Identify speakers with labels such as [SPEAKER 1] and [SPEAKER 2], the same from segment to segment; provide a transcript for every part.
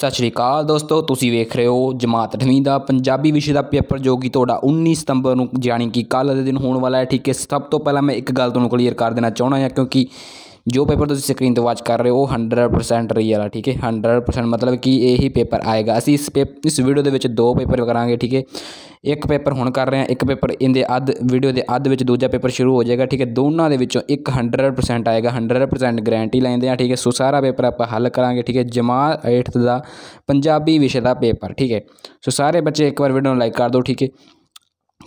[SPEAKER 1] ਸਤਿ ਸ਼੍ਰੀ ਅਕਾਲ ਦੋਸਤੋ ਤੁਸੀਂ ਵੇਖ ਰਹੇ ਹੋ ਜਮਾਤ 8ਵੀਂ ਦਾ ਪੰਜਾਬੀ ਵਿਸ਼ੇ ਦਾ ਪੇਪਰ ਜੋ ਕਿ ਤੁਹਾਡਾ 19 ਸਤੰਬਰ ਨੂੰ ਜਾਨੀ ਕਿ ਕੱਲ ਦੇ ਦਿਨ ਹੋਣ ਵਾਲਾ ਹੈ ਠੀਕ ਹੈ ਸਭ ਤੋਂ ਪਹਿਲਾਂ ਮੈਂ ਇੱਕ ਗੱਲ ਤੁਹਾਨੂੰ ਕਲੀਅਰ ਕਰ ਦੇਣਾ ਚਾਹੁੰਦਾ ਹਾਂ ਕਿਉਂਕਿ ਜੋ ਪੇਪਰ ਤੁਸੀਂ ਸਕਰੀਨ ਤੇ ਵਾਚ ਕਰ ਰਹੇ ਹੋ ਉਹ 100% ਰੀਅਲ ਆ ਠੀਕ ਹੈ 100% ਮਤਲਬ ਕਿ ਇਹੀ ਪੇਪਰ ਆਏਗਾ ਅਸੀਂ ਇਸ ਇਸ ਵੀਡੀਓ ਦੇ ਵਿੱਚ ਦੋ ਪੇਪਰ ਕਰਾਂਗੇ ਠੀਕ ਹੈ ਇੱਕ ਪੇਪਰ ਹੁਣ ਕਰ ਰਹੇ ਹਾਂ ਇੱਕ ਪੇਪਰ ਇਹਦੇ ਅੱਧ ਵੀਡੀਓ ਦੇ ਅੱਧ ਵਿੱਚ ਦੂਜਾ ਪੇਪਰ ਸ਼ੁਰੂ ਹੋ ਜਾਏਗਾ ਠੀਕ ਹੈ ਦੋਨਾਂ ਦੇ ਵਿੱਚੋਂ ਇੱਕ 100% ਆਏਗਾ 100% ਗਾਰੰਟੀ ਲੈਂਦੇ ਆ ਠੀਕ ਹੈ ਸੋ ਸਾਰਾ ਪੇਪਰ ਆਪਾਂ ਹੱਲ ਕਰਾਂਗੇ ਠੀਕ ਹੈ ਜਮਾ 8th ਦਾ ਪੰਜਾਬੀ ਵਿਸ਼ੇ ਦਾ ਪੇਪਰ ਠੀਕ ਹੈ ਸੋ ਸਾਰੇ ਬੱਚੇ ਇੱਕ ਵਾਰ ਵੀਡੀਓ ਨੂੰ ਲਾਈਕ ਕਰ ਦਿਓ ਠੀਕ ਹੈ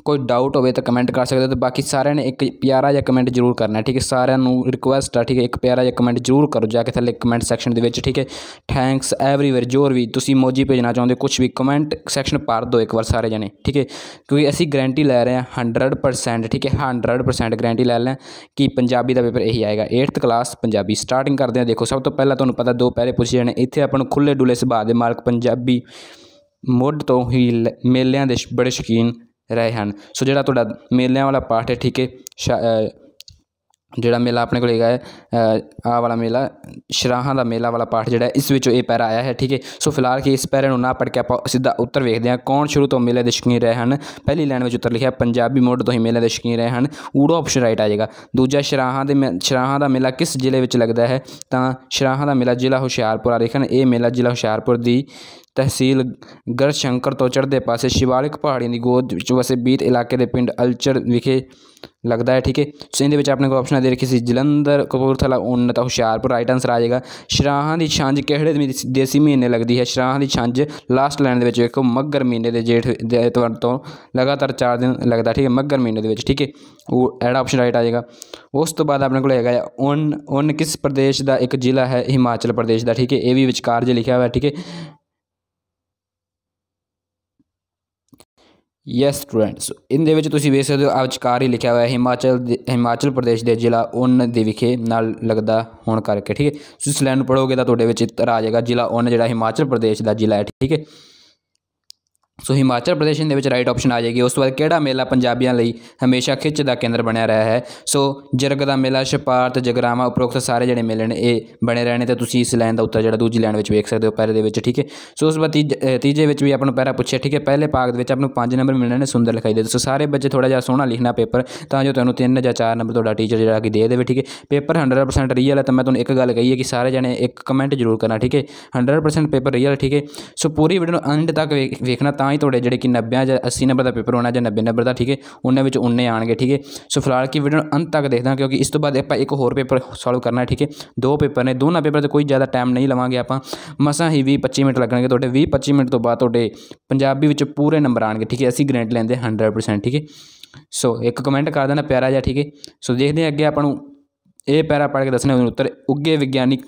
[SPEAKER 1] ਕੋਈ ਡਾਊਟ ਹੋਵੇ ਤਾਂ ਕਮੈਂਟ ਕਰ ਸਕਦੇ ਹੋ ਤੇ ਬਾਕੀ ਸਾਰਿਆਂ ਨੇ ਇੱਕ ਪਿਆਰਾ ਜਿਹਾ ਕਮੈਂਟ ਜ਼ਰੂਰ ਕਰਨਾ ਠੀਕ ਹੈ ਸਾਰਿਆਂ ਨੂੰ ਰਿਕੁਐਸਟ ਆ ਠੀਕ ਹੈ ਇੱਕ ਪਿਆਰਾ ਜਿਹਾ ਕਮੈਂਟ ਜ਼ਰੂਰ ਕਰੋ ਜਾ ਕੇ ਥੱਲੇ ਕਮੈਂਟ ਸੈਕਸ਼ਨ ਦੇ ਵਿੱਚ ਠੀਕ ਹੈ ਥੈਂਕਸ ਐਵਰੀਵੇਅਰ ਜੋਰ ਵੀ ਤੁਸੀਂ ਮੋਜੀ ਭੇਜਣਾ ਚਾਹੁੰਦੇ ਕੁਝ ਵੀ ਕਮੈਂਟ ਸੈਕਸ਼ਨ ਪਾਰ ਦੋ ਇੱਕ ਵਾਰ ਸਾਰੇ ਜਣੇ ਠੀਕ ਹੈ ਕਿਉਂਕਿ ਅਸੀਂ ਗਾਰੰਟੀ ਲੈ ਰਹੇ ਹਾਂ 100% ਠੀਕ ਹੈ 100% ਗਾਰੰਟੀ ਲੈ ਲੈ ਕਿ ਪੰਜਾਬੀ ਦਾ ਪੇਪਰ ਇਹੀ ਆਏਗਾ 8th ਕਲਾਸ ਪੰਜਾਬੀ ਸਟਾਰਟਿੰਗ ਕਰਦੇ ਹਾਂ ਦੇਖੋ ਸਭ ਤੋਂ ਪਹਿਲਾਂ ਤੁਹਾਨੂੰ ਪਤਾ ਦੋ ਪਹਿਰੇ ਪੁੱਛੇ ਜਾਣੇ ਇੱਥੇ ਆਪਾਂ ਨੂੰ ਖੁੱਲੇ ਡੁੱਲੇ ਸੁਭਾਅ ਦੇ ਮਾਲਕ ਪੰਜਾਬੀ ਮੁੱਢ ਤੋਂ ਹੀ ਮੇਲਿਆਂ ਦੇ ਬੜੇ ਸ਼ਕੀਨ ਰਹੇ ਹਨ ਸੋ ਜਿਹੜਾ ਤੁਹਾਡਾ ਮੇਲਿਆਂ ਵਾਲਾ ਪਾਠ ਹੈ ਠੀਕ ਹੈ ਜਿਹੜਾ ਮੇਲਾ ਆਪਣੇ ਕੋਲ ਹੈਗਾ ਹੈ ਆ ਵਾਲਾ ਮੇਲਾ ਸ਼ਰਾਹਾਂ ਦਾ ਮੇਲਾ ਵਾਲਾ ਪਾਠ ਜਿਹੜਾ ਇਸ ਵਿੱਚੋਂ ਇਹ ਪੈਰਾ ਆਇਆ ਹੈ ਠੀਕ ਹੈ ਸੋ ਫਿਲਹਾਲ ਕਿ ਇਸ ਪੈਰੇ ਨੂੰ ਨਾ ਪੜ ਕੇ ਆਪਾਂ ਸਿੱਧਾ ਉੱਤਰ ਵੇਖਦੇ ਹਾਂ ਕੌਣ ਸ਼ੁਰੂ ਤੋਂ ਮੇਲੇ ਦੇ ਸ਼ਕੀਨ ਰਹੇ ਹਨ ਪਹਿਲੀ ਲਾਈਨ ਵਿੱਚ ਉੱਤਰ ਲਿਖਿਆ ਪੰਜਾਬੀ ਮੋਢ ਤੋਂ ਹੀ ਮੇਲੇ ਦੇ ਸ਼ਕੀਨ ਰਹੇ ਹਨ ਊੜਾ ਆਪਸ਼ਨ ਰਾਈਟ ਆ ਜਾਏਗਾ ਦੂਜਾ ਸ਼ਰਾਹਾਂ ਦੇ ਸ਼ਰਾਹਾਂ ਦਾ ਮੇਲਾ ਕਿਸ ਜ਼ਿਲ੍ਹੇ ਵਿੱਚ ਲੱਗਦਾ ਹੈ ਤਾਂ ਸ਼ਰਾਹਾਂ ਦਾ ਮੇਲਾ ਜ਼ਿਲ੍ਹਾ ਹੁਸ਼ਿਆਰਪੁਰ ਆ ਦੇਖਣ ਇਹ ਮੇਲਾ ਜ਼ਿਲ੍ਹਾ ਹੁਸ਼ਿਆਰਪੁਰ ਦੀ ਤਹਿਸੀਲ ਗੜਸ਼ੰਕਰ ਤੋਂ ਚੜ੍ਹਦੇ ਪਾਸੇ ਸ਼ਿਵਾਲਿਕ ਪਹਾੜੀਆਂ ਦੀ ਗੋਦ ਵਿੱਚ ਵਸੇ ਬੀਤ ਇਲਾਕੇ ਦੇ ਪਿੰਡ ਅਲਚਰ ਵਿਖੇ ਲੱਗਦਾ ਹੈ ਠੀਕ ਹੈ ਸੋ ਇਹਦੇ ਵਿੱਚ ਆਪਣੇ ਕੋਲ ਆਪਸ਼ਨ ਦੇ ਰੱਖੀ ਸੀ ਜਲੰਧਰ ਕਪੂਰਥਲਾ ਉਨ ਹੁਸ਼ਿਆਰਪੁਰ ਰਾਈਟ ਆਨਸਰ ਆ ਜਾਏਗਾ ਸ਼ਰਾਹਾਂ ਦੀ ਛਾਂਝ ਕਿਹੜੇ ਦੇਸੀ ਮਹੀਨੇ ਲੱਗਦੀ ਹੈ ਸ਼ਰਾਹਾਂ ਦੀ ਛਾਂਝ ਲਾਸਟ ਲਾਈਨ ਦੇ ਵਿੱਚ ਇੱਕ ਮੱਗਰ ਮਹੀਨੇ ਦੇ ਜੇਠ ਦੇ ਐਤਵਾਰ ਤੋਂ ਲਗਾਤਾਰ 4 ਦਿਨ ਲੱਗਦਾ ਠੀਕ ਹੈ ਮੱਗਰ ਮਹੀਨੇ ਦੇ ਵਿੱਚ ਠੀਕ ਹੈ ਉਹ ਐਡ ਆਪਸ਼ਨ ਰਾਈਟ ਆ ਜਾਏਗਾ ਉਸ ਤੋਂ ਬਾਅਦ ਆਪਣੇ ਕੋਲ ਹੈਗਾ ਉਨ ਉਨ ਕਿਸ ਪ੍ਰਦੇਸ਼ ਦਾ ਇੱਕ ਜ਼ਿਲ੍ਹਾ ਹੈ ਹਿਮਾਚਲ ਪ੍ਰਦੇਸ਼ ਦਾ ਠੀਕ ਹੈ ਇਹ ਵੀ ਵਿਚਕਾਰ ਜੇ ਲਿਖਿਆ ਹੋਇਆ ਠੀਕ ਹੈ ਯੈਸ ਸਟੂਡੈਂਟਸ ਇਹਦੇ ਵਿੱਚ ਤੁਸੀਂ ਵੇਖ ਸਕਦੇ ਹੋ ਆ ਵਿਚਕਾਰ ਹੀ ਲਿਖਿਆ ਹੋਇਆ ਹੈ ਹਿਮਾਚਲ ਹਿਮਾਚਲ ਪ੍ਰਦੇਸ਼ ਦੇ ਜ਼ਿਲ੍ਹਾ ਉਨ ਦੇ ਵਿਖੇ ਨਾਲ ਲੱਗਦਾ ਹੋਣ ਕਰਕੇ ਠੀਕ ਹੈ ਤੁਸੀਂ ਸਲੈਂਡ ਪੜੋਗੇ ਤਾਂ ਤੁਹਾਡੇ ਵਿੱਚ ਇੱਤਰ ਆ ਜਾਏਗਾ ਜ਼ਿਲ੍ਹਾ ਉਨ ਜਿਹੜਾ ਹਿਮਾਚਲ ਪ੍ਰਦੇਸ਼ ਦਾ ਜ਼ਿਲ੍ਹਾ ਹੈ ਠੀਕ ਹੈ ਸੋ ਹਿਮਾਚਲ ਪ੍ਰਦੇਸ਼ ਦੇ ਵਿੱਚ ਰਾਈਟ ਆਪਸ਼ਨ ਆ ਜਾਏਗੀ ਉਸ ਤੋਂ ਬਾਅਦ ਕਿਹੜਾ ਮੇਲਾ ਪੰਜਾਬੀਆਂ ਲਈ ਹਮੇਸ਼ਾ ਖਿੱਚ ਦਾ ਕੇਂਦਰ ਬਣਿਆ ਰਿਹਾ ਹੈ ਸੋ ਜਰਗ ਦਾ ਮੇਲਾ ਸ਼ਪਾਰਤ ਜਗਰਾਵਾ ਉਪਰੋਕਤ ਸਾਰੇ ਜਿਹੜੇ ਮੇਲੇ ਨੇ ਇਹ ਬਣੇ ਰਹਿਣੇ ਤੇ ਤੁਸੀਂ ਇਸ ਲਾਈਨ ਦਾ ਉੱਤਰ ਜਿਹੜਾ ਦੂਜੀ ਲਾਈਨ ਵਿੱਚ ਵੇਖ ਸਕਦੇ ਹੋ ਪੈਰੇ ਦੇ ਵਿੱਚ ਠੀਕ ਹੈ ਸੋ ਉਸ ਬਾਅਦ ਤੀਜੇ ਵਿੱਚ ਵੀ ਆਪਾਂ ਨੂੰ ਪਹਿਰਾ ਪੁੱਛਿਆ ਠੀਕ ਹੈ ਪਹਿਲੇ ਭਾਗ ਦੇ ਵਿੱਚ ਆਪਾਂ ਨੂੰ 5 ਨੰਬਰ ਮਿਲਣੇ ਨੇ ਸੁੰਦਰ ਲਿਖਾਈ ਦੇ ਸੋ ਸਾਰੇ ਬੱਚੇ ਥੋੜਾ ਜਿਹਾ ਸੋਹਣਾ ਲਿਖਣਾ ਪੇਪਰ ਤਾਂ ਜੋ ਤੁਹਾਨੂੰ 3 ਜਾਂ 4 ਨੰਬਰ ਤੁਹਾਡਾ ਟੀਚਰ ਜਿਹੜਾ ਕਿ ਦੇ ਦੇਵੇ ਠੀਕ ਹੈ ਪੇਪਰ 100% ਰੀਅਲ ਹੈ ਤਾਂ ਮੈਂ ਤੁਹਾਨੂੰ ਇੱਕ ਗੱਲ ਕਹੀ ਹੈ ਕਿ ਸਾਰੇ ਜਣੇ ਇੱਕ ਕਮੈਂਟ ਜ਼ਰੂਰ ਕਰਨਾ ਠੀਕ ਹੈ 100% ਪੇਪਰ ਰੀਅਲ ਠੀਕ ਹੈ ਸੋ ਪੂਰੀ ਵੀਡੀਓ ਨੂੰ ਅੰਤ ਤੱਕ ਵੇਖਣਾ ਤਾਂ ਹੀ ਤੁਹਾਡੇ ਜਿਹੜੇ ਕਿ 90 ਜਾਂ 80 ਨੰਬਰ ਦਾ ਪੇਪਰ ਹੋਣਾ ਜਾਂ 90 ਨੰਬਰ ਦਾ ਠੀਕ ਹੈ ਉਹਨਾਂ ਵਿੱਚ ਉਨੇ ਆਣਗੇ ਠੀਕ ਹੈ ਸੋ ਫਿਲਹਾਲ ਕੀ ਵੀਡੀਓ ਨੂੰ ਅੰਤ ਤੱਕ ਦੇਖਦਾ ਕਿਉਂਕਿ ਇਸ ਤੋਂ ਬਾਅਦ ਆਪਾਂ ਇੱਕ ਹੋਰ ਪੇਪਰ ਸੋਲਵ ਕਰਨਾ ਹੈ ਠੀਕ ਹੈ ਦੋ ਪੇਪਰ ਨੇ ਦੋਨਾਂ ਪੇਪਰ ਤੇ ਕੋਈ ਜ਼ਿਆਦਾ ਟਾਈਮ ਨਹੀਂ ਲਵਾਂਗੇ ਆਪਾਂ ਮਸਾਂ ਹੀ 20 25 ਮਿੰਟ ਲੱਗਣਗੇ ਤੁਹਾਡੇ 20 25 ਮਿੰਟ ਤੋਂ ਬਾਅਦ ਤੁਹਾਡੇ ਪੰਜਾਬੀ ਵਿੱਚ ਪੂਰੇ ਨੰਬਰ ਆਣਗੇ ਠੀਕ ਹੈ ਅਸੀਂ ਗਰੰਟ ਲੈਂਦੇ 100% ਠੀਕ ਹੈ ਸੋ ਇੱਕ ਕਮੈਂਟ ਕਰ ਦੇਣਾ ਪਿਆਰਾ ਜਿਹਾ ਠੀਕ ਹੈ ਸੋ ਦੇਖਦੇ ਹਾਂ ਅੱਗੇ ਆਪਾਂ ਨੂੰ ਇਹ ਪੈਰਾ ਪੜ੍ਹ ਕੇ ਦੱਸਣਾ ਉੱਤਰ ਉੱਗੇ ਵਿਗਿਆਨਿਕ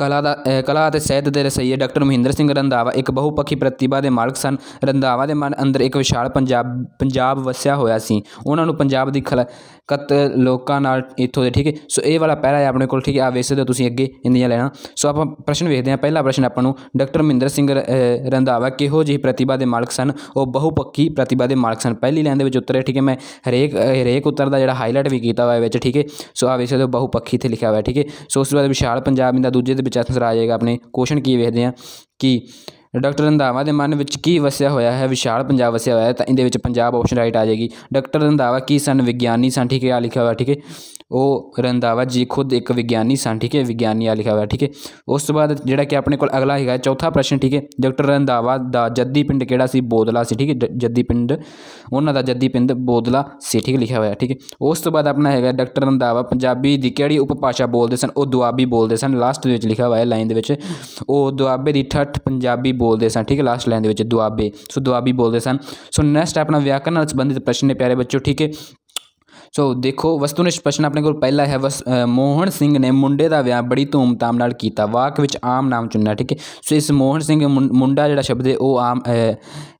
[SPEAKER 1] ਕਲਾ ਦਾ ਕਲਾ ਅਤੇ ਸਾਹਿਤ ਦੇ ਰਸਈਏ ਡਾਕਟਰ ਮਹਿੰਦਰ ਸਿੰਘ ਰੰਧਾਵਾ ਇੱਕ ਬਹੁਪੱਖੀ ਪ੍ਰਤਿਭਾ ਦੇ ਮਾਲਕ ਸਨ ਰੰਧਾਵਾ ਦੇ ਮਨ ਅੰਦਰ ਇੱਕ ਵਿਸ਼ਾਲ ਪੰਜਾਬ ਪੰਜਾਬ ਵਸਿਆ ਹੋਇਆ ਸੀ ਉਹਨਾਂ ਨੂੰ ਪੰਜਾਬ ਦੀ ਖਲਕਤ ਲੋਕਾਂ ਨਾਲ ਇੱਥੋਂ ਦੇ ਠੀਕ ਹੈ ਸੋ ਇਹ ਵਾਲਾ ਪਹਿਲਾ ਹੈ ਆਪਣੇ ਕੋਲ ਠੀਕ ਹੈ ਆ ਵੇਸੇ ਤੋਂ ਤੁਸੀਂ ਅੱਗੇ ਇੰਦੀਆਂ ਲੈਣਾ ਸੋ ਆਪਾਂ ਪ੍ਰਸ਼ਨ ਵੇਖਦੇ ਹਾਂ ਪਹਿਲਾ ਪ੍ਰਸ਼ਨ ਆਪਾਂ ਨੂੰ ਡਾਕਟਰ ਮਹਿੰਦਰ ਸਿੰਘ ਰੰਧਾਵਾ ਕਿਹੋ ਜਿਹੀ ਪ੍ਰਤਿਭਾ ਦੇ ਮਾਲਕ ਸਨ ਉਹ ਬਹੁਪੱਖੀ ਪ੍ਰਤਿਭਾ ਦੇ ਮਾਲਕ ਸਨ ਪਹਿਲੀ ਲਾਈਨ ਦੇ ਵਿੱਚ ਉੱਤਰ ਹੈ ਠੀਕ ਹੈ ਮੈਂ ਹਰੇਕ ਹਰੇਕ ਉੱਤਰ ਦਾ ਜਿਹੜਾ ਹਾਈਲਾਈਟ ਵੀ ਕੀਤਾ ਹੋਇਆ ਵਿੱਚ ਠੀਕ ਹੈ ਸੋ ਆ ਵੇਸੇ ਤੋਂ ਬਹੁਪੱਖੀ ਤੇ ਲਿਖਿਆ ਹੋਇਆ ਠੀਕ ਹੈ ਸੋ ਉਸ ਤੋਂ ਬਾਅਦ ਵਿਸ਼ਾਲ ਪੰਜਾਬ ਦਾ ਦੂਜੇ ਦੇ ਵਿੱਚ ਆਨਸਰ ਆ ਜਾਏਗਾ ਆਪਣੇ ਕੁਐਸਚਨ ਕੀ ਵੇਖਦੇ ਆ ਕਿ ਡਾਕਟਰ ਰੰਧਾਵਾ ਦੇ ਮਨ ਵਿੱਚ ਕੀ ਵਸਿਆ ਹੋਇਆ ਹੈ ਵਿਸ਼ਾਲ ਪੰਜਾਬ ਵਸਿਆ ਹੋਇਆ ਹੈ ਤਾਂ ਇਹਦੇ ਵਿੱਚ ਪੰਜਾਬ ਆਪਸ਼ਨ ਰਾਈਟ ਆ ਜਾਏਗੀ ਡਾਕਟਰ ਰੰਧਾਵਾ ਕੀ ਸਨ ਵਿਗਿਆਨੀ ਸਨ ਠੀਕ ਹੈ ਆ ਲਿਖਿਆ ਹੋਇਆ ਠੀਕ ਹੈ ਉਹ ਰੰਦਾਵਾ ਜੀ ਖੁਦ ਇੱਕ ਵਿਗਿਆਨੀ ਸਨ ਠੀਕ ਹੈ ਵਿਗਿਆਨੀ ਆ ਲਿਖਿਆ ਹੋਇਆ ਠੀਕ ਹੈ ਉਸ ਤੋਂ ਬਾਅਦ ਜਿਹੜਾ ਕਿ ਆਪਣੇ ਕੋਲ ਅਗਲਾ ਹੈਗਾ ਚੌਥਾ ਪ੍ਰਸ਼ਨ ਠੀਕ ਹੈ ਡਾਕਟਰ ਰੰਦਾਵਾ ਦਾ ਜੱਦੀ ਪਿੰਡ ਕਿਹੜਾ ਸੀ ਬੋਦਲਾ ਸੀ ਠੀਕ ਹੈ ਜੱਦੀ ਪਿੰਡ ਉਹਨਾਂ ਦਾ ਜੱਦੀ ਪਿੰਡ ਬੋਦਲਾ ਸੀ ਠੀਕ ਲਿਖਿਆ ਹੋਇਆ ਠੀਕ ਹੈ ਉਸ ਤੋਂ ਬਾਅਦ ਆਪਣਾ ਹੈਗਾ ਡਾਕਟਰ ਰੰਦਾਵਾ ਪੰਜਾਬੀ ਦੀ ਕਿਹੜੀ ਉਪਭਾਸ਼ਾ ਬੋਲਦੇ ਸਨ ਉਹ ਦੁਆਬੀ ਬੋਲਦੇ ਸਨ ਲਾਸਟ ਦੇ ਵਿੱਚ ਲਿਖਿਆ ਹੋਇਆ ਹੈ ਲਾਈਨ ਦੇ ਵਿੱਚ ਉਹ ਦੁਆਬੇ ਦੀ ਠੱਠ ਪੰਜਾਬੀ ਬੋਲਦੇ ਸਨ ਠੀਕ ਹੈ ਲਾਸਟ ਲਾਈਨ ਦੇ ਵਿੱਚ ਦੁਆਬੇ ਸੋ ਦੁਆਬੀ ਬੋਲਦੇ ਸਨ ਸੋ ਨੈਕਸਟ ਆਪਣਾ ਵਿਆਕਰਨ ਨਾਲ ਸੰਬੰਧਿਤ ਪ੍ਰਸ਼ਨ ਨੇ ਪਿਆਰੇ ਬੱਚੋ ਠੀਕ ਹੈ ਸੋ ਦੇਖੋ ਵਸਤੂ ਨਿਸ਼ਪਸ਼ਨ ਆਪਣੇ ਕੋਲ ਪਹਿਲਾ ਹੈ ਮੋਹਨ ਸਿੰਘ ਨੇ ਮੁੰਡੇ ਦਾ ਵਿਆਹ ਬੜੀ ਧੂਮਧਾਮ ਨਾਲ ਕੀਤਾ ਵਾਕ ਵਿੱਚ ਆਮ ਨਾਮ ਚੁਣਨਾ ਠੀਕ ਹੈ ਸੋ ਇਸ ਮੋਹਨ ਸਿੰਘ ਮੁੰਡਾ ਜਿਹੜਾ ਸ਼ਬਦ ਹੈ ਉਹ ਆਮ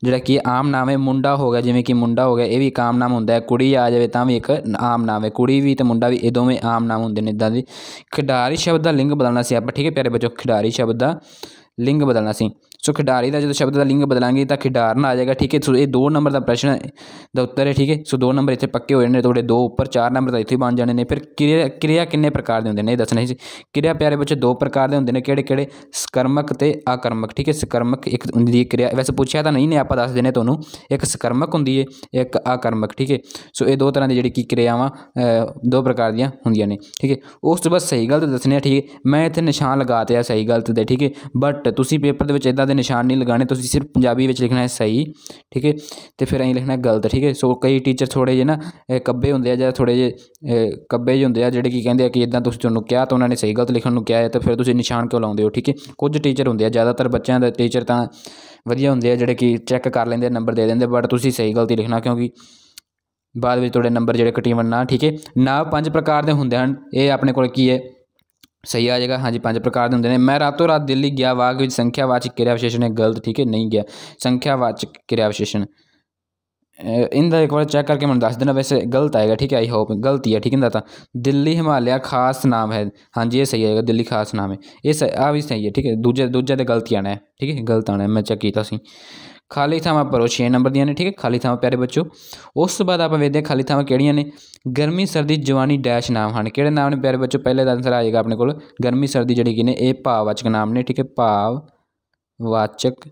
[SPEAKER 1] ਜਿਹੜਾ ਕਿ ਆਮ ਨਾਮ ਹੈ ਮੁੰਡਾ ਹੋ ਗਿਆ ਜਿਵੇਂ ਕਿ ਮੁੰਡਾ ਹੋ ਗਿਆ ਇਹ ਵੀ ਇੱਕ ਆਮ ਨਾਮ ਹੁੰਦਾ ਹੈ ਕੁੜੀ ਆ ਜਾਵੇ ਤਾਂ ਵੀ ਇੱਕ ਆਮ ਨਾਮ ਹੈ ਕੁੜੀ ਵੀ ਤੇ ਮੁੰਡਾ ਵੀ ਇਹ ਦੋਵੇਂ ਆਮ ਨਾਮ ਹੁੰਦੇ ਨੇ ਇਦਾਂ ਦੇ ਖਿਡਾਰੀ ਸ਼ਬਦ ਦਾ ਲਿੰਗ ਬਦਲਣਾ ਸੀ ਆਪਾਂ ਠੀਕ ਹੈ ਪਿਆਰੇ ਬੱਚੋ ਖਿਡਾਰੀ ਸ਼ਬਦ ਦਾ ਲਿੰਗ ਬਦਲਣਾ ਸੀ ਸੋ ਖਿਡਾਰੀ ਦਾ ਜਦੋਂ ਸ਼ਬਦ ਦਾ ਲਿੰਗ ਬਦਲਾਂਗੇ ਤਾਂ ਖਿਡਾਰਨ ਆ ਜਾਏਗਾ ਠੀਕ ਹੈ ਸੋ ਇਹ ਦੋ ਨੰਬਰ ਦਾ ਪ੍ਰਸ਼ਨ ਦਾ ਉੱਤਰ ਹੈ ਠੀਕ ਹੈ ਸੋ ਦੋ ਨੰਬਰ ਇੱਥੇ ਪੱਕੇ ਹੋ ਜਾਣੇ ਤੁਹਾਡੇ ਦੋ ਉੱਪਰ ਚਾਰ ਨੰਬਰ ਤਾਂ ਇੱਥੇ ਬਣ ਜਾਣੇ ਨੇ ਫਿਰ ਕਿਰਿਆ ਕਿਰਿਆ ਕਿੰਨੇ ਪ੍ਰਕਾਰ ਦੇ ਹੁੰਦੇ ਨੇ ਇਹ ਦੱਸਣਾ ਸੀ ਕਿਰਿਆ ਪਿਆਰੇ ਬੱਚੇ ਦੋ ਪ੍ਰਕਾਰ ਦੇ ਹੁੰਦੇ ਨੇ ਕਿਹੜੇ ਕਿਹੜੇ ਸਕਰਮਕ ਤੇ ਆਕਰਮਕ ਠੀਕ ਹੈ ਸਕਰਮਕ ਇੱਕ ਹੁੰਦੀ ਹੈ ਕਿਰਿਆ ਵੈਸੇ ਪੁੱਛਿਆ ਤਾਂ ਨਹੀਂ ਨੇ ਆਪਾਂ ਦੱਸ ਦਿੰਨੇ ਤੁਹਾਨੂੰ ਇੱਕ ਸਕਰਮਕ ਹੁੰਦੀ ਹੈ ਇੱਕ ਆਕਰਮਕ ਠੀਕ ਹੈ ਸੋ ਇਹ ਦੋ ਤਰ੍ਹਾਂ ਦੀ ਜਿਹੜੀ ਕੀ ਕਿਰਿਆਵਾਂ ਦੋ ਪ੍ਰਕਾਰ ਦੀਆਂ ਹੁੰਦੀਆਂ ਨੇ ਠੀਕ ਹੈ ਉਸ ਤੋਂ ਬਾਅਦ ਸਹੀ ਗਲਤ ਦੱਸਣੇ ਠੀਕ ਹੈ ਮੈਂ ਇੱਥੇ ਨਿਸ਼ਾਨ ਲਗਾਤੇ ਆ ਸਹੀ ਗਲਤ ਦੇ ਠੀਕ ਹੈ ਬਟ ਤੁਸੀਂ ਪੇਪਰ ਦੇ ਵਿੱਚ ਇਦਾਂ ਦੇ ਨਿਸ਼ਾਨ ਨਹੀਂ ਲਗਾਣੇ ਤੁਸੀਂ ਸਿਰਫ ਪੰਜਾਬੀ ਵਿੱਚ ਲਿਖਣਾ ਹੈ ਸਹੀ ਠੀਕ ਹੈ ਤੇ ਫਿਰ ਐਂ ਲਿਖਣਾ ਗਲਤ ਠੀਕ ਹੈ ਸੋ ਕਈ ਟੀਚਰ ਥੋੜੇ ਜਿਹਾ ਨਾ ਕੱਬੇ ਹੁੰਦੇ ਆ ਜਾਂ ਥੋੜੇ ਜਿਹਾ ਕੱਬੇ ਜਿਹੇ ਹੁੰਦੇ ਆ ਜਿਹੜੇ ਕੀ ਕਹਿੰਦੇ ਆ ਕਿ ਇਦਾਂ ਤੁਸੀਂ ਤੁਹਾਨੂੰ ਕਿਹਾ ਤਾਂ ਉਹਨਾਂ ਨੇ ਸਹੀ ਗਲਤ ਲਿਖਣ ਨੂੰ ਕਿਹਾ ਹੈ ਤਾਂ ਫਿਰ ਤੁਸੀਂ ਨਿਸ਼ਾਨ ਕਿਉਂ ਲਾਉਂਦੇ ਹੋ ਠੀਕ ਹੈ ਕੁਝ ਟੀਚਰ ਹੁੰਦੇ ਆ ਜ਼ਿਆਦਾਤਰ ਬੱਚਿਆਂ ਦੇ ਟੀਚਰ ਤਾਂ ਵਧੀਆ ਹੁੰਦੇ ਆ ਜਿਹੜੇ ਕਿ ਚੈੱਕ ਕਰ ਲੈਂਦੇ ਨੰਬਰ ਦੇ ਦਿੰਦੇ ਬਟ ਤੁਸੀਂ ਸਹੀ ਗਲਤੀ ਲਿਖਣਾ ਕਿਉਂਕਿ ਬਾਅਦ ਵਿੱਚ ਤੁਹਾਡੇ ਨੰਬਰ ਜਿਹੜੇ ਕਟੀਵਨ ਨਾ ਠੀਕ ਹੈ ਨਾ ਪੰਜ ਪ੍ਰਕਾਰ ਦੇ ਹੁੰਦੇ ਹਨ ਇਹ ਆਪਣੇ ਕੋਲ ਕੀ ਹੈ सही आ जाएगा हाँ ਪੰਜ प्रकार ਦੇ ਹੁੰਦੇ मैं रातों रात दिल्ली गया ਗਿਆ ਵਾਕ संख्यावाचक ਸੰਖਿਆਵਾਚਕ विशेषण है गलत ठीक है नहीं गया संख्यावाचक ਸੰਖਿਆਵਾਚਕ विशेषण ਵਿਸ਼ੇਸ਼ਣ इनका एक बार चेक करके मैं दस देना वैसे गलत आएगा ठीक है आई होप गलती है ठीक है तो दिल्ली हिमालय खास नाम है हाँ जी ये सही आएगा दिल्ली खास नाम है ये सही आ भी सही है ठीक है दूजे दूजे तो गलत आना है ठीक है गलत आना है मैं चेक किया ਖਾਲੀ ਥਾਵਾਂ ਪਰੋ 6 ਨੰਬਰ ਦੀਆਂ ਨੇ ਠੀਕ ਹੈ ਖਾਲੀ ਥਾਵਾਂ ਪਿਆਰੇ ਬੱਚੋ ਉਸ ਤੋਂ ਬਾਅਦ ਆਪਾਂ ਵੇਖਦੇ ਹਾਂ ਖਾਲੀ ਥਾਵਾਂ ਕਿਹੜੀਆਂ ਨੇ ਗਰਮੀ ਸਰਦੀ ਜਵਾਨੀ ਡੈਸ਼ ਨਾਮ ਹਨ ਕਿਹੜੇ ਨਾਮ ਨੇ ਪਿਆਰੇ ਬੱਚੋ ਪਹਿਲੇ ਦਾ ਆਨਸਰ ਜਾਏਗਾ ਆਪਣੇ ਕੋਲ ਗਰਮੀ ਸਰਦੀ ਜਿਹੜੀ ਕਿ ਨੇ ਇਹ ਭਾਵਵਾਚਕ ਨਾਮ ਨੇ ਠੀਕ ਹੈ ਭਾਵ ਵਾਚਕ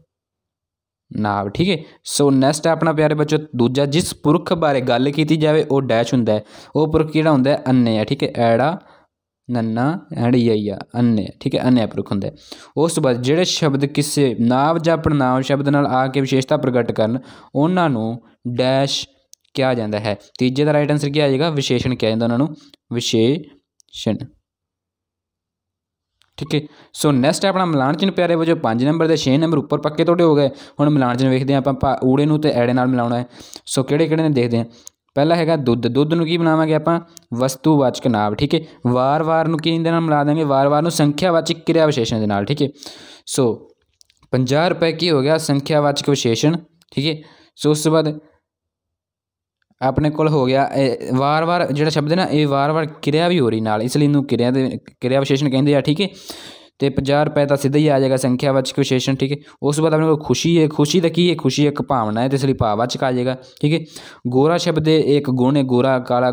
[SPEAKER 1] ਨਾਮ ਠੀਕ ਹੈ ਸੋ ਨੈਕਸਟ ਆਪਣਾ ਪਿਆਰੇ ਬੱਚੋ ਦੂਜਾ ਜਿਸ ਪੁਰਖ ਬਾਰੇ ਗੱਲ ਕੀਤੀ ਜਾਵੇ ਉਹ ਡੈਸ਼ ਹੁੰਦਾ ਹੈ ਉਹ ਪੁਰਖ ਕਿਹੜਾ ਹੁੰਦਾ ਹੈ ਅੰਨੇ ਹੈ ਠੀਕ ਹੈ ਐੜਾ ਨੰਨਾ ਐਂਡ ਯਈਆ ਅੰਨੇ ਠੀਕ ਹੈ ਅੰਨੇ ਅਪਰੁਖ ਹੁੰਦੇ ਉਸ ਤੋਂ ਬਾਅਦ ਜਿਹੜੇ ਸ਼ਬਦ ਕਿਸੇ ਨਾਂਵ ਜਾਂ ਪੜਨਾਂਵ ਸ਼ਬਦ ਨਾਲ ਆ ਕੇ ਵਿਸ਼ੇਸ਼ਤਾ ਪ੍ਰਗਟ ਕਰਨ ਉਹਨਾਂ ਨੂੰ ਡੈਸ਼ ਕਿਹਾ ਜਾਂਦਾ ਹੈ ਤੀਜੇ ਦਾ ਰਾਈਟ ਆਨਸਰ ਕੀ ਆ ਜਾਏਗਾ ਵਿਸ਼ੇਸ਼ਣ ਕਿਹਾ ਜਾਂਦਾ ਉਹਨਾਂ ਨੂੰ ਵਿਸ਼ੇਸ਼ਣ ਠੀਕ ਹੈ ਸੋ ਨੈਕਸਟ ਆਪਣਾ ਮਿਲਾਨ ਚਿੰਨ ਪਿਆਰੇ ਵਜੋ 5 ਨੰਬਰ ਦੇ 6 ਨੰਬਰ ਉੱਪਰ ਪੱਕੇ ਤੁਹਾਡੇ ਹੋ ਗਏ ਹੁਣ ਮਿਲਾਨ ਚਿੰਨ ਵੇਖਦੇ ਆਪਾਂ ਊੜੇ ਨੂੰ ਤੇ ਐੜੇ ਨਾਲ ਮਿਲਾਉਣਾ ਹੈ ਸੋ ਕਿਹੜੇ ਕਿਹੜੇ ਨੇ ਦੇਖਦੇ ਆ ਪਹਿਲਾ ਹੈਗਾ ਦੁੱਧ ਦੁੱਧ ਨੂੰ ਕੀ ਬਣਾਵਾਂਗੇ ਆਪਾਂ ਵਸਤੂਵਾਚਕ ਨਾਂਵ ਠੀਕ ਹੈ ਵਾਰ-ਵਾਰ ਨੂੰ ਕੀ ਦੇ ਨਾਲ ਮਿਲਾ ਦਾਂਗੇ ਵਾਰ-ਵਾਰ ਨੂੰ ਸੰਖਿਆਵਾਚਕ ਕਿਰਿਆ ਵਿਸ਼ੇਸ਼ਣ ਦੇ ਨਾਲ ਠੀਕ ਹੈ ਸੋ 50 ਰੁਪਏ ਕੀ ਹੋ ਗਿਆ ਸੰਖਿਆਵਾਚਕ ਵਿਸ਼ੇਸ਼ਣ ਠੀਕ ਹੈ ਸੋ ਉਸ ਤੋਂ ਬਾਅਦ ਆਪਣੇ ਕੋਲ ਹੋ ਗਿਆ ਇਹ ਵਾਰ-ਵਾਰ ਜਿਹੜਾ ਸ਼ਬਦ ਹੈ ਨਾ ਇਹ ਵਾਰ-ਵਾਰ ਕਿਰਿਆ ਵੀ ਹੋ ਰਹੀ ਨਾਲ ਇਸ ਲਈ ਇਹਨੂੰ ਕਿਰਿਆ ਦੇ ਕਿਰਿਆ ਵਿਸ਼ੇਸ਼ਣ ਕਹਿੰਦੇ ਆ ਠੀਕ ਹੈ ਤੇ 50 ਰੁਪਏ ਤਾਂ ਸਿੱਧਾ ਹੀ ਆ ਜਾਏਗਾ ਸੰਖਿਆਵਾਚਕ ਵਿਸ਼ੇਸ਼ਣ ਠੀਕ ਹੈ ਉਸ ਤੋਂ ਬਾਅਦ ਆਪਣੇ ਕੋਲ ਖੁਸ਼ੀ ਹੈ ਖੁਸ਼ੀ ਦਾ ਕੀ ਹੈ ਖੁਸ਼ੀ ਇੱਕ ਭਾਵਨਾ ਹੈ ਤੇ ਇਸ ਲਈ ਭਾਵਵਾਚਕ ਆ ਜਾਏਗਾ ਠੀਕ ਹੈ ਗੋਰਾ ਸ਼ਬਦ ਦੇ ਇੱਕ ਗੁਣ ਹੈ ਗੋਰਾ ਕਾਲਾ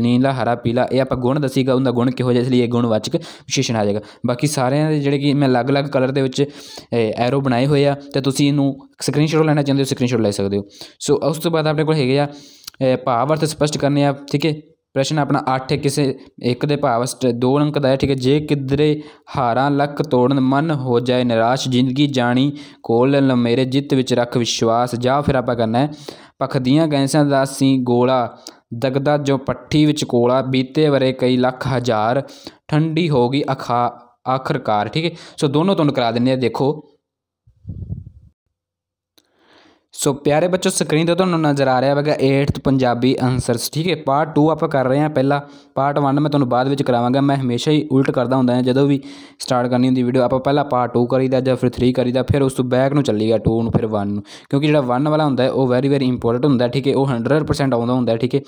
[SPEAKER 1] ਨੀਲਾ ਹਰਾ ਪੀਲਾ ਇਹ ਆਪਾਂ ਗੁਣ ਦਸੀਗਾ ਉਹਦਾ ਗੁਣ ਕਿਹੋ ਜਿਹਾ ਇਸ ਲਈ ਇਹ ਗੁਣਵਾਚਕ ਵਿਸ਼ੇਸ਼ਣ ਆ ਜਾਏਗਾ ਬਾਕੀ ਸਾਰਿਆਂ ਦੇ ਜਿਹੜੇ ਕਿ ਮੈਂ ਅਲੱਗ-ਅਲੱਗ ਕਲਰ ਦੇ ਵਿੱਚ ਐਰੋ ਬਣਾਏ ਹੋਏ ਆ ਤੇ ਤੁਸੀਂ ਇਹਨੂੰ ਸਕਰੀਨਸ਼ਾਟ ਲੈਣਾ ਚਾਹੁੰਦੇ ਹੋ ਸਕਰੀਨਸ਼ਾਟ ਲੈ ਸਕਦੇ ਹੋ ਸੋ ਉਸ ਤੋਂ ਬਾਅਦ ਆਪਣੇ ਕੋਲ ਹੈਗੇ ਆ ਭਾਵ ਅਰਥ ਸਪਸ਼ਟ ਕਰਨੇ ਆ ਠੀਕ ਹੈ ਪ੍ਰਸ਼ਨ ਆਪਣਾ 8 ਕਿਸੇ ਇੱਕ ਦੇ ਭਾਵ ਦੋ ਅੰਕ ਦਾ ਹੈ ਠੀਕ ਹੈ ਜੇ ਕਿਦਰੇ ਹਾਰਾਂ ਲੱਕ ਤੋੜਨ ਮਨ ਹੋ ਜਾਏ ਨਿਰਾਸ਼ ਜ਼ਿੰਦਗੀ ਜਾਣੀ ਕੋਲ ਮੇਰੇ ਜਿੱਤ ਵਿੱਚ ਰੱਖ ਵਿਸ਼ਵਾਸ ਜਾਂ ਫਿਰ ਆਪਾਂ ਕਰਨਾ ਹੈ ਪਖਦੀਆਂ ਗੈਂਸਾਂ ਦਾ ਸੀ ਗੋਲਾ ਦਗਦਾ ਜੋ ਪੱਠੀ ਵਿੱਚ ਕੋਲਾ ਬੀਤੇ ਵਰੇ ਕਈ ਲੱਖ ਹਜ਼ਾਰ ਠੰਡੀ ਹੋ ਗਈ ਅਖਾ ਆਖਰਕਾਰ ਠੀਕ ਹੈ ਸੋ ਦੋਨੋਂ ਤੁਹਾਨੂੰ ਕਰਾ ਦਿੰਨੇ ਆ ਦੇਖੋ ਸੋ ਪਿਆਰੇ ਬੱਚੋ ਸਕਰੀਨ ਤੇ ਤੁਹਾਨੂੰ ਨਜ਼ਰ ਆ ਰਿਹਾ ਹੈਗਾ 8th ਪੰਜਾਬੀ ਆਨਸਰਸ ਠੀਕ ਹੈ ਪਾਰਟ 2 ਆਪਾਂ ਕਰ ਰਹੇ ਹਾਂ ਪਹਿਲਾ ਪਾਰਟ 1 ਮੈਂ ਤੁਹਾਨੂੰ ਬਾਅਦ ਵਿੱਚ ਕਰਾਵਾਂਗਾ ਮੈਂ ਹਮੇਸ਼ਾ ਹੀ ਉਲਟ ਕਰਦਾ ਹੁੰਦਾ ਹਾਂ ਜਦੋਂ ਵੀ ਸਟਾਰਟ ਕਰਨੀ ਹੁੰਦੀ ਵੀਡੀਓ ਆਪਾਂ ਪਹਿਲਾਂ ਪਾਰਟ 2 ਕਰੀਦਾ ਜਾਂ ਫਿਰ 3 ਕਰੀਦਾ ਫਿਰ ਉਸ ਤੋਂ ਬੈਕ ਨੂੰ ਚੱਲੀਗਾ 2 ਨੂੰ ਫਿਰ 1 ਨੂੰ ਕਿਉਂਕਿ ਜਿਹੜਾ 1 ਵਾਲਾ ਹੁੰਦਾ ਹੈ ਉਹ ਵੈਰੀ ਵੈਰੀ ਇੰਪੋਰਟੈਂਟ ਹੁੰਦਾ ਠੀਕ ਹੈ ਉਹ 100% ਆਉਂਦਾ ਹੁੰਦਾ ਠੀਕ ਹੈ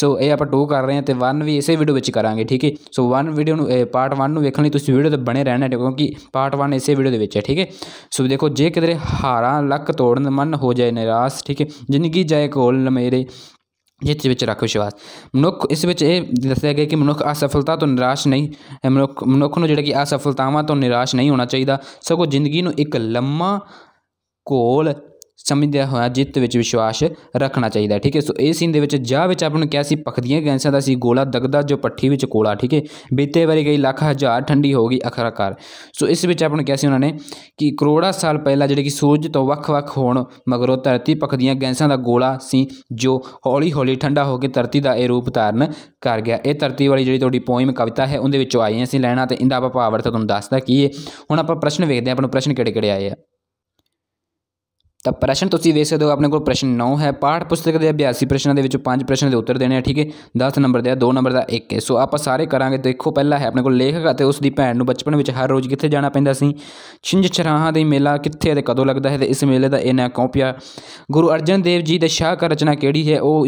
[SPEAKER 1] ਸੋ ਇਹ ਆਪਾਂ 2 ਕਰ ਰਹੇ ਹਾਂ ਤੇ 1 ਵੀ ਇਸੇ ਵੀਡੀਓ ਵਿੱਚ ਕਰਾਂਗੇ ਠੀਕ ਹੈ ਸੋ 1 ਵੀਡੀਓ ਨੂੰ ਪਾਰਟ 1 ਨੂੰ ਵੇਖਣ ਲਈ ਤੁਸੀਂ ਵੀਡੀਓ ਤੇ ਬਣੇ ਰਹਿਣਾ ਕਿਉਂਕਿ ਪਾਰਟ 1 ਇਸੇ ਵੀਡੀਓ ਦੇ ਵਿੱਚ ਹੈ ਠੀਕ ਹੈ ਸੋ ਦੇਖੋ ਜੇ ਕਿਦਰੇ ਹਾਰਾਂ ਲੱਕ ਤੋੜਨ ਦਾ ਮਨ ਹੋ ਜਾਏ ਜਾਏ ਨਿਰਾਸ਼ ਠੀਕ ਹੈ ਜ਼ਿੰਦਗੀ ਜਾਏ ਕੋਲ ਮੇਰੇ ਜਿੱਤ ਵਿੱਚ ਰੱਖ ਵਿਸ਼ਵਾਸ ਮਨੁੱਖ ਇਸ ਵਿੱਚ ਇਹ ਦੱਸਿਆ ਗਿਆ ਕਿ ਮਨੁੱਖ ਅਸਫਲਤਾ ਤੋਂ ਨਿਰਾਸ਼ ਨਹੀਂ ਮਨੁੱਖ ਮਨੁੱਖ ਨੂੰ ਜਿਹੜਾ ਕਿ ਅਸਫਲਤਾਵਾਂ ਤੋਂ ਨਿਰਾਸ਼ ਨਹੀਂ ਹੋਣਾ ਚਾਹੀਦਾ ਸਗੋਂ ਜ਼ਿੰਦਗੀ ਨੂੰ ਇੱਕ ਲੰਮਾ ਕੋਲ ਸਮਝਦਿਆ ਹੋਇਆ ਜਿੱਤ ਵਿੱਚ ਵਿਸ਼ਵਾਸ ਰੱਖਣਾ ਚਾਹੀਦਾ ਠੀਕ ਹੈ ਸੋ ਇਹ ਸੀਨ ਦੇ ਵਿੱਚ ਜਾ ਵਿੱਚ ਆਪਾਂ ਨੂੰ ਕਿਹਾ ਸੀ ਪਖਦੀਆਂ ਗੈਂਸਾਂ ਦਾ ਸੀ ਗੋਲਾ ਦਗਦਾ ਜੋ ਪੱਠੀ ਵਿੱਚ ਕੋਲਾ ਠੀਕ ਹੈ ਬੀਤੇ ਵਾਰੀ ਗਈ ਲੱਖ ਹਜ਼ਾਰ ਠੰਡੀ ਹੋ ਗਈ ਅਖਰਾਕਾਰ ਸੋ ਇਸ ਵਿੱਚ ਆਪਾਂ ਨੂੰ ਕਿਹਾ ਸੀ ਉਹਨਾਂ ਨੇ ਕਿ ਕਰੋੜਾ ਸਾਲ ਪਹਿਲਾਂ ਜਿਹੜੇ ਕਿ ਸੂਰਜ ਤੋਂ ਵੱਖ-ਵੱਖ ਹੋਣ ਮਗਰੋਂ ਧਰਤੀ ਪਖਦੀਆਂ ਗੈਂਸਾਂ ਦਾ ਗੋਲਾ ਸੀ ਜੋ ਹੌਲੀ-ਹੌਲੀ ਠੰਡਾ ਹੋ ਕੇ ਧਰਤੀ ਦਾ ਇਹ ਰੂਪ ਧਾਰਨ ਕਰ ਗਿਆ ਇਹ ਧਰਤੀ ਵਾਲੀ ਜਿਹੜੀ ਤੁਹਾਡੀ ਪੋਇਮ ਕਵਿਤਾ ਹੈ ਉਹਦੇ ਵਿੱਚੋਂ ਆਈਆਂ ਸੀ ਲੈਣਾ ਤੇ ਇਹਦਾ ਆਪਾਂ ਭਾਵ ਅਰਥ ਤੁਹਾਨੂੰ ਦੱਸਦਾ ਕੀ ਹੈ ਹੁਣ ਆਪਾਂ ਪ੍ਰਸ਼ਨ ਵੇਖਦੇ ਆਪਾਂ ਨੂੰ ਪ੍ਰਸ਼ਨ ਕਿਹੜੇ ਕਿਹੜੇ ਆਏ ਆ ਤਾਂ ਪ੍ਰਸ਼ਨ ਤੁਸੀਂ ਦੇਖ ਸਕਦੇ ਹੋ ਆਪਣੇ ਕੋਲ ਪ੍ਰਸ਼ਨ 9 ਹੈ ਪਾਠ ਪੁਸਤਕ ਦੇ ਅਭਿਆਸੀ ਪ੍ਰਸ਼ਨਾਂ ਦੇ ਵਿੱਚੋਂ ਪੰਜ ਪ੍ਰਸ਼ਨ ਦੇ ਉੱਤਰ ਦੇਣੇ ਆ ਠੀਕ ਹੈ 10 ਨੰਬਰ ਦੇ ਆ 2 ਨੰਬਰ ਦਾ 1 ਹੈ ਸੋ ਆਪਾਂ ਸਾਰੇ ਕਰਾਂਗੇ ਦੇਖੋ ਪਹਿਲਾ ਹੈ ਆਪਣੇ ਕੋਲ ਲੇਖਕ ਅਤੇ ਉਸ ਦੀ ਭੈਣ ਨੂੰ ਬਚਪਨ ਵਿੱਚ ਹਰ ਰੋਜ਼ ਕਿੱਥੇ ਜਾਣਾ ਪੈਂਦਾ ਸੀ ਛਿੰਝ ਚਰਾਹਾਂ ਦੇ ਮੇਲਾ ਕਿੱਥੇ ਅਤੇ ਕਦੋਂ ਲੱਗਦਾ ਹੈ ਤੇ ਇਸ ਮੇਲੇ ਦਾ ਇਹ ਨਾਂ ਕਿਉਂ ਪਿਆ ਗੁਰੂ ਅਰਜਨ ਦੇਵ ਜੀ ਦੇ ਸ਼ਾਹਕਾਰ ਰਚਨਾ ਕਿਹੜੀ ਹੈ ਉਹ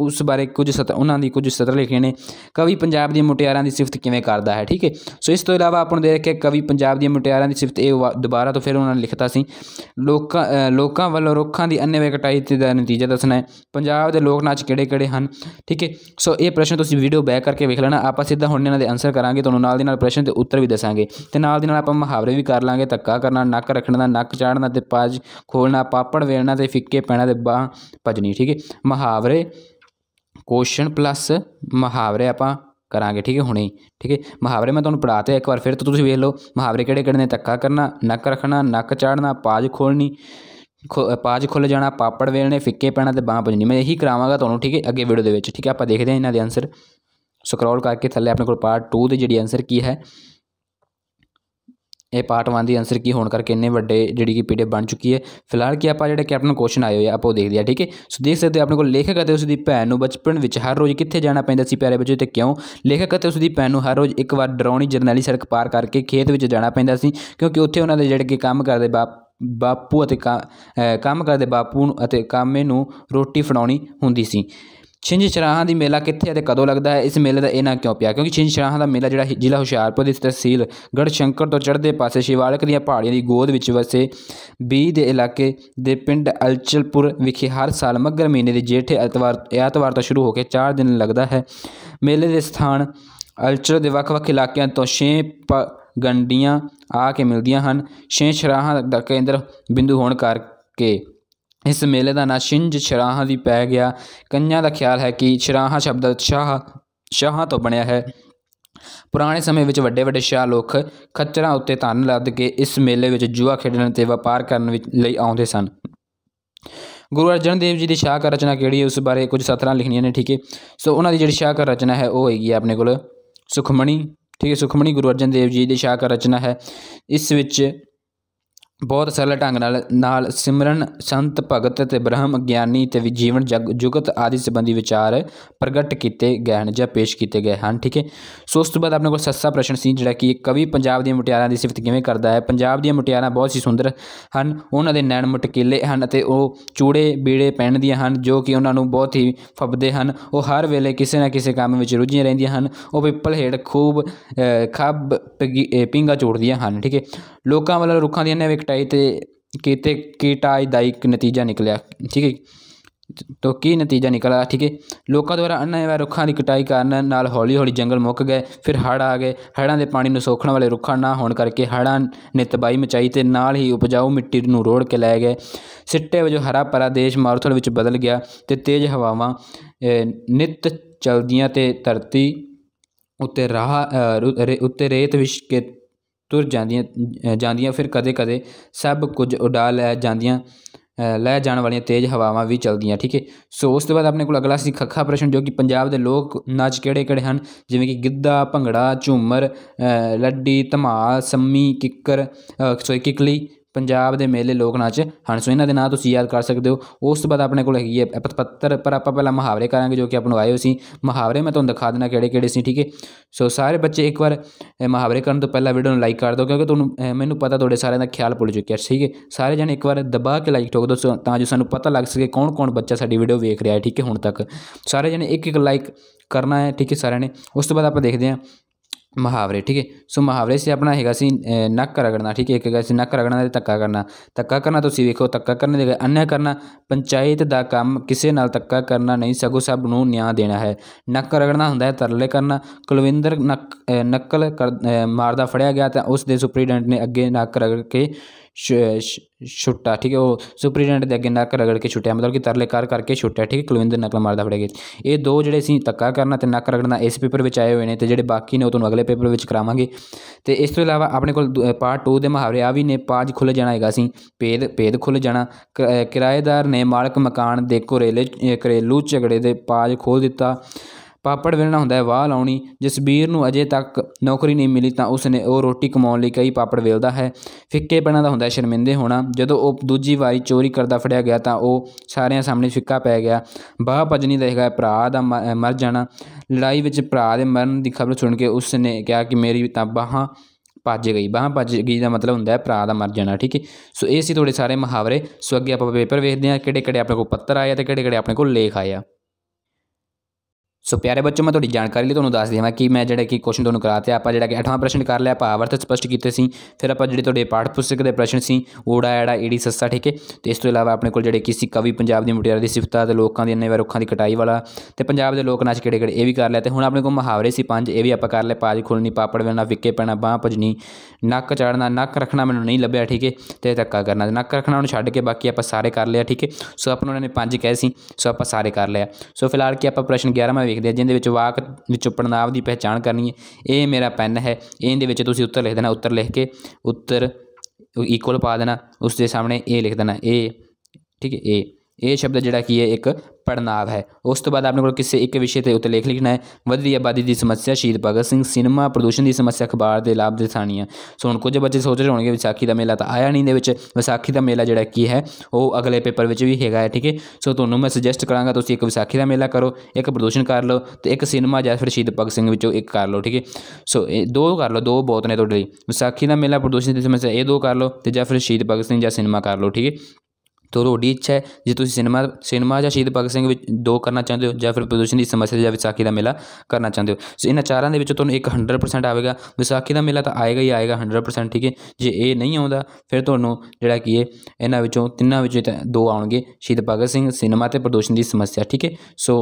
[SPEAKER 1] ਉਸ ਬਾਰੇ ਕੁਝ ਸਤ ਉਹਨਾਂ ਦੀ ਕੁਝ ਸਤਰ ਲਿਖੇ ਨੇ ਕਵੀ ਪੰਜਾਬ ਦੀਆਂ ਮੁਟਿਆਰਾਂ ਦੀ ਸਿਫਤ ਕਿਵੇਂ ਕਰਦਾ ਹੈ ਠੀਕ ਹੈ ਸੋ ਇਸ ਤੋਂ ਇਲਾਵਾ ਆਪਾਂ ਨੂੰ ਦੇਖ ਕੇ ਕਵੀ ਪੰਜਾਬ ਦੀਆਂ ਮੁਟਿਆਰਾਂ ਦੀ ਸਿਫਤ ਇਹ ਦੁਬਾਰਾ ਤੋਂ ਫਿਰ ਉਹਨਾਂ ਨੇ ਲਿਖਤਾ ਸੀ ਲੋਕਾਂ ਲੋਕਾਂ ਵੱਲੋਂ ਰੁੱਖਾਂ ਦੀ ਅੰਨੇ ਕਟਾਈ ਤੇ ਦਾ ਨਤੀਜਾ ਦੱਸਣਾ ਹੈ ਪੰਜਾਬ ਦੇ ਲੋਕ ਨਾਚ ਕਿਹੜੇ-ਕਿਹੜੇ ਹਨ ਠੀਕ ਹੈ ਸੋ ਇਹ ਪ੍ਰਸ਼ਨ ਤੁਸੀਂ ਵੀਡੀਓ ਬੈਕ ਕਰਕੇ ਵੇਖ ਲੈਣਾ ਆਪਾਂ ਸਿੱਧਾ ਹੁਣ ਇਹਨਾਂ ਦੇ ਆਨਸਰ ਕਰਾਂਗੇ ਤੁਹਾਨੂੰ ਨਾਲ ਦੀ ਨਾਲ ਪ੍ਰਸ਼ਨ ਤੇ ਉੱਤਰ ਵੀ ਦੱਸਾਂਗੇ ਤੇ ਨਾਲ ਦੀ ਨਾਲ ਆਪਾਂ ਮੁਹਾਵਰੇ ਵੀ ਕਰ ਲਾਂਗੇ ਤੱਕਾ ਕਰਨਾ ਨੱਕ ਰੱਖਣ ਦਾ ਨੱਕ ਚਾੜਨਾ ਤੇ ਪਾਜ ਖੋਲਣਾ ਪਾਪੜ ਵੇਲਣਾ ਤੇ ਫਿੱਕੇ ਪੈਣਾ ਤੇ ਬਾਹ ਭਜਣੀ ਠੀਕ ਹੈ ਮੁਹਾਵਰੇ ਕੁਐਸਚਨ ਪਲੱਸ ਮੁਹਾਵਰੇ ਆਪਾਂ ਕਰਾਂਗੇ ਠੀਕ ਹੈ ਹੁਣੇ ਠੀਕ ਹੈ ਮੁਹਾਵਰੇ ਮੈਂ ਤੁਹਾਨੂੰ ਪੜਾਤੇ ਇੱਕ ਵਾਰ ਫਿਰ ਤੋਂ ਤੁਸੀਂ ਵੇਖ ਲਓ ਮੁਹਾਵਰੇ ਕਿਹੜੇ ਕਿਹੜੇ ਨੇ ਧੱਕਾ ਕਰਨਾ ਨੱਕ ਰੱਖਣਾ ਨੱਕ ਚਾੜਨਾ ਪਾਜ ਖੋਲਣੀ ਪਾਜ ਖੁੱਲ ਜਾਣਾ ਪਾਪੜ ਵੇਲਣੇ ਫਿੱਕੇ ਪੈਣਾ ਤੇ ਬਾਹ ਭਜਣੀ ਮੈਂ ਇਹੀ ਕਰਾਵਾਂਗਾ ਤੁਹਾਨੂੰ ਠੀਕ ਹੈ ਅੱਗੇ ਵੀਡੀਓ ਦੇ ਵਿੱਚ ਠੀਕ ਹੈ ਆਪਾਂ ਦੇਖਦੇ ਹਾਂ ਇਹਨਾਂ ਦੇ ਆਨਸਰ ਸਕਰੋਲ ਕਰਕੇ ਥੱਲੇ ਆਪਣੇ ਕੋਲ ਪਾਰਟ 2 ਦੇ ਜਿਹੜੀ ਆਨਸਰ ਕੀ ਹੈ ਇਹ ਪਾਰਟ 1 ਦੀ ਆਨਸਰ ਕੀ ਹੋਣ ਕਰਕੇ ਇੰਨੇ ਵੱਡੇ ਜਿਹੜੀ ਕਿ ਪੀਡੀਐਫ ਬਣ ਚੁੱਕੀ ਹੈ ਫਿਲਹਾਲ ਕੀ ਆਪਾਂ ਜਿਹੜੇ ਕੈਪਟਨ ਕੁਐਸਚਨ ਆਏ ਹੋਏ ਆਪਾਂ ਉਹ ਦੇਖਦੇ ਆ ਠੀਕ ਹੈ ਸੋ ਦੇਖ ਸਕਦੇ ਹੋ ਆਪਣੇ ਕੋਲ ਲੇਖਕ ਅਤੇ ਉਸ ਦੀ ਭੈਣ ਨੂੰ ਬਚਪਨ ਵਿੱਚ ਹਰ ਰੋਜ਼ ਕਿੱਥੇ ਜਾਣਾ ਪੈਂਦਾ ਸੀ ਪਿਆਰੇ ਬੱਚੇ ਤੇ ਕਿਉਂ ਲੇਖਕ ਅਤੇ ਉਸ ਦੀ ਭੈਣ ਨੂੰ ਹਰ ਰੋਜ਼ ਇੱਕ ਵਾਰ ਡਰਾਉਣੀ ਜਰਨੈਲੀ ਸੜਕ ਪਾਰ ਕਰਕੇ ਖੇਤ ਵਿੱਚ ਜਾਣਾ ਪੈਂਦਾ ਸੀ ਕਿਉਂਕਿ ਉੱਥੇ ਉਹਨਾਂ ਦੇ ਜਿਹੜੇ ਕਿ ਕੰਮ ਕਰਦੇ ਬਾਪ ਬਾਪੂ ਅਤੇ ਕੰਮ ਕਰਦੇ ਬਾਪੂ ਨੂੰ ਅਤੇ ਕਾਮੇ ਨੂੰ ਰੋਟੀ ਫੜਾਉਣੀ ਹੁੰਦੀ ਸੀ ਛਿੰਝ ਚਰਾਹਾਂ ਦੀ ਮੇਲਾ ਕਿੱਥੇ ਅਤੇ ਕਦੋਂ ਲੱਗਦਾ ਹੈ ਇਸ ਮੇਲੇ ਦਾ ਇਹ ਨਾਂ ਕਿਉਂ ਪਿਆ ਕਿਉਂਕਿ ਛਿੰਝ ਚਰਾਹਾਂ ਦਾ ਮੇਲਾ ਜਿਹੜਾ ਜ਼ਿਲ੍ਹਾ ਹੁਸ਼ਿਆਰਪੁਰ ਦੀ ਤਹਿਸੀਲ ਗੜਸ਼ੰਕਰ ਤੋਂ ਚੜ੍ਹਦੇ ਪਾਸੇ ਸ਼ਿਵਾਲਕ ਦੀਆਂ ਪਹਾੜੀਆਂ ਦੀ ਗੋਦ ਵਿੱਚ ਵਸੇ 20 ਦੇ ਇਲਾਕੇ ਦੇ ਪਿੰਡ ਅਲਚਲਪੁਰ ਵਿਖੇ ਹਰ ਸਾਲ ਮੱਗਰ ਮਹੀਨੇ ਦੇ ਜੇਠੇ ਐਤਵਾਰ ਐਤਵਾਰ ਤੋਂ ਸ਼ੁਰੂ ਹੋ ਕੇ 4 ਦਿਨ ਲੱਗਦਾ ਹੈ ਮੇਲੇ ਦੇ ਸਥਾਨ ਅਲਚਲ ਦੇ ਵੱਖ-ਵੱਖ ਇਲਾਕਿਆਂ ਤੋਂ ਛੇ ਗੰਡੀਆਂ ਆ ਕੇ ਮਿਲਦੀਆਂ ਹਨ ਛੇ ਸ਼ਰਾਹਾਂ ਦਾ ਕੇਂਦਰ ਬਿੰਦੂ ਹੋਣ ਕਰਕੇ ਇਸ ਮੇਲੇ ਦਾ ਨਾਂ ਸ਼ਿੰਜ ਛਰਾਹਾਂ ਦੀ ਪੈ ਗਿਆ ਕੰਨਿਆ ਦਾ ਖਿਆਲ ਹੈ ਕਿ ਛਰਾਹਾਂ ਸ਼ਬਦ ਸ਼ਾਹ ਸ਼ਾਹਾਂ ਤੋਂ ਬਣਿਆ ਹੈ ਪੁਰਾਣੇ ਸਮੇਂ ਵਿੱਚ ਵੱਡੇ ਵੱਡੇ ਸ਼ਾਹ ਲੋਕ ਖੱਚਰਾਂ ਉੱਤੇ ਧਨ ਲੱਦ ਕੇ ਇਸ ਮੇਲੇ ਵਿੱਚ ਜੂਆ ਖੇਡਣ ਤੇ ਵਪਾਰ ਕਰਨ ਲਈ ਆਉਂਦੇ ਸਨ ਗੁਰੂ ਅਰਜਨ ਦੇਵ ਜੀ ਦੀ ਸ਼ਾਹਕਾਰ ਰਚਨਾ ਕਿਹੜੀ ਹੈ ਉਸ ਬਾਰੇ ਕੁਝ ਸਤਰਾਂ ਲਿਖਣੀਆਂ ਨੇ ਠੀਕ ਹੈ ਸੋ ਉਹਨਾਂ ਦੀ ਜਿਹੜੀ ਸ਼ਾਹਕਾਰ ਰਚਨਾ ਹੈ ਉਹ ਹੈਗੀ ਆਪਣੇ ਕੋਲ ਸੁਖਮਣੀ ਠੀਕ ਹੈ ਸੁਖਮਣੀ ਗੁਰੂ ਅਰਜਨ ਦੇਵ ਜੀ ਦੀ ਸ਼ਾਹਕਾਰ ਰਚਨਾ ਹੈ ਇਸ ਵਿੱਚ ਬਹੁਤ ਸਰਲ ਢੰਗ ਨਾਲ ਨਾਲ ਸਿਮਰਨ ਸੰਤ ਭਗਤ ਤੇ ਬ੍ਰਹਮ ਗਿਆਨੀ ਤੇ ਵੀ ਜੀਵਨ ਜਗ ਜੁਗਤ ਆਦਿ ਸੰਬੰਧੀ ਵਿਚਾਰ ਪ੍ਰਗਟ ਕੀਤੇ ਗਏ ਹਨ ਜਾਂ ਪੇਸ਼ ਕੀਤੇ ਗਏ ਹਨ ਠੀਕ ਹੈ ਸੋ ਉਸ ਤੋਂ ਬਾਅਦ ਆਪਣੇ ਕੋਲ ਸੱਸਾ ਪ੍ਰਸ਼ਨ ਸੀ ਜਿਹੜਾ ਕਿ ਕਵੀ ਪੰਜਾਬ ਦੀਆਂ ਮੁਟਿਆਰਾਂ ਦੀ ਸਿਫਤ ਕਿਵੇਂ ਕਰਦਾ ਹੈ ਪੰਜਾਬ ਦੀਆਂ ਮੁਟਿਆਰਾਂ ਬਹੁਤ ਹੀ ਸੁੰਦਰ ਹਨ ਉਹਨਾਂ ਦੇ ਨੈਣ ਮਟਕੀਲੇ ਹਨ ਅਤੇ ਉਹ ਚੂੜੇ ਬੀੜੇ ਪਹਿਨਦੀਆਂ ਹਨ ਜੋ ਕਿ ਉਹਨਾਂ ਨੂੰ ਬਹੁਤ ਹੀ ਫੱਬਦੇ ਹਨ ਉਹ ਹਰ ਵੇਲੇ ਕਿਸੇ ਨਾ ਕਿਸੇ ਕੰਮ ਵਿੱਚ ਰੁੱਝੀਆਂ ਰਹਿੰਦੀਆਂ ਹਨ ਉਹ ਪਿੱਪਲ ਹੇੜ ਖੂਬ ਖੱਬ ਪਿੰਗਾ ਚੋੜਦੀਆਂ ਹਨ ਠੀਕ ਹੈ ਲੋਕਾਂ ਵੱਲੋਂ ਰੁੱਖਾਂ ਦੀਆਂ ਨੇ ਕਟਾਈ ਤੇ ਕੀਤੇ ਇੱਕ ਨਤੀਜਾ ਨਿਕਲਿਆ ਠੀਕ ਹੈ ਤੋ ਕੀ ਨਤੀਜਾ ਨਿਕਲਾ ਠੀਕ ਹੈ ਲੋਕਾਂ ਦੁਆਰਾ ਇਹ ਰੁੱਖਾਂ ਦੀ ਕਟਾਈ ਕਰਨ ਨਾਲ ਹੌਲੀ ਹੌਲੀ ਜੰਗਲ ਮੁੱਕ ਗਏ ਫਿਰ ਹੜ ਆ ਗਏ ਹੜਾਂ ਦੇ ਪਾਣੀ ਨੂੰ ਸੋਖਣ ਵਾਲੇ ਰੁੱਖਾਂ ਨਾ ਹੋਣ ਕਰਕੇ ਹੜਾਂ ਨੇ ਤਬਾਈ ਮਚਾਈ ਤੇ ਨਾਲ ਹੀ ਉਪਜਾਊ ਮਿੱਟੀ ਨੂੰ ਰੋੜ ਕੇ ਲੈ ਗਏ ਸਿੱਟੇ ਵਜੋਂ ਹਰਾ ਪਰਾ ਦੇਸ਼ ਮਾਰੂਥਲ ਵਿੱਚ ਬਦਲ ਗਿਆ ਤੇ ਤੇਜ਼ ਹਵਾਵਾਂ ਨਿਤ ਚਲਦੀਆਂ ਤੇ ਧਰਤੀ ਉੱਤੇ ਰਾਹ ਉੱਤੇ ਰੇਤ ਵਿਛ ਕੇ ਤੁਰ ਜਾਂਦੀਆਂ ਜਾਂਦੀਆਂ ਫਿਰ ਕਦੇ ਕਦੇ ਸਭ ਕੁਝ ਉਡਾ ਲੈ ਜਾਂਦੀਆਂ ਲੈ ਜਾਣ ਵਾਲੀਆਂ ਤੇਜ਼ ਹਵਾਵਾਂ ਵੀ ਚਲਦੀਆਂ ਠੀਕ ਹੈ ਸੋ ਉਸ ਤੋਂ ਬਾਅਦ ਆਪਣੇ ਕੋਲ ਅਗਲਾ ਸੀ ਖੱਖਾ ਪ੍ਰਸ਼ਨ ਜੋ ਕਿ ਪੰਜਾਬ ਦੇ ਲੋਕ ਨਾਚ ਕਿਹੜੇ ਕਿਹੜੇ ਹਨ ਜਿਵੇਂ ਕਿ ਗਿੱਧਾ ਭੰਗੜਾ ਝੂਮਰ ਲੱਡੀ ਧਮਾਲ ਸੰਮੀ ਕਿੱਕਰ ਸੋਈ ਕਿਕਲੀ ਪੰਜਾਬ ਦੇ ਮੇਲੇ ਲੋਕ ਨਾਚ ਹਨ ਸੋ ਇਹਨਾਂ ਦੇ ਨਾਂ ਤੁਸੀਂ ਯਾਦ ਕਰ ਸਕਦੇ ਹੋ ਉਸ ਤੋਂ ਬਾਅਦ ਆਪਣੇ ਕੋਲ ਹੈਗੀ ਹੈ ਪੱਤਰ ਪਰ ਆਪਾਂ ਪਹਿਲਾਂ ਮੁਹਾਵਰੇ ਕਰਾਂਗੇ ਜੋ ਕਿ ਆਪਾਂ ਨੂੰ ਆਏ ਹੋ ਸੀ ਮੁਹਾਵਰੇ ਮੈਂ ਤੁਹਾਨੂੰ ਦਿਖਾ ਦੇਣਾ ਕਿਹੜੇ ਕਿਹੜੇ ਸੀ ਠੀਕ ਹੈ ਸੋ ਸਾਰੇ ਬੱਚੇ ਇੱਕ ਵਾਰ ਮੁਹਾਵਰੇ ਕਰਨ ਤੋਂ ਪਹਿਲਾਂ ਵੀਡੀਓ ਨੂੰ ਲਾਈਕ ਕਰ ਦਿਓ ਕਿਉਂਕਿ ਤੁਹਾਨੂੰ ਮੈਨੂੰ ਪਤਾ ਤੁਹਾਡੇ ਸਾਰਿਆਂ ਦਾ ਖਿਆਲ ਭੁੱਲ ਚੁੱਕਿਆ ਠੀਕ ਹੈ ਸਾਰੇ ਜਣੇ ਇੱਕ ਵਾਰ ਦਬਾ ਕੇ ਲਾਈਕ ਠੋਕ ਦਿਓ ਤਾਂ ਜੋ ਸਾਨੂੰ ਪਤਾ ਲੱਗ ਸਕੇ ਕੌਣ ਕੌਣ ਬੱਚਾ ਸਾਡੀ ਵੀਡੀਓ ਵੇਖ ਰਿਹਾ ਹੈ ਠੀਕ ਹੈ ਹੁਣ ਤੱਕ ਸਾਰੇ ਜਣੇ ਇੱਕ ਇੱਕ ਲਾਈਕ ਕਰਨਾ ਹੈ ਠੀਕ ਹੈ ਸਾਰਿਆਂ ਨੇ ਉਸ ਤੋਂ ਬਾਅਦ ਆਪਾਂ ਦੇਖਦੇ ਹਾਂ ਮਹਾਵਰੇ ਠੀਕ ਹੈ ਸੋ ਮਹਾਵਰੇ ਸੇ ਆਪਣਾ ਹੈਗਾ ਸੀ ਨੱਕ ਰਗੜਨਾ ਠੀਕ ਹੈ ਇੱਕ ਹੈਗਾ ਸੀ ਨੱਕ ਰਗੜਨਾ ਤੇ ਤੱਕਾ ਕਰਨਾ ਤੱਕਾ ਕਰਨਾ ਤੁਸੀਂ ਵੇਖੋ ਤੱਕਾ ਕਰਨ ਦੇ ਅੰਨਿਆ ਕਰਨਾ ਪੰਚਾਇਤ ਦਾ ਕੰਮ ਕਿਸੇ ਨਾਲ ਤੱਕਾ ਕਰਨਾ ਨਹੀਂ ਸਗੋ ਸਭ ਨੂੰ ਨਿਆਂ ਦੇਣਾ ਹੈ ਨੱਕ ਰਗੜਨਾ ਹੁੰਦਾ ਹੈ ਤਰਲੇ ਕਰਨਾ ਕੁਲਵਿੰਦਰ ਨੱਕ ਨਕਲ ਮਾਰਦਾ ਫੜਿਆ ਗਿਆ ਤਾਂ ਉਸ ਦੇ ਸੁਪਰੀਡੈਂਟ ਨੇ ਅੱਗੇ ਨੱਕ ਰਗੜ ਕੇ ਛੁੱਟਾ ਠੀਕ ਹੈ ਉਹ ਸੁਪਰੀਡੈਂਟ ਦੇ ਅੱਗੇ ਨੱਕ ਰਗੜ ਕੇ ਛੁੱਟਿਆ ਮਤਲਬ ਕਿ ਤਰਲੇ ਕਰ ਕਰਕੇ ਛੁੱਟਿਆ ਠੀਕ ਹੈ ਕੁਲਵਿੰਦਰ ਨਕਲ ਮਾਰਦਾ ਫੜਿਆ ਗਿਆ ਇਹ ਦੋ ਜਿਹੜੇ ਸੀ ਤੱਕਾ ਕਰਨਾ ਤੇ ਨੱਕ ਰਗੜਨਾ ਇਸ ਪੇਪਰ ਵਿੱਚ ਆਏ ਹੋਏ ਨੇ ਤੇ ਜਿਹੜੇ ਬਾਕੀ ਨੇ ਉਹ ਤੁਹਾਨੂੰ ਅਗਲੇ ਪੇਪਰ ਵਿੱਚ ਕਰਾਵਾਂਗੇ ਤੇ ਇਸ ਤੋਂ ਇਲਾਵਾ ਆਪਣੇ ਕੋਲ ਪਾਰਟ 2 ਦੇ ਮੁਹਾਵਰੇ ਆ ਵੀ ਨੇ ਪਾਜ ਖੁੱਲ ਜਾਣਾ ਹੈਗਾ ਸੀ ਪੇਦ ਪੇਦ ਖੁੱਲ ਜਾਣਾ ਕਿਰਾਏਦਾਰ ਨੇ ਮਾਲਕ ਮਕਾਨ ਦੇ ਘਰੇਲੇ ਘਰੇਲੂ ਝਗੜੇ ਦੇ ਪਾਜ ਖੋਲ ਦਿੱਤਾ ਪਾਪੜ ਵੇਲਣਾ ਹੁੰਦਾ ਹੈ ਵਾਹ ਲਾਉਣੀ ਜਸਬੀਰ ਨੂੰ ਅਜੇ ਤੱਕ ਨੌਕਰੀ ਨਹੀਂ ਮਿਲੀ ਤਾਂ ਉਸਨੇ ਉਹ ਰੋਟੀ ਕਮਾਉਣ ਲਈ ਕਈ ਪਾਪੜ ਵੇਲਦਾ ਹੈ ਫਿੱਕੇ ਪਣਾ ਦਾ ਹੁੰਦਾ ਹੈ ਸ਼ਰਮਿੰਦੇ ਹੋਣਾ ਜਦੋਂ ਉਹ ਦੂਜੀ ਵਾਰੀ ਚੋਰੀ ਕਰਦਾ ਫੜਿਆ ਗਿਆ ਤਾਂ ਉਹ ਸਾਰਿਆਂ ਸਾਹਮਣੇ ਫਿੱਕਾ ਪੈ ਗਿਆ ਬਾਹ ਭਜਨੀ ਦਾ ਹੈਗਾ ਭਰਾ ਦਾ ਮਰ ਜਾਣਾ ਲੜਾਈ ਵਿੱਚ ਭਰਾ ਦੇ ਮਰਨ ਦੀ ਖਬਰ ਸੁਣ ਕੇ ਉਸਨੇ ਕਿਹਾ ਕਿ ਮੇਰੀ ਤਾਂ ਬਾਹਾਂ ਭੱਜ ਗਈ ਬਾਹਾਂ ਭੱਜ ਗਈ ਦਾ ਮਤਲਬ ਹੁੰਦਾ ਹੈ ਭਰਾ ਦਾ ਮਰ ਜਾਣਾ ਠੀਕ ਹੈ ਸੋ ਇਹ ਸੀ ਤੁਹਾਡੇ ਸਾਰੇ ਮੁਹਾਵਰੇ ਸੋ ਅੱਗੇ ਆਪਾਂ ਪੇਪਰ ਵੇਖਦੇ ਹਾਂ ਕਿਹੜੇ ਕਿਹੜੇ ਆਪਣੇ ਕੋਲ ਪੱਤਰ ਆਏ ਤੇ ਕਿਹੜੇ ਕਿਹੜੇ ਆਪਣੇ ਕੋਲ ਲੇਖ ਆ ਸੋ ਪਿਆਰੇ ਬੱਚੋ ਮੈਂ ਤੁਹਾਡੀ ਜਾਣਕਾਰੀ ਲਈ ਤੁਹਾਨੂੰ ਦੱਸ ਦਿਆਂ ਕਿ ਮੈਂ ਜਿਹੜਾ ਕਿ ਕੁਐਸਚਨ ਤੁਹਾਨੂੰ ਕਰਾਤੇ ਆਪਾਂ ਜਿਹੜਾ ਕਿ 8ਵਾਂ ਪ੍ਰਸ਼ਨ ਕਰ ਲਿਆ ਆਪਾਂ ਆਵਰਤ ਸਪਸ਼ਟ ਕੀਤੇ ਸੀ ਫਿਰ ਆਪਾਂ ਜਿਹੜੇ ਤੁਹਾਡੇ ਪਾਠ ਪੁਸਤਕ ਦੇ ਪ੍ਰਸ਼ਨ ਸੀ ਓੜਾ ਐੜਾ ਈੜੀ ਸੱਸਾ ਠੀਕ ਹੈ ਤੇ ਇਸ ਤੋਂ ਇਲਾਵਾ ਆਪਣੇ ਕੋਲ ਜਿਹੜੇ ਸੀ ਕਵੀ ਪੰਜਾਬ ਦੀ ਮੁਟਿਆਰ ਦੀ ਸਿਫਤਾ ਤੇ ਲੋਕਾਂ ਦੀ ਅੰਨੇ ਰੁੱਖਾਂ ਦੀ ਕਟਾਈ ਵਾਲਾ ਤੇ ਪੰਜਾਬ ਦੇ ਲੋਕ ਨਾਚ ਕਿਹੜੇ ਕਿਹੜੇ ਇਹ ਵੀ ਕਰ ਲਿਆ ਤੇ ਹੁਣ ਆਪਣੇ ਕੋਲ ਮੁਹਾਵਰੇ ਸੀ ਪੰਜ ਇਹ ਵੀ ਆਪਾਂ ਕਰ ਲਏ ਪਾਜ ਖੁੱਲਣੀ ਪਾਪੜ ਵੇਣਾ ਵਿੱਕੇ ਪੈਣਾ ਬਾਹ ਭਜਣੀ ਨੱਕ ਚਾੜਨਾ ਨੱਕ ਰੱਖਣਾ ਮੈਨੂੰ ਨਹੀਂ ਲੱਭਿਆ ਠੀਕ ਹੈ ਤੇ ਧੱਕਾ ਕਰਨਾ ਨੱਕ ਰੱਖਣਾ ਉਹਨੂੰ ਛੱਡ ਕੇ ਬਾਕੀ ਆਪਾਂ ਸਾਰੇ ਕਰ ਲਿਆ ਠੀਕ ਹੈ ਸੋ ਆਪਾਂ ਉਹਨਾਂ ਨੇ ਪੰਜ ਕਹੇ ਸੀ ਸੋ ਆਪਾਂ ਸਾਰੇ ਕਰ ਲਿਆ ਸੋ ਫਿਲਹਾਲ ਕੀ ਆਪਾਂ ਪ੍ਰਸ਼ਨ 11ਵਾਂ ਦੇਖਦੇ ਆ ਜਿੰਦੇ ਵਿੱਚ ਵਾਕ ਵਿੱਚੋਂ ਪੜਨਾਵ ਦੀ ਪਹਿਚਾਣ ਕਰਨੀ ਹੈ ਇਹ ਮੇਰਾ ਪੈਨ ਹੈ ਇਹਦੇ ਵਿੱਚ ਤੁਸੀਂ ਉੱਤਰ ਲਿਖ ਦੇਣਾ ਉੱਤਰ ਲਿਖ ਕੇ ਉੱਤਰ ਇਕੁਅਲ ਪਾ ਦੇਣਾ ਉਸ ਦੇ ਸਾਹਮਣੇ ਇਹ ਲਿਖ ਦੇਣਾ ਇਹ ਠੀਕ ਹੈ ਇਹ ਇਹ ਸ਼ਬਦ ਜਿਹੜਾ ਕੀ ਹੈ ਇੱਕ ਪੜਨਾਵ ਹੈ ਉਸ ਤੋਂ ਬਾਅਦ ਆਪਣੇ ਕੋਲ ਕਿਸੇ ਇੱਕ ਵਿਸ਼ੇ ਤੇ ਉੱਤੇ ਲੇਖ ਲਿਖਣਾ ਹੈ ਵਧਦੀ ਆਬਾਦੀ ਦੀ ਸਮੱਸਿਆ ਸ਼ਹੀਦ ਭਗਤ ਸਿੰਘ ਸਿਨੇਮਾ ਪ੍ਰਦੂਸ਼ਣ ਦੀ ਸਮੱਸਿਆ ਅਖਬਾਰ ਦੇ ਲਾਭ ਦੇ ਸਾਨੀਆਂ ਸੋ ਹੁਣ ਕੁਝ ਬੱਚੇ ਸੋਚ ਰਹੇ ਹੋਣਗੇ ਵਿਸਾਖੀ ਦਾ ਮੇਲਾ ਤਾਂ ਆਇਆ ਨਹੀਂ ਦੇ ਵਿੱਚ ਵਿਸਾਖੀ ਦਾ ਮੇਲਾ ਜਿਹੜਾ ਕੀ ਹੈ ਉਹ ਅਗਲੇ ਪੇਪਰ ਵਿੱਚ ਵੀ ਹੈਗਾ ਹੈ ਠੀਕ ਹੈ ਸੋ ਤੁਹਾਨੂੰ ਮੈਂ ਸੁਜੈਸਟ ਕਰਾਂਗਾ ਤੁਸੀਂ ਇੱਕ ਵਿਸਾਖੀ ਦਾ ਮੇਲਾ ਕਰੋ ਇੱਕ ਪ੍ਰਦੂਸ਼ਣ ਕਰ ਲਓ ਤੇ ਇੱਕ ਸਿਨੇਮਾ ਜਾਂ ਫਿਰ ਸ਼ਹੀਦ ਭਗਤ ਸਿੰਘ ਵਿੱਚੋਂ ਇੱਕ ਕਰ ਲਓ ਠੀਕ ਹੈ ਸੋ ਇਹ ਦੋ ਕਰ ਲਓ ਦੋ ਬਹੁਤ ਨੇ ਤੁਹਾਡੇ ਲਈ ਵਿਸਾਖੀ ਦਾ ਮੇਲਾ ਪ੍ਰਦੂਸ਼ਣ ਦੀ ਸਮੱਸਿਆ ਇਹ ਦੋ ਕਰ ਲਓ ਤੇ ਜਾਂ ਫਿਰ ਸ਼ਹੀਦ ਭਗਤ ਸਿੰਘ ਜਾਂ ਸਿਨੇਮਾ ਕਰ ਲਓ ਠੀਕ ਹੈ ਤੋ ਤੁਹਾਡੀ ਇੱਛਾ ਹੈ ਜੇ ਤੁਸੀਂ ਸਿਨੇਮਾ ਸਿਨੇਮਾ ਜਾਂ ਸ਼ਹੀਦ ਭਗਤ ਸਿੰਘ ਵਿੱਚ ਦੋ ਕਰਨਾ ਚਾਹੁੰਦੇ ਹੋ ਜਾਂ ਫਿਰ ਪ੍ਰਦੂਸ਼ਣ ਦੀ ਸਮੱਸਿਆ ਜਾਂ ਵਿਸਾਖੀ ਦਾ ਮੇਲਾ ਕਰਨਾ ਚਾਹੁੰਦੇ ਹੋ ਸੋ ਇਹਨਾਂ ਚਾਰਾਂ ਦੇ ਵਿੱਚੋਂ ਤੁਹਾਨੂੰ ਇੱਕ 100% ਆਵੇਗਾ ਵਿਸਾਖੀ ਦਾ ਮੇਲਾ ਤਾਂ ਆਏਗਾ ਹੀ ਆਏਗਾ 100% ਠੀਕ ਹੈ ਜੇ ਇਹ ਨਹੀਂ ਆਉਂਦਾ ਫਿਰ ਤੁਹਾਨੂੰ ਜਿਹੜਾ ਕੀ ਹੈ ਇਹਨਾਂ ਵਿੱਚੋਂ ਤਿੰਨਾਂ ਵਿੱਚੋਂ ਦੋ ਆਉਣਗੇ ਸ਼ਹੀਦ ਭਗਤ ਸਿੰਘ ਸਿਨੇਮਾ ਤੇ ਪ੍ਰਦੂਸ਼ਣ ਦੀ ਸਮੱਸਿਆ ਠੀਕ ਹੈ ਸੋ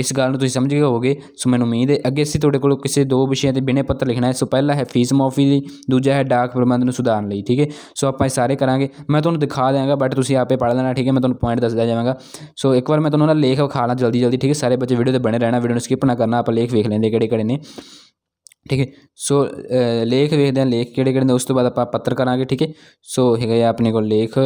[SPEAKER 1] ਇਸ ਗੱਲ ਨੂੰ ਤੁਸੀਂ ਸਮਝ ਗਏ ਹੋਵੋਗੇ ਸੋ ਮੈਨੂੰ ਉਮੀਦ ਹੈ ਅੱਗੇ ਅਸੀਂ ਤੁਹਾਡੇ ਕੋਲ ਕਿਸੇ ਦੋ ਵਿਸ਼ਿਆਂ ਤੇ ਬਿਨੇ ਪੱਤਰ ਲਿਖਣਾ ਹੈ ਸੋ ਪਹਿਲਾ ਹੈ ਫੀਸ ਮਾਫੀ ਲਈ ਦੂਜਾ ਹੈ ਡਾਕ ਪ੍ਰਬੰਧ ਨੂੰ ਸੁਧਾਰਨ ਲਈ ਠੀਕ ਹੈ ਸੋ ਆਪਾਂ ਇਹ ਸਾਰੇ ਕਰਾਂਗੇ ਮੈਂ ਤੁਹਾਨੂੰ ਦਿਖਾ ਦਿਆਂਗਾ ਬਟ ਤੁਸੀਂ ਆਪੇ ਪੜ੍ਹ ਲੈਣਾ ਠੀਕ ਹੈ ਮੈਂ ਤੁਹਾਨੂੰ ਪੁਆਇੰਟ ਦੱਸਦਾ ਜਾਵਾਂਗਾ ਸੋ ਇੱਕ ਵਾਰ ਮੈਂ ਤੁਹਾਨੂੰ ਨਾ ਲੇਖ ਵਿਖਾ ਲਾਂ ਜਲਦੀ ਜਲਦੀ ਠੀਕ ਹੈ ਸਾਰੇ ਬੱਚੇ ਵੀਡੀਓ ਤੇ ਬਣੇ ਰਹਿਣਾ ਵੀਡੀਓ ਨੂੰ ਸਕਿਪ ਨਾ ਕਰਨਾ ਆਪਾਂ ਲੇਖ ਵੇਖ ਲੈਂਦੇ ਕਿਹੜੇ ਕਿਹੜੇ ਨੇ ਠੀਕ ਹੈ ਸੋ ਲੇਖ ਵੇਖਦੇ ਹਾਂ ਲੇਖ ਕਿਹੜੇ ਕਿਹੜੇ ਨੇ ਉਸ ਤੋਂ ਬਾਅਦ ਆਪਾਂ ਪੱਤਰ ਕਰਾਂਗੇ ਠੀਕ ਹੈ ਸੋ ਹੈਗਾ ਆਪਣੇ ਕੋਲ ਲੇਖ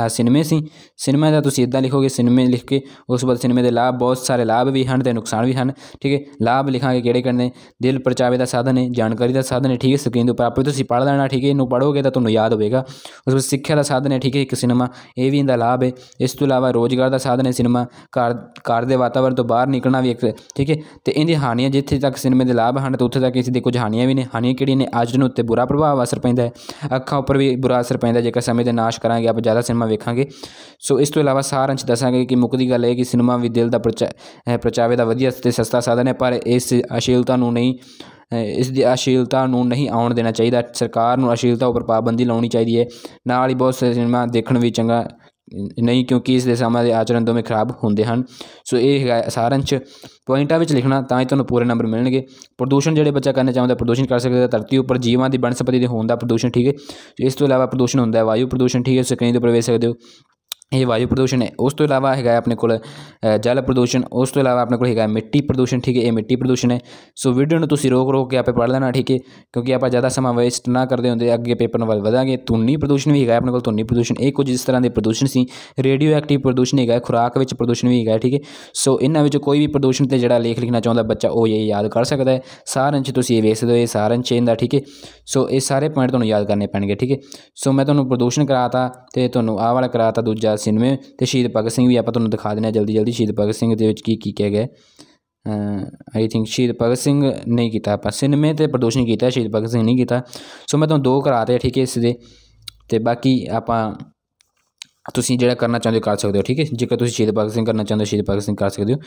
[SPEAKER 1] ਆ ਸਿਨੇਮੇ ਸੀ ਸਿਨੇਮਾ ਦਾ ਤੁਸੀਂ ਇਦਾਂ ਲਿਖੋਗੇ ਸਿਨੇਮੇ ਲਿਖ ਕੇ ਉਸ ਬਾਅਦ ਸਿਨੇਮੇ ਦੇ ਲਾਭ ਬਹੁਤ ਸਾਰੇ ਲਾਭ ਵੀ ਹਨ ਤੇ ਨੁਕਸਾਨ ਵੀ ਹਨ ਠੀਕ ਹੈ ਲਾਭ ਲਿਖਾਂਗੇ ਕਿਹੜੇ ਕਿਹੜੇ ਨੇ ਦਿਲ ਪਰਚਾਵੇ ਦਾ ਸਾਧਨ ਹੈ ਜਾਣਕਾਰੀ ਦਾ ਸਾਧਨ ਹੈ ਠੀਕ ਹੈ ਸਕਰੀਨ ਦੇ ਉੱਪਰ ਆਪੇ ਤੁਸੀਂ ਪੜ ਲੈਣਾ ਠੀਕ ਹੈ ਇਹਨੂੰ ਪੜੋਗੇ ਤਾਂ ਤੁਹਾਨੂੰ ਯਾਦ ਹੋਵੇਗਾ ਉਸ ਵਿੱਚ ਸਿੱਖਿਆ ਦਾ ਸਾਧਨ ਹੈ ਠੀਕ ਹੈ ਇੱਕ ਸਿਨੇਮਾ ਇਹ ਵੀ ਇਹਦਾ ਲਾਭ ਹੈ ਇਸ ਤੋਂ ਇਲਾਵਾ ਰੋਜ਼ਗਾਰ ਦਾ ਸਾਧਨ ਹੈ ਸਿਨੇਮਾ ਕਾਰ ਕਾਰ ਦੇ ਵਾਤਾਵਰਣ ਤੋਂ ਬਾਹਰ ਨਿਕਲਣਾ ਵੀ ਇੱਕ ਠੀਕ ਹੈ ਤੇ ਇਹਦੀ ਹਾਨੀਆਂ ਜਿੱਥੇ ਤੱਕ ਸਿਨੇਮੇ ਦੇ ਲਾਭ ਹਨ ਤੇ ਉੱਥੇ ਤੱਕ ਇਸ ਦੀ ਕੁਝ ਹਾਨੀਆਂ ਵੀ ਨੇ ਹਾਨੀਆਂ ਕਿਹੜੀਆਂ ਨੇ ਅੱਜ ਨੂੰ ਉੱਤੇ ਬੁਰਾ ਪ੍ਰਭਾਵ ਅਸਰ ਪੈਂਦਾ ਹੈ ਅੱਖਾਂ ਉੱਪਰ ਵੀ ਬੁਰਾ ਅਸਰ ਪੈਂਦਾ ਜੇਕਰ ਸਮੇਂ ਦੇ ਨਾਸ਼ ਕਰਾਂਗੇ ਆਪਾਂ ਜ਼ਿਆਦਾ ਸਿਨੇਮਾ ਵੇਖਾਂਗੇ ਸੋ ਇਸ ਤੋਂ ਇਲਾਵਾ ਸਾਰ ਚ ਦੱਸਾਂਗੇ ਕਿ ਮੁੱਖ ਦੀ ਗੱਲ ਇਹ ਕਿ ਸਿਨੇਮਾ ਵੀ ਦਿਲ ਦਾ ਪ੍ਰਚਾਵੇ ਦਾ ਵਧੀਆ ਤੇ ਸਸਤਾ ਸਾਧਨ ਹੈ ਪਰ ਇਸ ਅਸ਼ੀਲਤਾ ਨੂੰ ਨਹੀਂ ਇਸ ਦੀ ਅਸ਼ੀਲਤਾ ਨੂੰ ਨਹੀਂ ਆਉਣ ਦੇਣਾ ਚਾਹੀਦਾ ਸਰਕਾਰ ਨੂੰ ਅਸ਼ੀਲਤਾ ਉੱਪਰ ਪਾਬੰਦੀ ਲਾਉਣੀ ਚਾਹੀਦੀ ਹੈ ਨਾਲ ਹੀ ਬਹੁਤ ਸਾਰੇ ਸਿਨੇਮਾ ਦੇਖਣ ਵੀ ਚੰਗਾ ਨਹੀਂ ਕਿਉਂਕਿ ਇਸ ਦੇ ਸਮਾਂ ਦੇ ਆਚਰਣ ਦੋਵੇਂ ਖਰਾਬ ਹੁੰਦੇ ਹਨ ਸੋ ਇਹ ਹੈਗਾ ਸਾਰੰਚ ਪੁਆਇੰਟਾਂ ਵਿੱਚ ਲਿਖਣਾ ਤਾਂ ਹੀ ਤੁਹਾਨੂੰ ਪੂਰੇ ਨੰਬਰ ਮਿਲਣਗੇ ਪ੍ਰਦੂਸ਼ਣ ਜਿਹੜੇ ਬੱਚਾ ਕਰਨਾ ਚਾਹੁੰਦਾ ਪ੍ਰਦੂਸ਼ਣ ਕਰ ਸਕਦਾ ਧਰਤੀ ਉੱਪਰ ਜੀਵਾਂ ਦੀ ਬਨਸਪਤੀ ਦੇ ਹੋਣ ਦਾ ਪ੍ਰਦੂਸ਼ਣ ਠੀਕ ਹੈ ਇਸ ਤੋਂ ਇਲਾਵਾ ਪ੍ਰਦੂਸ਼ਣ ਹੁੰਦਾ ਹੈ ਵਾਯੂ ਪ੍ਰਦੂਸ਼ਣ ਠੀਕ ਹੈ ਸਕਰੀਨ ਤੇ ਪ੍ਰਵੇਸ਼ ਸਕਦੇ ਹੋ ਇਹ ਵਾਯੂ ਪ੍ਰਦੂਸ਼ਣ ਹੈ ਉਸ ਤੋਂ ਇਲਾਵਾ ਹੈਗਾ ਆਪਣੇ ਕੋਲ ਜਲ ਪ੍ਰਦੂਸ਼ਣ ਉਸ ਤੋਂ ਇਲਾਵਾ ਆਪਣੇ ਕੋਲ ਹੈਗਾ ਮਿੱਟੀ ਪ੍ਰਦੂਸ਼ਣ ਠੀਕ ਹੈ ਇਹ ਮਿੱਟੀ ਪ੍ਰਦੂਸ਼ਣ ਹੈ ਸੋ ਵੀਡੀਓ ਨੂੰ ਤੁਸੀਂ ਰੋਕ ਰੋਕ ਕੇ ਆਪੇ ਪੜ੍ਹ ਲੈਣਾ ਠੀਕ ਹੈ ਕਿਉਂਕਿ ਆਪਾਂ ਜ਼ਿਆਦਾ ਸਮਾਂ ਵੇਸਟ ਨਾ ਕਰਦੇ ਹੁੰਦੇ ਅੱਗੇ ਪੇਪਰ ਨਾਲ ਵਧਾਂਗੇ ਤੁੰਨੀ ਪ੍ਰਦੂਸ਼ਣ ਵੀ ਹੈਗਾ ਆਪਣੇ ਕੋਲ ਤੁੰਨੀ ਪ੍ਰਦੂਸ਼ਣ ਇਹ ਕੁਝ ਇਸ ਤਰ੍ਹਾਂ ਦੇ ਪ੍ਰਦੂਸ਼ਣ ਸੀ ਰੇਡੀਓ ਐਕਟਿਵ ਪ੍ਰਦੂਸ਼ਣ ਹੈਗਾ ਖੁਰਾਕ ਵਿੱਚ ਪ੍ਰਦੂਸ਼ਣ ਵੀ ਹੈਗਾ ਠੀਕ ਹੈ ਸੋ ਇਹਨਾਂ ਵਿੱਚ ਕੋਈ ਵੀ ਪ੍ਰਦੂਸ਼ਣ ਤੇ ਜਿਹੜਾ ਲੇਖ ਲਿਖਣਾ ਚਾਹੁੰਦਾ ਬੱਚਾ ਉਹ ਇਹ ਯਾਦ ਕਰ ਸਕਦਾ ਹੈ ਸਾਰੰਸ਼ ਤੁਸੀਂ ਇਹ ਵੇਖ ਸਕਦੇ ਹੋ ਇਹ ਸਾਰੰਸ਼ ਇਹਦਾ ਠੀਕ ਹੈ ਸੋ ਇਹ ਸਾਰੇ ਪੁਆਇੰਟ ਤੁਹਾਨੂੰ ਯਾਦ ਕਰਨੇ ਪੈਣਗੇ ਠੀਕ ਹੈ ਸੋ ਮੈਂ ਤੁਹਾਨੂੰ ਪ੍ਰਦੂਸ਼ਣ ਕਰਾਤਾ ਤੇ ਤੁਹਾਨੂੰ ਆਹ ਵਾਲਾ ਕਰਾਤਾ ਦੂਜਾ छियानवे तो शहीद भगत सिंह भी आपको दिखा देना जल्दी जल्दी शहीद भगत सिंह के किया गया आई थिंक शहीद भगत सिंह नहीं किया छियानवे तो प्रदूषण किया शहीद भगत सिंह नहीं किया सो मैं तुम दो कराते ठीक है इसे तो बाकी आप जो करना चाहते हो कर सकते हो ठीक है जेकर तुम शहीद भगत सिंह करना चाहते हो शहीद भगत सिंह कर सकते हो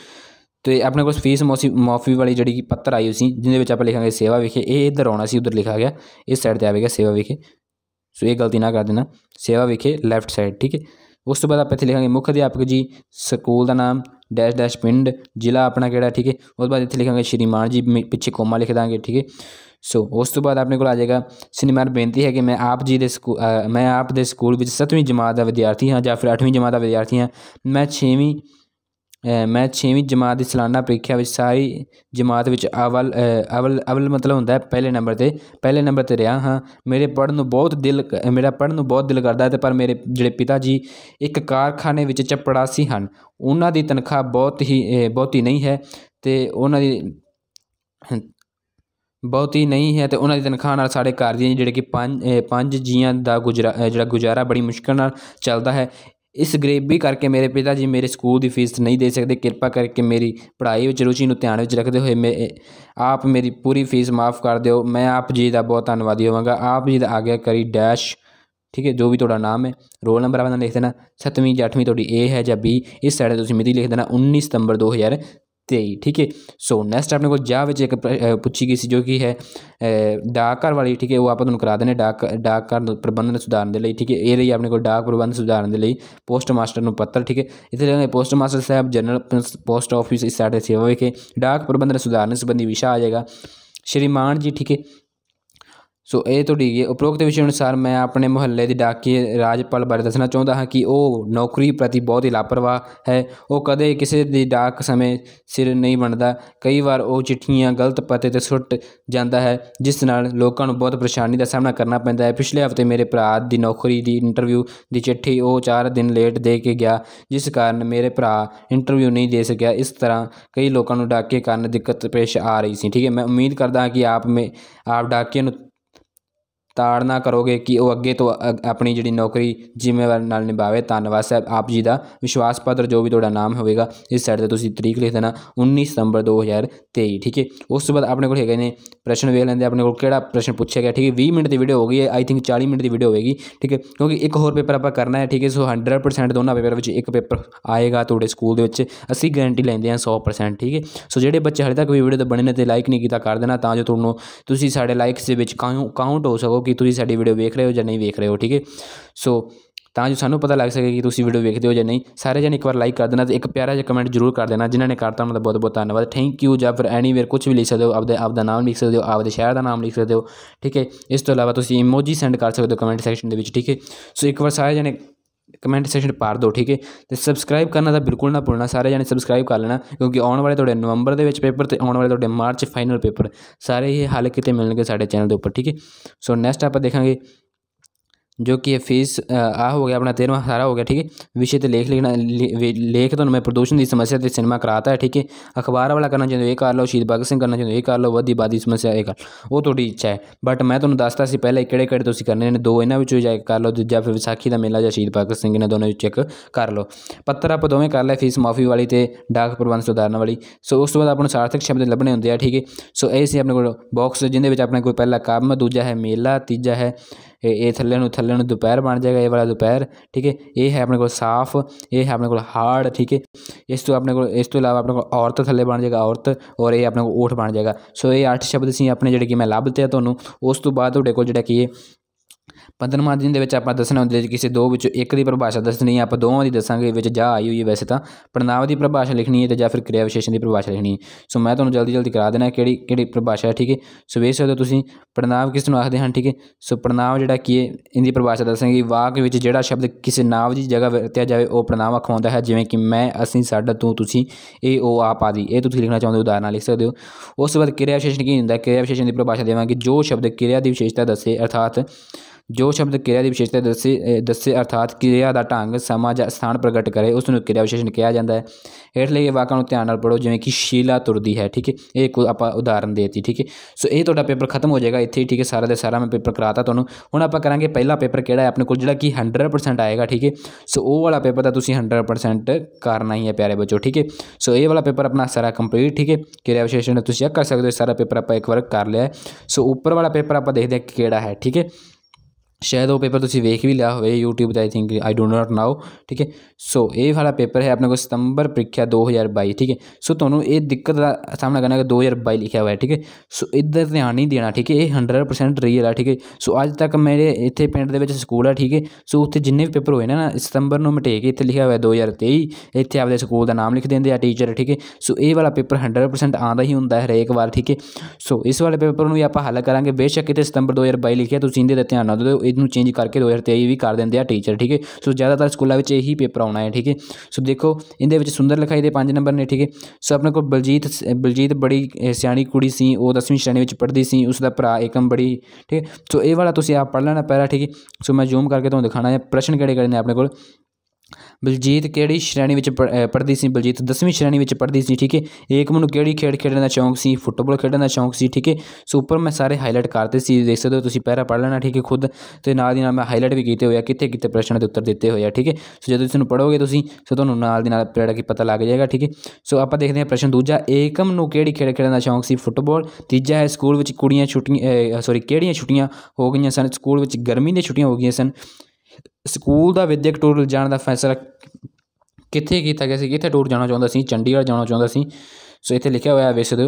[SPEAKER 1] तो अपने को फीस मौसी माफ़ी वाली जी पत्र आई उसी जिंद आप लिखा सेवा विखे ये इधर आना उधर लिखा गया इस सैड पर आएगा सेवा विखे सो य गलती ना कर देना सेवा विखे लैफ्ट साइड ठीक है ਉਸ ਤੋਂ ਬਾਅਦ ਆਪਾਂ ਇੱਥੇ ਲਿਖਾਂਗੇ ਮੁੱਖ ਅਧਿਆਪਕ ਜੀ ਸਕੂਲ ਦਾ ਨਾਮ ਡੈਸ਼ ਡੈਸ਼ ਪਿੰਡ ਜ਼ਿਲ੍ਹਾ ਆਪਣਾ ਕਿਹੜਾ ਠੀਕ ਹੈ ਉਸ ਤੋਂ ਬਾਅਦ ਇੱਥੇ ਲਿਖਾਂਗੇ ਸ਼੍ਰੀਮਾਨ ਜੀ ਪਿੱਛੇ ਕੋਮਾ ਲਿਖ ਦਾਂਗੇ ਠੀਕ ਹੈ ਸੋ ਉਸ ਤੋਂ ਬਾਅਦ ਆਪਣੇ ਕੋਲ ਆ ਜਾਏਗਾ ਸਿਨੇਮਾਰ ਬੇਨਤੀ ਹੈ ਕਿ ਮੈਂ ਆਪ ਜੀ ਦੇ ਸਕੂਲ ਮੈਂ ਆਪ ਦੇ ਸਕੂਲ ਵਿੱਚ 7ਵੀਂ ਜਮਾਤ ਦਾ ਵਿਦਿਆਰਥੀ ਹਾਂ ਜਾਂ ਫਿਰ 8ਵੀਂ ਜਮਾਤ ਦਾ ਵਿਦਿਆਰਥੀ ਹਾਂ ਮੈਂ 6ਵੀਂ ਮੈਂ 6ਵੀਂ ਜਮਾਤ ਦੀ ਸਲਾਨਾ ਪ੍ਰੀਖਿਆ ਵਿੱਚ ਸਾਰੀ ਜਮਾਤ ਵਿੱਚ ਅਵਲ ਅਵਲ ਅਵਲ ਮਤਲਬ ਹੁੰਦਾ ਹੈ ਪਹਿਲੇ ਨੰਬਰ 'ਤੇ ਪਹਿਲੇ ਨੰਬਰ 'ਤੇ ਰਿਹਾ ਹਾਂ ਮੇਰੇ ਪੜਨ ਨੂੰ ਬਹੁਤ ਦਿਲ ਮੇਰਾ ਪੜਨ ਨੂੰ ਬਹੁਤ ਦਿਲ ਕਰਦਾ ਹੈ ਪਰ ਮੇਰੇ ਜਿਹੜੇ ਪਿਤਾ ਜੀ ਇੱਕ ਕਾਰਖਾਨੇ ਵਿੱਚ ਚਪੜਾਸੀ ਹਨ ਉਹਨਾਂ ਦੀ ਤਨਖਾਹ ਬਹੁਤ ਹੀ ਬਹੁਤੀ ਨਹੀਂ ਹੈ ਤੇ ਉਹਨਾਂ ਦੀ ਬਹੁਤੀ ਨਹੀਂ ਹੈ ਤੇ ਉਹਨਾਂ ਦੀ ਤਨਖਾਹ ਨਾਲ ਸਾਡੇ ਘਰ ਦੀਆਂ ਜਿਹੜੇ ਕਿ ਪੰਜ ਪੰਜ ਜੀਆਂ ਦਾ ਗੁਜਰਾ ਜਿਹੜਾ ਗੁਜ਼ਾਰਾ ਬੜੀ ਮੁਸ਼ਕਲ ਨਾਲ ਚੱਲਦਾ ਹੈ इस गरीबी करके मेरे पिता जी मेरे स्कूल की फीस नहीं दे सकते कृपा करके मेरी पढ़ाई रुचि ध्यान रखते हुए मे आप मेरी पूरी फीस माफ़ कर दौ मैं आप जी का बहुत धनवादी होवगा आप जी का आग्ञा करी डैश ठीक है जो भी थोड़ा नाम है रोल नंबर आप लिख देना सत्तवीं या अठवीं थोड़ी ए है या बी इस साइड तुम मिति लिख देना उन्नीस सितंबर दो हज़ार तेई ठीक है सो नेक्स्ट आपने को जा विच एक पुछी गई सी जो कि है डाकघर वाली ठीक है वो आप करा देने डाक डाकघर ਪ੍ਰਬੰਧਨ ਸੁਧਾਰਨ ਦੇ ਲਈ ਠੀਕ ਹੈ ਇਹ ਰਹੀ ਆਪਣੇ ਕੋਲ ਡਾਕ ਪ੍ਰਬੰਧ ਸੁਧਾਰਨ ਦੇ ਲਈ ਪੋਸਟ ਮਾਸਟਰ ਨੂੰ ਪੱਤਰ ਠੀਕ ਹੈ ਇੱਥੇ ਲਿਖਣਾ post master sahib general post office ਇਸ ਸਾਡੇ ਸੇਵਾ ਵਿਖੇ ਡਾਕ ਪ੍ਰਬੰਧਨ ਸੁਧਾਰਨ ਸੰਬੰਧੀ ਵਿਸ਼ਾ ਆ ਜਾਏਗਾ श्रीमान जी ठीक है ਸੋ ਇਹ ਤੁਹਾਡੀ ਹੈ ਉਪਰੋਕਤ ਵਿਸ਼ੇ ਅਨੁਸਾਰ ਮੈਂ ਆਪਣੇ ਮੁਹੱਲੇ ਦੀ ਡਾਕੀ ਰਾਜਪਾਲ ਬਾਰੇ ਦੱਸਣਾ ਚਾਹੁੰਦਾ ਹਾਂ ਕਿ ਉਹ ਨੌਕਰੀ ਪ੍ਰਤੀ ਬਹੁਤ ਹੀ ਲਾਪਰਵਾਹ ਹੈ ਉਹ ਕਦੇ ਕਿਸੇ ਦੀ ਡਾਕ ਸਮੇਂ ਸਿਰ ਨਹੀਂ ਬਣਦਾ ਕਈ ਵਾਰ ਉਹ ਚਿੱਠੀਆਂ ਗਲਤ ਪਤੇ ਤੇ ਸੁੱਟ ਜਾਂਦਾ ਹੈ ਜਿਸ ਨਾਲ ਲੋਕਾਂ ਨੂੰ ਬਹੁਤ ਪਰੇਸ਼ਾਨੀ ਦਾ ਸਾਹਮਣਾ ਕਰਨਾ ਪੈਂਦਾ ਹੈ ਪਿਛਲੇ ਹਫਤੇ ਮੇਰੇ ਭਰਾ ਦੀ ਨੌਕਰੀ ਦੀ ਇੰਟਰਵਿਊ ਦੀ ਚਿੱਠੀ ਉਹ 4 ਦਿਨ ਲੇਟ ਦੇ ਕੇ ਗਿਆ ਜਿਸ ਕਾਰਨ ਮੇਰੇ ਭਰਾ ਇੰਟਰਵਿਊ ਨਹੀਂ ਦੇ ਸਕਿਆ ਇਸ ਤਰ੍ਹਾਂ ਕਈ ਲੋਕਾਂ ਨੂੰ ਡਾਕੇ ਕਾਰਨ ਦਿੱਕਤ ਪੇਸ਼ ਆ ਰਹੀ ਸੀ ਠੀਕ ਹੈ ਮੈਂ ਉਮੀਦ ਕਰਦਾ ਹਾਂ ਕਿ ਆਪ ਮੇ ਆਪ ਡਾਕੇ ਨੂੰ ਤਾੜਨਾ ਕਰੋਗੇ ਕਿ ਉਹ ਅੱਗੇ ਤੋਂ ਆਪਣੀ ਜਿਹੜੀ ਨੌਕਰੀ ਜ਼ਿੰਮੇਵਾਰੀ ਨਾਲ ਨਿਭਾਵੇ ਧੰਨਵਾਦ ਸਾਹਿਬ ਆਪ ਜੀ ਦਾ ਵਿਸ਼ਵਾਸ ਪੱਤਰ ਜੋ ਵੀ ਤੁਹਾਡਾ ਨਾਮ ਹੋਵੇਗਾ ਇਸ ਸਾਈਡ ਤੇ ਤੁਸੀਂ ਤਰੀਕ ਲਿਖ ਦੇਣਾ 19 ਸਤੰਬਰ 2023 ਠੀਕ ਹੈ ਉਸ ਤੋਂ ਬਾਅਦ ਆਪਣੇ ਕੋਲ ਹੈਗੇ ਨੇ ਪ੍ਰਸ਼ਨ ਵੇਖ ਲੈਂਦੇ ਆਪਣੇ ਕੋਲ ਕਿਹੜਾ ਪ੍ਰਸ਼ਨ ਪੁੱਛਿਆ ਗਿਆ ਠੀਕ ਹੈ 20 ਮਿੰਟ ਦੀ ਵੀਡੀਓ ਹੋ ਗਈ ਹੈ ਆਈ ਥਿੰਕ 40 ਮਿੰਟ ਦੀ ਵੀਡੀਓ ਹੋਵੇਗੀ ਠੀਕ ਹੈ ਕਿਉਂਕਿ ਇੱਕ ਹੋਰ ਪੇਪਰ ਆਪਾਂ ਕਰਨਾ ਹੈ ਠੀਕ ਹੈ ਸੋ 100% ਦੋਨਾਂ ਪੇਪਰ ਵਿੱਚ ਇੱਕ ਪੇਪਰ ਆਏਗਾ ਤੁਹਾਡੇ ਸਕੂਲ ਦੇ ਵਿੱਚ ਅਸੀਂ ਗਾਰੰਟੀ ਲੈਂਦੇ ਹਾਂ 100% ਠੀਕ ਹੈ ਸੋ ਜਿਹੜੇ ਬੱਚੇ ਹਲੇ ਤੱਕ ਵੀ ਵੀਡੀਓ ਤੇ ਬਣੇ ਨੇ ਤੇ ਲਾਈਕ ਨਹੀਂ ਕੀਤਾ ਕਰ ਦੇਣਾ ਤਾਂ ਜੋ ਤੁਹਾਨੂੰ ਤੁਸੀਂ ਸਾਡੇ ਲਾਈਕਸ ਦੇ ਵਿੱਚ ਕਾਉਂਟ ਹੋ ਸਕੋ ਕਿ ਤੁਸੀਂ ਸਾਡੀ ਵੀਡੀਓ ਵੇਖ ਰਹੇ ਹੋ ਜਾਂ ਨਹੀਂ ਵੇਖ ਰਹੇ ਹੋ ਠੀਕ ਹੈ ਸੋ ਤਾਂ ਜੋ ਸਾਨੂੰ ਪਤਾ ਲੱਗ ਸਕੇ ਕਿ ਤੁਸੀਂ ਵੀਡੀਓ ਵੇਖਦੇ ਹੋ ਜਾਂ ਨਹੀਂ ਸਾਰੇ ਜਣ ਇੱਕ ਵਾਰ ਲਾਈਕ ਕਰ ਦੇਣਾ ਤੇ ਇੱਕ ਪਿਆਰਾ ਜਿਹਾ ਕਮੈਂਟ ਜ਼ਰੂਰ ਕਰ ਦੇਣਾ ਜਿਨ੍ਹਾਂ ਨੇ ਕਰਤਾ ਉਹਨਾਂ ਦਾ ਬਹੁਤ ਬਹੁਤ ਧੰਨਵਾਦ ਥੈਂਕ ਯੂ ਜਾਂ ਫਿਰ ਐਨੀਵੇਅਰ ਕੁਝ ਵੀ ਲਿਖ ਸਕਦੇ ਹੋ ਆਪਦੇ ਆਪ ਦਾ ਨਾਮ ਲਿਖ ਸਕਦੇ ਹੋ ਆਪਦੇ ਸ਼ਹਿਰ ਦਾ ਨਾਮ ਲਿਖ ਸਕਦੇ ਹੋ ਠੀਕ ਹੈ ਇਸ ਤੋਂ ਇਲਾਵਾ ਤੁਸੀਂ ਇਮੋਜੀ ਸੈਂਡ ਕਰ ਸਕਦੇ ਹੋ ਕਮੈਂਟ ਸੈਕਸ਼ਨ ਦੇ ਵਿੱਚ ਠੀਕ ਹੈ ਸੋ ਇੱਕ ਵਾਰ ਸਾਰੇ ਜਣੇ ਕਮੈਂਟ ਤੇ ਪਾਰ ਦੋ ਠੀਕ ਹੈ ਤੇ ਸਬਸਕ੍ਰਾਈਬ ਕਰਨਾ ਤਾਂ ਬਿਲਕੁਲ ਨਾ ਭੁੱਲਣਾ ਸਾਰੇ ਜਣੇ ਸਬਸਕ੍ਰਾਈਬ ਕਰ ਲੈਣਾ ਕਿਉਂਕਿ ਆਉਣ ਵਾਲੇ ਤੁਹਾਡੇ ਨਵੰਬਰ ਦੇ ਵਿੱਚ ਪੇਪਰ ਤੇ ਆਉਣ ਵਾਲੇ ਤੁਹਾਡੇ ਮਾਰਚ ਫਾਈਨਲ ਪੇਪਰ ਸਾਰੇ ਇਹ ਹੱਲ ਕਿਤੇ ਮਿਲਣਗੇ ਸਾਡੇ ਚੈਨਲ ਦੇ ਉੱਪਰ ਠੀਕ ਹੈ ਸੋ ਨੈਕਸਟ ਆਪਾਂ ਦੇਖਾਂਗੇ ਜੋ ਕਿ ਫੀਸ ਆ ਹੋ ਗਿਆ ਆਪਣਾ 13ਵਾਂ ਸਾਰਾ ਹੋ ਗਿਆ ਠੀਕ ਹੈ ਵਿਸ਼ੇ ਤੇ ਲੇਖ ਲਿਖਣਾ ਲੇਖ ਤੁਹਾਨੂੰ ਮੈਂ ਪ੍ਰਦੂਸ਼ਣ ਦੀ ਸਮੱਸਿਆ ਤੇ ਸਿਨੇਮਾ ਕਰਾਤਾ ਹੈ ਠੀਕ ਹੈ ਅਖਬਾਰ ਵਾਲਾ ਕਰਨਾ ਚਾਹੁੰਦੇ ਹੋ ਇਹ ਕਰ ਲਓ ਸ਼ਹੀਦ ਭਗਤ ਸਿੰਘ ਕਰਨਾ ਚਾਹੁੰਦੇ ਹੋ ਇਹ ਕਰ ਲਓ ਵਧੀ ਬਾਦੀ ਸਮੱਸਿਆ ਇਹ ਕਰ ਉਹ ਤੁਹਾਡੀ ਇੱਛਾ ਹੈ ਬਟ ਮੈਂ ਤੁਹਾਨੂੰ ਦੱਸਤਾ ਸੀ ਪਹਿਲਾਂ ਕਿਹੜੇ ਕਿਹੜੇ ਤੁਸੀਂ ਕਰਨੇ ਨੇ ਦੋ ਇਹਨਾਂ ਵਿੱਚੋਂ ਜਾ ਕਰ ਲਓ ਦੂਜਾ ਫਿਰ ਵਿਸਾਖੀ ਦਾ ਮੇਲਾ ਜਾਂ ਸ਼ਹੀਦ ਭਗਤ ਸਿੰਘ ਇਹਨਾਂ ਦੋਨਾਂ ਵਿੱਚ ਚੈੱਕ ਕਰ ਲਓ ਪੱਤਰ ਆਪ ਦੋਵੇਂ ਕਰ ਲੈ ਫੀਸ ਮਾਫੀ ਵਾਲੀ ਤੇ ਡਾਕ ਪ੍ਰਬੰਧ ਸੁਧਾਰਨ ਵਾਲੀ ਸੋ ਉਸ ਤੋਂ ਬਾਅਦ ਆਪਣਾ ਸਾਰਥਕ ਸ਼ਬਦ ਲੱਭਣੇ ਹੁੰਦੇ ਆ ਠੀਕ ਹੈ ਸੋ ਇਹ ਸੀ ਆਪਣੇ ਕੋਲ ਬਾਕਸ ਜਿਹਦੇ ਵਿੱਚ ਆਪਣੇ ਕੋਲ ਪਹਿਲਾ ਕੰਮ ਦੂਜਾ ਹੈ ਮੇਲਾ ਤੀਜਾ ਹੈ ਇਹ ਥੱਲੇ ਨੂੰ ਥੱਲੇ ਨੂੰ ਦੁਪਹਿਰ ਬਣ ਜਾਏਗਾ ਇਹ ਵਾਲਾ ਦੁਪਹਿਰ ਠੀਕ ਹੈ ਇਹ ਹੈ ਆਪਣੇ ਕੋਲ ਸਾਫ਼ ਇਹ ਹੈ ਆਪਣੇ ਕੋਲ ਹਾਰਡ ਠੀਕ ਹੈ ਇਸ ਤੋਂ ਆਪਣੇ ਕੋਲ ਇਸ ਤੋਂ ਇਲਾਵਾ ਆਪਣੇ ਕੋਲ ਔਰਤ ਥੱਲੇ ਬਣ ਜਾਏਗਾ ਔਰਤ ਔਰ ਇਹ ਆਪਣੇ ਕੋਲ ਓਠ ਬਣ ਜਾਏਗਾ ਸੋ ਇਹ ਅੱਠ ਸ਼ਬਦ ਸੀ ਆਪਣੇ ਜਿਹੜੇ ਕਿ ਮੈਂ ਲੱਭਤੇ ਆ ਤੁਹਾਨੂੰ ਉਸ ਤੋਂ ਬਾਅਦ ਤੁਹਾਡੇ ਕੋਲ ਜਿਹੜਾ ਕੀ ਹੈ ਪੰਦਰਵਾਂ ਦਿਨ ਦੇ ਵਿੱਚ ਆਪਾਂ ਦੱਸਣਾ ਹੁੰਦਾ ਜੇ ਕਿਸੇ ਦੋ ਵਿੱਚੋਂ ਇੱਕ ਦੀ ਪਰਿਭਾਸ਼ਾ ਦੱਸਣੀ ਹੈ ਆਪਾਂ ਦੋਵਾਂ ਦੀ ਦੱਸਾਂਗੇ ਵਿੱਚ ਜਾ ਆਈ ਹੋਈ ਹੈ ਵੈਸੇ ਤਾਂ ਪੜਨਾਵ ਦੀ ਪਰਿਭਾਸ਼ਾ ਲਿਖਣੀ ਹੈ ਤੇ ਜਾਂ ਫਿਰ ਕਿਰਿਆ ਵਿਸ਼ੇਸ਼ਣ ਦੀ ਪਰਿਭਾਸ਼ਾ ਲਿਖਣੀ ਹੈ ਸੋ ਮੈਂ ਤੁਹਾਨੂੰ ਜਲਦੀ ਜਲਦੀ ਕਰਾ ਦੇਣਾ ਕਿਹੜੀ ਕਿਹੜੀ ਪਰਿਭਾਸ਼ਾ ਹੈ ਠੀਕ ਹੈ ਸੋ ਵੇਖ ਸਕਦੇ ਹੋ ਤੁਸੀਂ ਪੜਨਾਵ ਕਿਸ ਨੂੰ ਆਖਦੇ ਹਨ ਠੀਕ ਹੈ ਸੋ ਪੜਨਾਵ ਜਿਹੜਾ ਕੀ ਹੈ ਇਹਦੀ ਪਰਿਭਾਸ਼ਾ ਦੱਸਾਂਗੇ ਵਾਕ ਵਿੱਚ ਜਿਹੜਾ ਸ਼ਬਦ ਕਿਸੇ ਨਾਮ ਦੀ ਜਗ੍ਹਾ ਵਰਤਿਆ ਜਾਵੇ ਉਹ ਪੜਨਾਵ ਅਖਵਾਉਂਦਾ ਹੈ ਜਿਵੇਂ ਕਿ ਮੈਂ ਅਸੀਂ ਸਾਡਾ ਤੂੰ ਤੁਸੀਂ ਇਹ ਉਹ ਆਪ ਆਦੀ ਇਹ ਤੁਸੀਂ ਲਿਖਣਾ ਚਾਹੁੰਦੇ ਹੋ ਉਦਾਹਰਨਾਂ ਲਿਖ ਸਕਦੇ ਹੋ ਉਸ ਤੋਂ ਬਾਅਦ ਕਿਰਿਆ ਵਿਸ਼ੇਸ਼ਣ ਕੀ ਹੁੰਦਾ ਕਿਰਿਆ ਵਿਸ਼ੇਸ਼ਣ ਦੀ ਪਰਿਭਾਸ਼ਾ ਦੇਵਾਂਗੇ ਜੋ ਸ਼ਬਦ ਕਿਰਿਆ ਦੀ ਵਿਸ਼ੇਸ਼ਤਾ ਦੱਸੇ ਅਰਥਾਤ ਜੋ ਸ਼ਬਦ ਕਿਰਿਆ ਦੀ ਵਿਸ਼ੇਸ਼ਤਾ ਦੱਸੇ ਦੱਸੇ ਅਰਥਾਤ ਕਿਰਿਆ ਦਾ ਢੰਗ ਸਮਾਂ ਜਾਂ ਸਥਾਨ ਪ੍ਰਗਟ ਕਰੇ ਉਸ ਨੂੰ ਕਿਰਿਆ ਵਿਸ਼ੇਸ਼ਣ ਕਿਹਾ ਜਾਂਦਾ ਹੈ ਇਸ ਲਈ ਇਹ ਵਾਕਾਂ ਨੂੰ ਧਿਆਨ ਨਾਲ ਪੜੋ ਜਿਵੇਂ ਕਿ ਸ਼ੀਲਾ ਤੁਰਦੀ ਹੈ ਠੀਕ ਹੈ ਇਹ ਕੋ ਆਪਾਂ ਉਦਾਹਰਣ ਦੇਤੀ ਠੀਕ ਹੈ ਸੋ ਇਹ ਤੁਹਾਡਾ ਪੇਪਰ ਖਤਮ ਹੋ ਜਾਏਗਾ ਇੱਥੇ ਠੀਕ ਹੈ ਸਾਰਾ ਦਾ ਸਾਰਾ ਮੈਂ ਪੇਪਰ ਕਰਾਤਾ ਤੁਹਾਨੂੰ ਹੁਣ ਆਪਾਂ ਕਰਾਂਗੇ ਪਹਿਲਾ ਪੇਪਰ ਕਿਹੜਾ ਹੈ ਆਪਣੇ ਕੋਲ ਜਿਹੜਾ ਕਿ 100% ਆਏਗਾ ਠੀਕ ਹੈ ਸੋ ਉਹ ਵਾਲਾ ਪੇਪਰ ਤਾਂ ਤੁਸੀਂ 100% ਕਰਨਾ ਹੀ ਹੈ ਪਿਆਰੇ ਬੱਚੋ ਠੀਕ ਹੈ ਸੋ ਇਹ ਵਾਲਾ ਪੇਪਰ ਆਪਣਾ ਸਾਰਾ ਕੰਪਲੀਟ ਠੀਕ ਹੈ ਕਿਰਿਆ ਵਿਸ਼ੇਸ਼ਣ ਤੁਸੀਂ ਕਰ ਸਕਦੇ ਸਾਰਾ ਪੇਪਰ ਆਪਾਂ ਇੱਕ ਵਾਰ ਕਰ ਲਿਆ ਸੋ ਉੱਪਰ ਵਾਲਾ ਪੇਪਰ ਆਪਾਂ ਦੇਖਦੇ ਹਾਂ ਕਿਹੜਾ ਹੈ ਠੀਕ ਹੈ ਸ਼ਾਇਦ ਉਹ ਪੇਪਰ ਤੁਸੀਂ ਵੇਖ ਵੀ ਲਿਆ ਹੋਵੇ YouTube ਤੇ ਆਈ ਥਿੰਕ ਆਈ ਡੋਨਟ ਨਾਟ ਨਾਓ ਠੀਕ ਹੈ ਸੋ ਇਹ ਵਾਲਾ ਪੇਪਰ ਹੈ ਆਪਣੇ ਕੋ ਸਤੰਬਰ ਪ੍ਰੀਖਿਆ 2022 ਠੀਕ ਹੈ ਸੋ ਤੁਹਾਨੂੰ ਇਹ ਦਿੱਕਤ ਦਾ ਸਾਹਮਣਾ ਕਰਨਾ ਹੈ ਕਿ 2022 ਲਿਖਿਆ ਹੋਇਆ ਹੈ ਠੀਕ ਹੈ ਸੋ ਇੱਧਰ ਧਿਆਨ ਨਹੀਂ ਦੇਣਾ ਠੀਕ ਹੈ ਇਹ 100% ਰੀਅਲ ਹੈ ਠੀਕ ਹੈ ਸੋ ਅੱਜ ਤੱਕ ਮੇਰੇ ਇੱਥੇ ਪਿੰਡ ਦੇ ਵਿੱਚ ਸਕੂਲ ਹੈ ਠੀਕ ਹੈ ਸੋ ਉੱਥੇ ਜਿੰਨੇ ਵੀ ਪੇਪਰ ਹੋਏ ਨੇ ਨਾ ਸਤੰਬਰ ਨੂੰ ਮਟੇ ਕੇ ਇੱਥੇ ਲਿਖਿਆ ਹੋਇਆ 2023 ਇੱਥੇ ਆਪਦੇ ਸਕੂਲ ਦਾ ਨਾਮ ਲਿਖ ਦਿੰਦੇ ਆ ਟੀਚਰ ਠੀਕ ਹੈ ਸੋ ਇਹ ਵਾਲਾ ਪੇਪਰ 100% ਆਂਦਾ ਹੀ ਹੁੰਦਾ ਹੈ ਹਰੇਕ ਵਾਰ ਠੀਕ ਹੈ ਸੋ ਇਸ ਵਾਲੇ ਪੇਪਰ ਨੂੰ ਵੀ ਆਪਾਂ ਹੱਲ ਕਰਾਂਗੇ ਬੇਸ਼ੱਕ ਇੱਥੇ ਸਤੰਬਰ 2022 ਲਿਖਿਆ ਤੁਸੀਂ ਇਹਦੇ ਤੇ ਧਿਆਨ ਨਾ ਦਿਓ ਇਹਨੂੰ ਚੇਂਜ ਕਰਕੇ 2023 ਵੀ ਕਰ ਦਿੰਦੇ ਆ ਟੀਚਰ ਠੀਕ ਹੈ ਸੋ ਜ਼ਿਆਦਾਤਰ ਸਕੂਲਾਂ ਵਿੱਚ ਇਹੀ ਪੇਪਰ ਆਉਣਾ ਹੈ ਠੀਕ ਹੈ ਸੋ ਦੇਖੋ ਇਹਦੇ ਵਿੱਚ ਸੁੰਦਰ ਲਿਖਾਈ ਦੇ 5 ਨੰਬਰ ਨੇ ਠੀਕ ਹੈ ਸੋ ਆਪਣੇ ਕੋਲ ਬਲਜੀਤ ਬਲਜੀਤ ਬੜੀ ਸਿਆਣੀ ਕੁੜੀ ਸੀ ਉਹ 10ਵੀਂ ਸ਼੍ਰੇਣੀ ਵਿੱਚ ਪੜ੍ਹਦੀ ਸੀ ਉਸ ਦਾ ਭਰਾ ਏਕਮ ਬੜੀ ਠੀਕ ਹੈ ਸੋ ਇਹ ਵਾਲਾ ਤੁਸੀਂ ਆਪ ਪੜ੍ਹ ਲੈਣਾ ਪੈਰਾ ਠੀਕ ਹੈ ਸੋ ਮੈਂ ਜ਼ੂਮ ਕਰਕੇ ਤੁਹਾਨੂੰ ਦਿਖਾਣਾ ਹੈ ਪ੍ਰਸ਼ਨ ਕਿਹੜੇ ਕਿਹੜੇ ਨੇ ਆਪਣੇ ਕੋਲ ਬਲਜੀਤ ਕਿਹੜੀ ਸ਼੍ਰੇਣੀ ਵਿੱਚ ਪੜਦੀ ਸੀ ਬਲਜੀਤ 10ਵੀਂ ਸ਼੍ਰੇਣੀ ਵਿੱਚ ਪੜਦੀ ਸੀ ਠੀਕ ਹੈ ਏਕਮ ਨੂੰ ਕਿਹੜੀ ਖੇਡ ਖੇਡਣ ਦਾ ਸ਼ੌਂਕ ਸੀ ਫੁੱਟਬਾਲ ਖੇਡਣ ਦਾ ਸ਼ੌਂਕ ਸੀ ਠੀਕ ਹੈ ਸੋ ਉੱਪਰ ਮੈਂ ਸਾਰੇ ਹਾਈਲਾਈਟ ਕਰਤੇ ਸੀ ਦੇਖ ਸਕਦੇ ਹੋ ਤੁਸੀਂ ਪਹਿਰਾ ਪੜ ਲੈਣਾ ਠੀਕ ਹੈ ਖੁਦ ਤੇ ਨਾਲ ਦੀ ਨਾਲ ਮੈਂ ਹਾਈਲਾਈਟ ਵੀ ਕੀਤੇ ਹੋਇਆ ਕਿੱਥੇ ਕਿੱਥੇ ਪ੍ਰਸ਼ਨ ਦੇ ਉੱਤਰ ਦਿੱਤੇ ਹੋਇਆ ਠੀਕ ਹੈ ਸੋ ਜਦੋਂ ਤੁਸੀਂ ਨੂੰ ਪੜੋਗੇ ਤੁਸੀਂ ਸੋ ਤੁਹਾਨੂੰ ਨਾਲ ਦੀ ਨਾਲ ਪੜਾ ਕੀ ਪਤਾ ਲੱਗ ਜਾਏਗਾ ਠੀਕ ਹੈ ਸੋ ਆਪਾਂ ਦੇਖਦੇ ਹਾਂ ਪ੍ਰਸ਼ਨ ਦੂਜਾ ਏਕਮ ਨੂੰ ਕਿਹੜੀ ਖੇਡ ਖੇਡਣ ਦਾ ਸ਼ੌਂਕ ਸੀ ਫੁੱਟਬਾਲ ਤੀਜਾ ਹੈ ਸਕੂਲ ਵਿੱਚ ਕੁੜੀਆਂ ਛੁੱਟੀਆਂ ਸੌਰੀ ਕਿਹੜੀਆਂ ਛੁੱਟੀਆਂ ਹੋ ਗਈਆਂ ਸਨ ਸਕੂਲ ਵਿੱਚ ਗਰਮੀ ਦੀਆਂ ਛੁੱਟੀਆਂ ਹੋ ਗਈਆਂ ਸਨ ਸਕੂਲ ਦਾ ਵਿਦਿਅਕ ਟੂਰ ਜਾਣ ਦਾ ਫੈਸਲਾ ਕਿੱਥੇ ਕੀਤਾ ਗਿਆ ਸੀ ਕਿੱਥੇ ਟੂਰ ਜਾਣਾ ਚਾਹੁੰਦਾ ਸੀ ਚੰਡੀਗੜ੍ਹ ਜਾਣਾ ਚਾਹੁੰਦਾ ਸੀ ਸੋ ਇੱਥੇ ਲਿਖਿਆ ਹੋਇਆ ਵਿਸ਼ਦ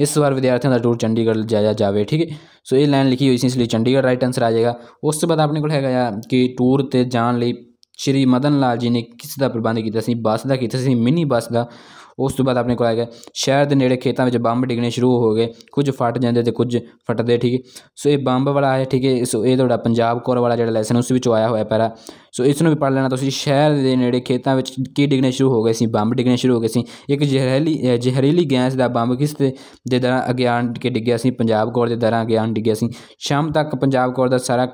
[SPEAKER 1] ਇਸ ਵਾਰ ਵਿਦਿਆਰਥੀਆਂ ਦਾ ਟੂਰ ਚੰਡੀਗੜ੍ਹ ਜਾਇਆ ਜਾਵੇ ਠੀਕ ਹੈ ਸੋ ਇਹ ਲਾਈਨ ਲਿਖੀ ਹੋਈ ਸੀ ਇਸ ਲਈ ਚੰਡੀਗੜ੍ਹ ਰਾਈਟ ਆਨਸਰ ਆ ਜਾਏਗਾ ਉਸ ਤੋਂ ਬਾਅਦ ਆਪਣੇ ਕੋਲ ਹੈਗਾ ਆ ਕਿ ਟੂਰ ਤੇ ਜਾਣ ਲਈ ਸ਼੍ਰੀ ਮਦਨ ਲਾਲ ਜੀ ਨੇ ਕਿਸ ਦਾ ਪ੍ਰਬੰਧ ਕੀਤਾ ਸੀ ਬੱਸ ਦਾ ਕੀਤਾ ਸੀ ਮਿੰਨੀ ਬੱਸ ਦਾ ਉਸ ਤੋਂ ਬਾਅਦ ਆਪਣੇ ਕੋਲ ਆ ਗਿਆ ਸ਼ਹਿਰ ਦੇ ਨੇੜੇ ਖੇਤਾਂ ਵਿੱਚ ਬੰਬ ਡਿੱਗਣੇ ਸ਼ੁਰੂ ਹੋ ਗਏ ਕੁਝ ਫਟ ਜਾਂਦੇ ਤੇ ਕੁਝ ਫਟਦੇ ਠੀਕ ਸੋ ਇਹ ਬੰਬ ਵਾਲਾ ਹੈ ਠੀਕ ਹੈ ਸੋ ਇਹ ਤੁਹਾਡਾ ਪੰਜਾਬ ਕੋਰ ਵਾਲਾ ਜਿਹੜਾ ਲੈਸਨ ਉਸ ਵਿੱਚੋਂ ਆਇਆ ਹੋਇਆ ਪੈਰਾ ਸੋ ਇਸ ਨੂੰ ਵੀ ਪੜ ਲੈਣਾ ਤੁਸੀਂ ਸ਼ਹਿਰ ਦੇ ਨੇੜੇ ਖੇਤਾਂ ਵਿੱਚ ਕੀ ਡਿੱਗਣੇ ਸ਼ੁਰੂ ਹੋ ਗਏ ਸੀ ਬੰਬ ਡਿੱਗਣੇ ਸ਼ੁਰੂ ਹੋ ਗਏ ਸੀ ਇੱਕ ਜ਼ਹਿਰੀਲੀ ਜ਼ਹਿਰੀਲੀ ਗੈਸ ਦਾ ਬੰਬ ਕਿਸ ਤੇ ਦੇ ਦਰਾਂ ਅਗਿਆਨ ਕੇ ਡਿੱਗਿਆ ਸੀ ਪੰਜਾਬ ਕੋਰ ਦੇ ਦਰਾਂ ਅਗਿਆਨ ਡਿੱਗਿਆ ਸੀ ਸ਼ਾਮ ਤੱਕ ਪੰਜਾਬ ਕੋਰ ਦਾ ਸਾਰਾ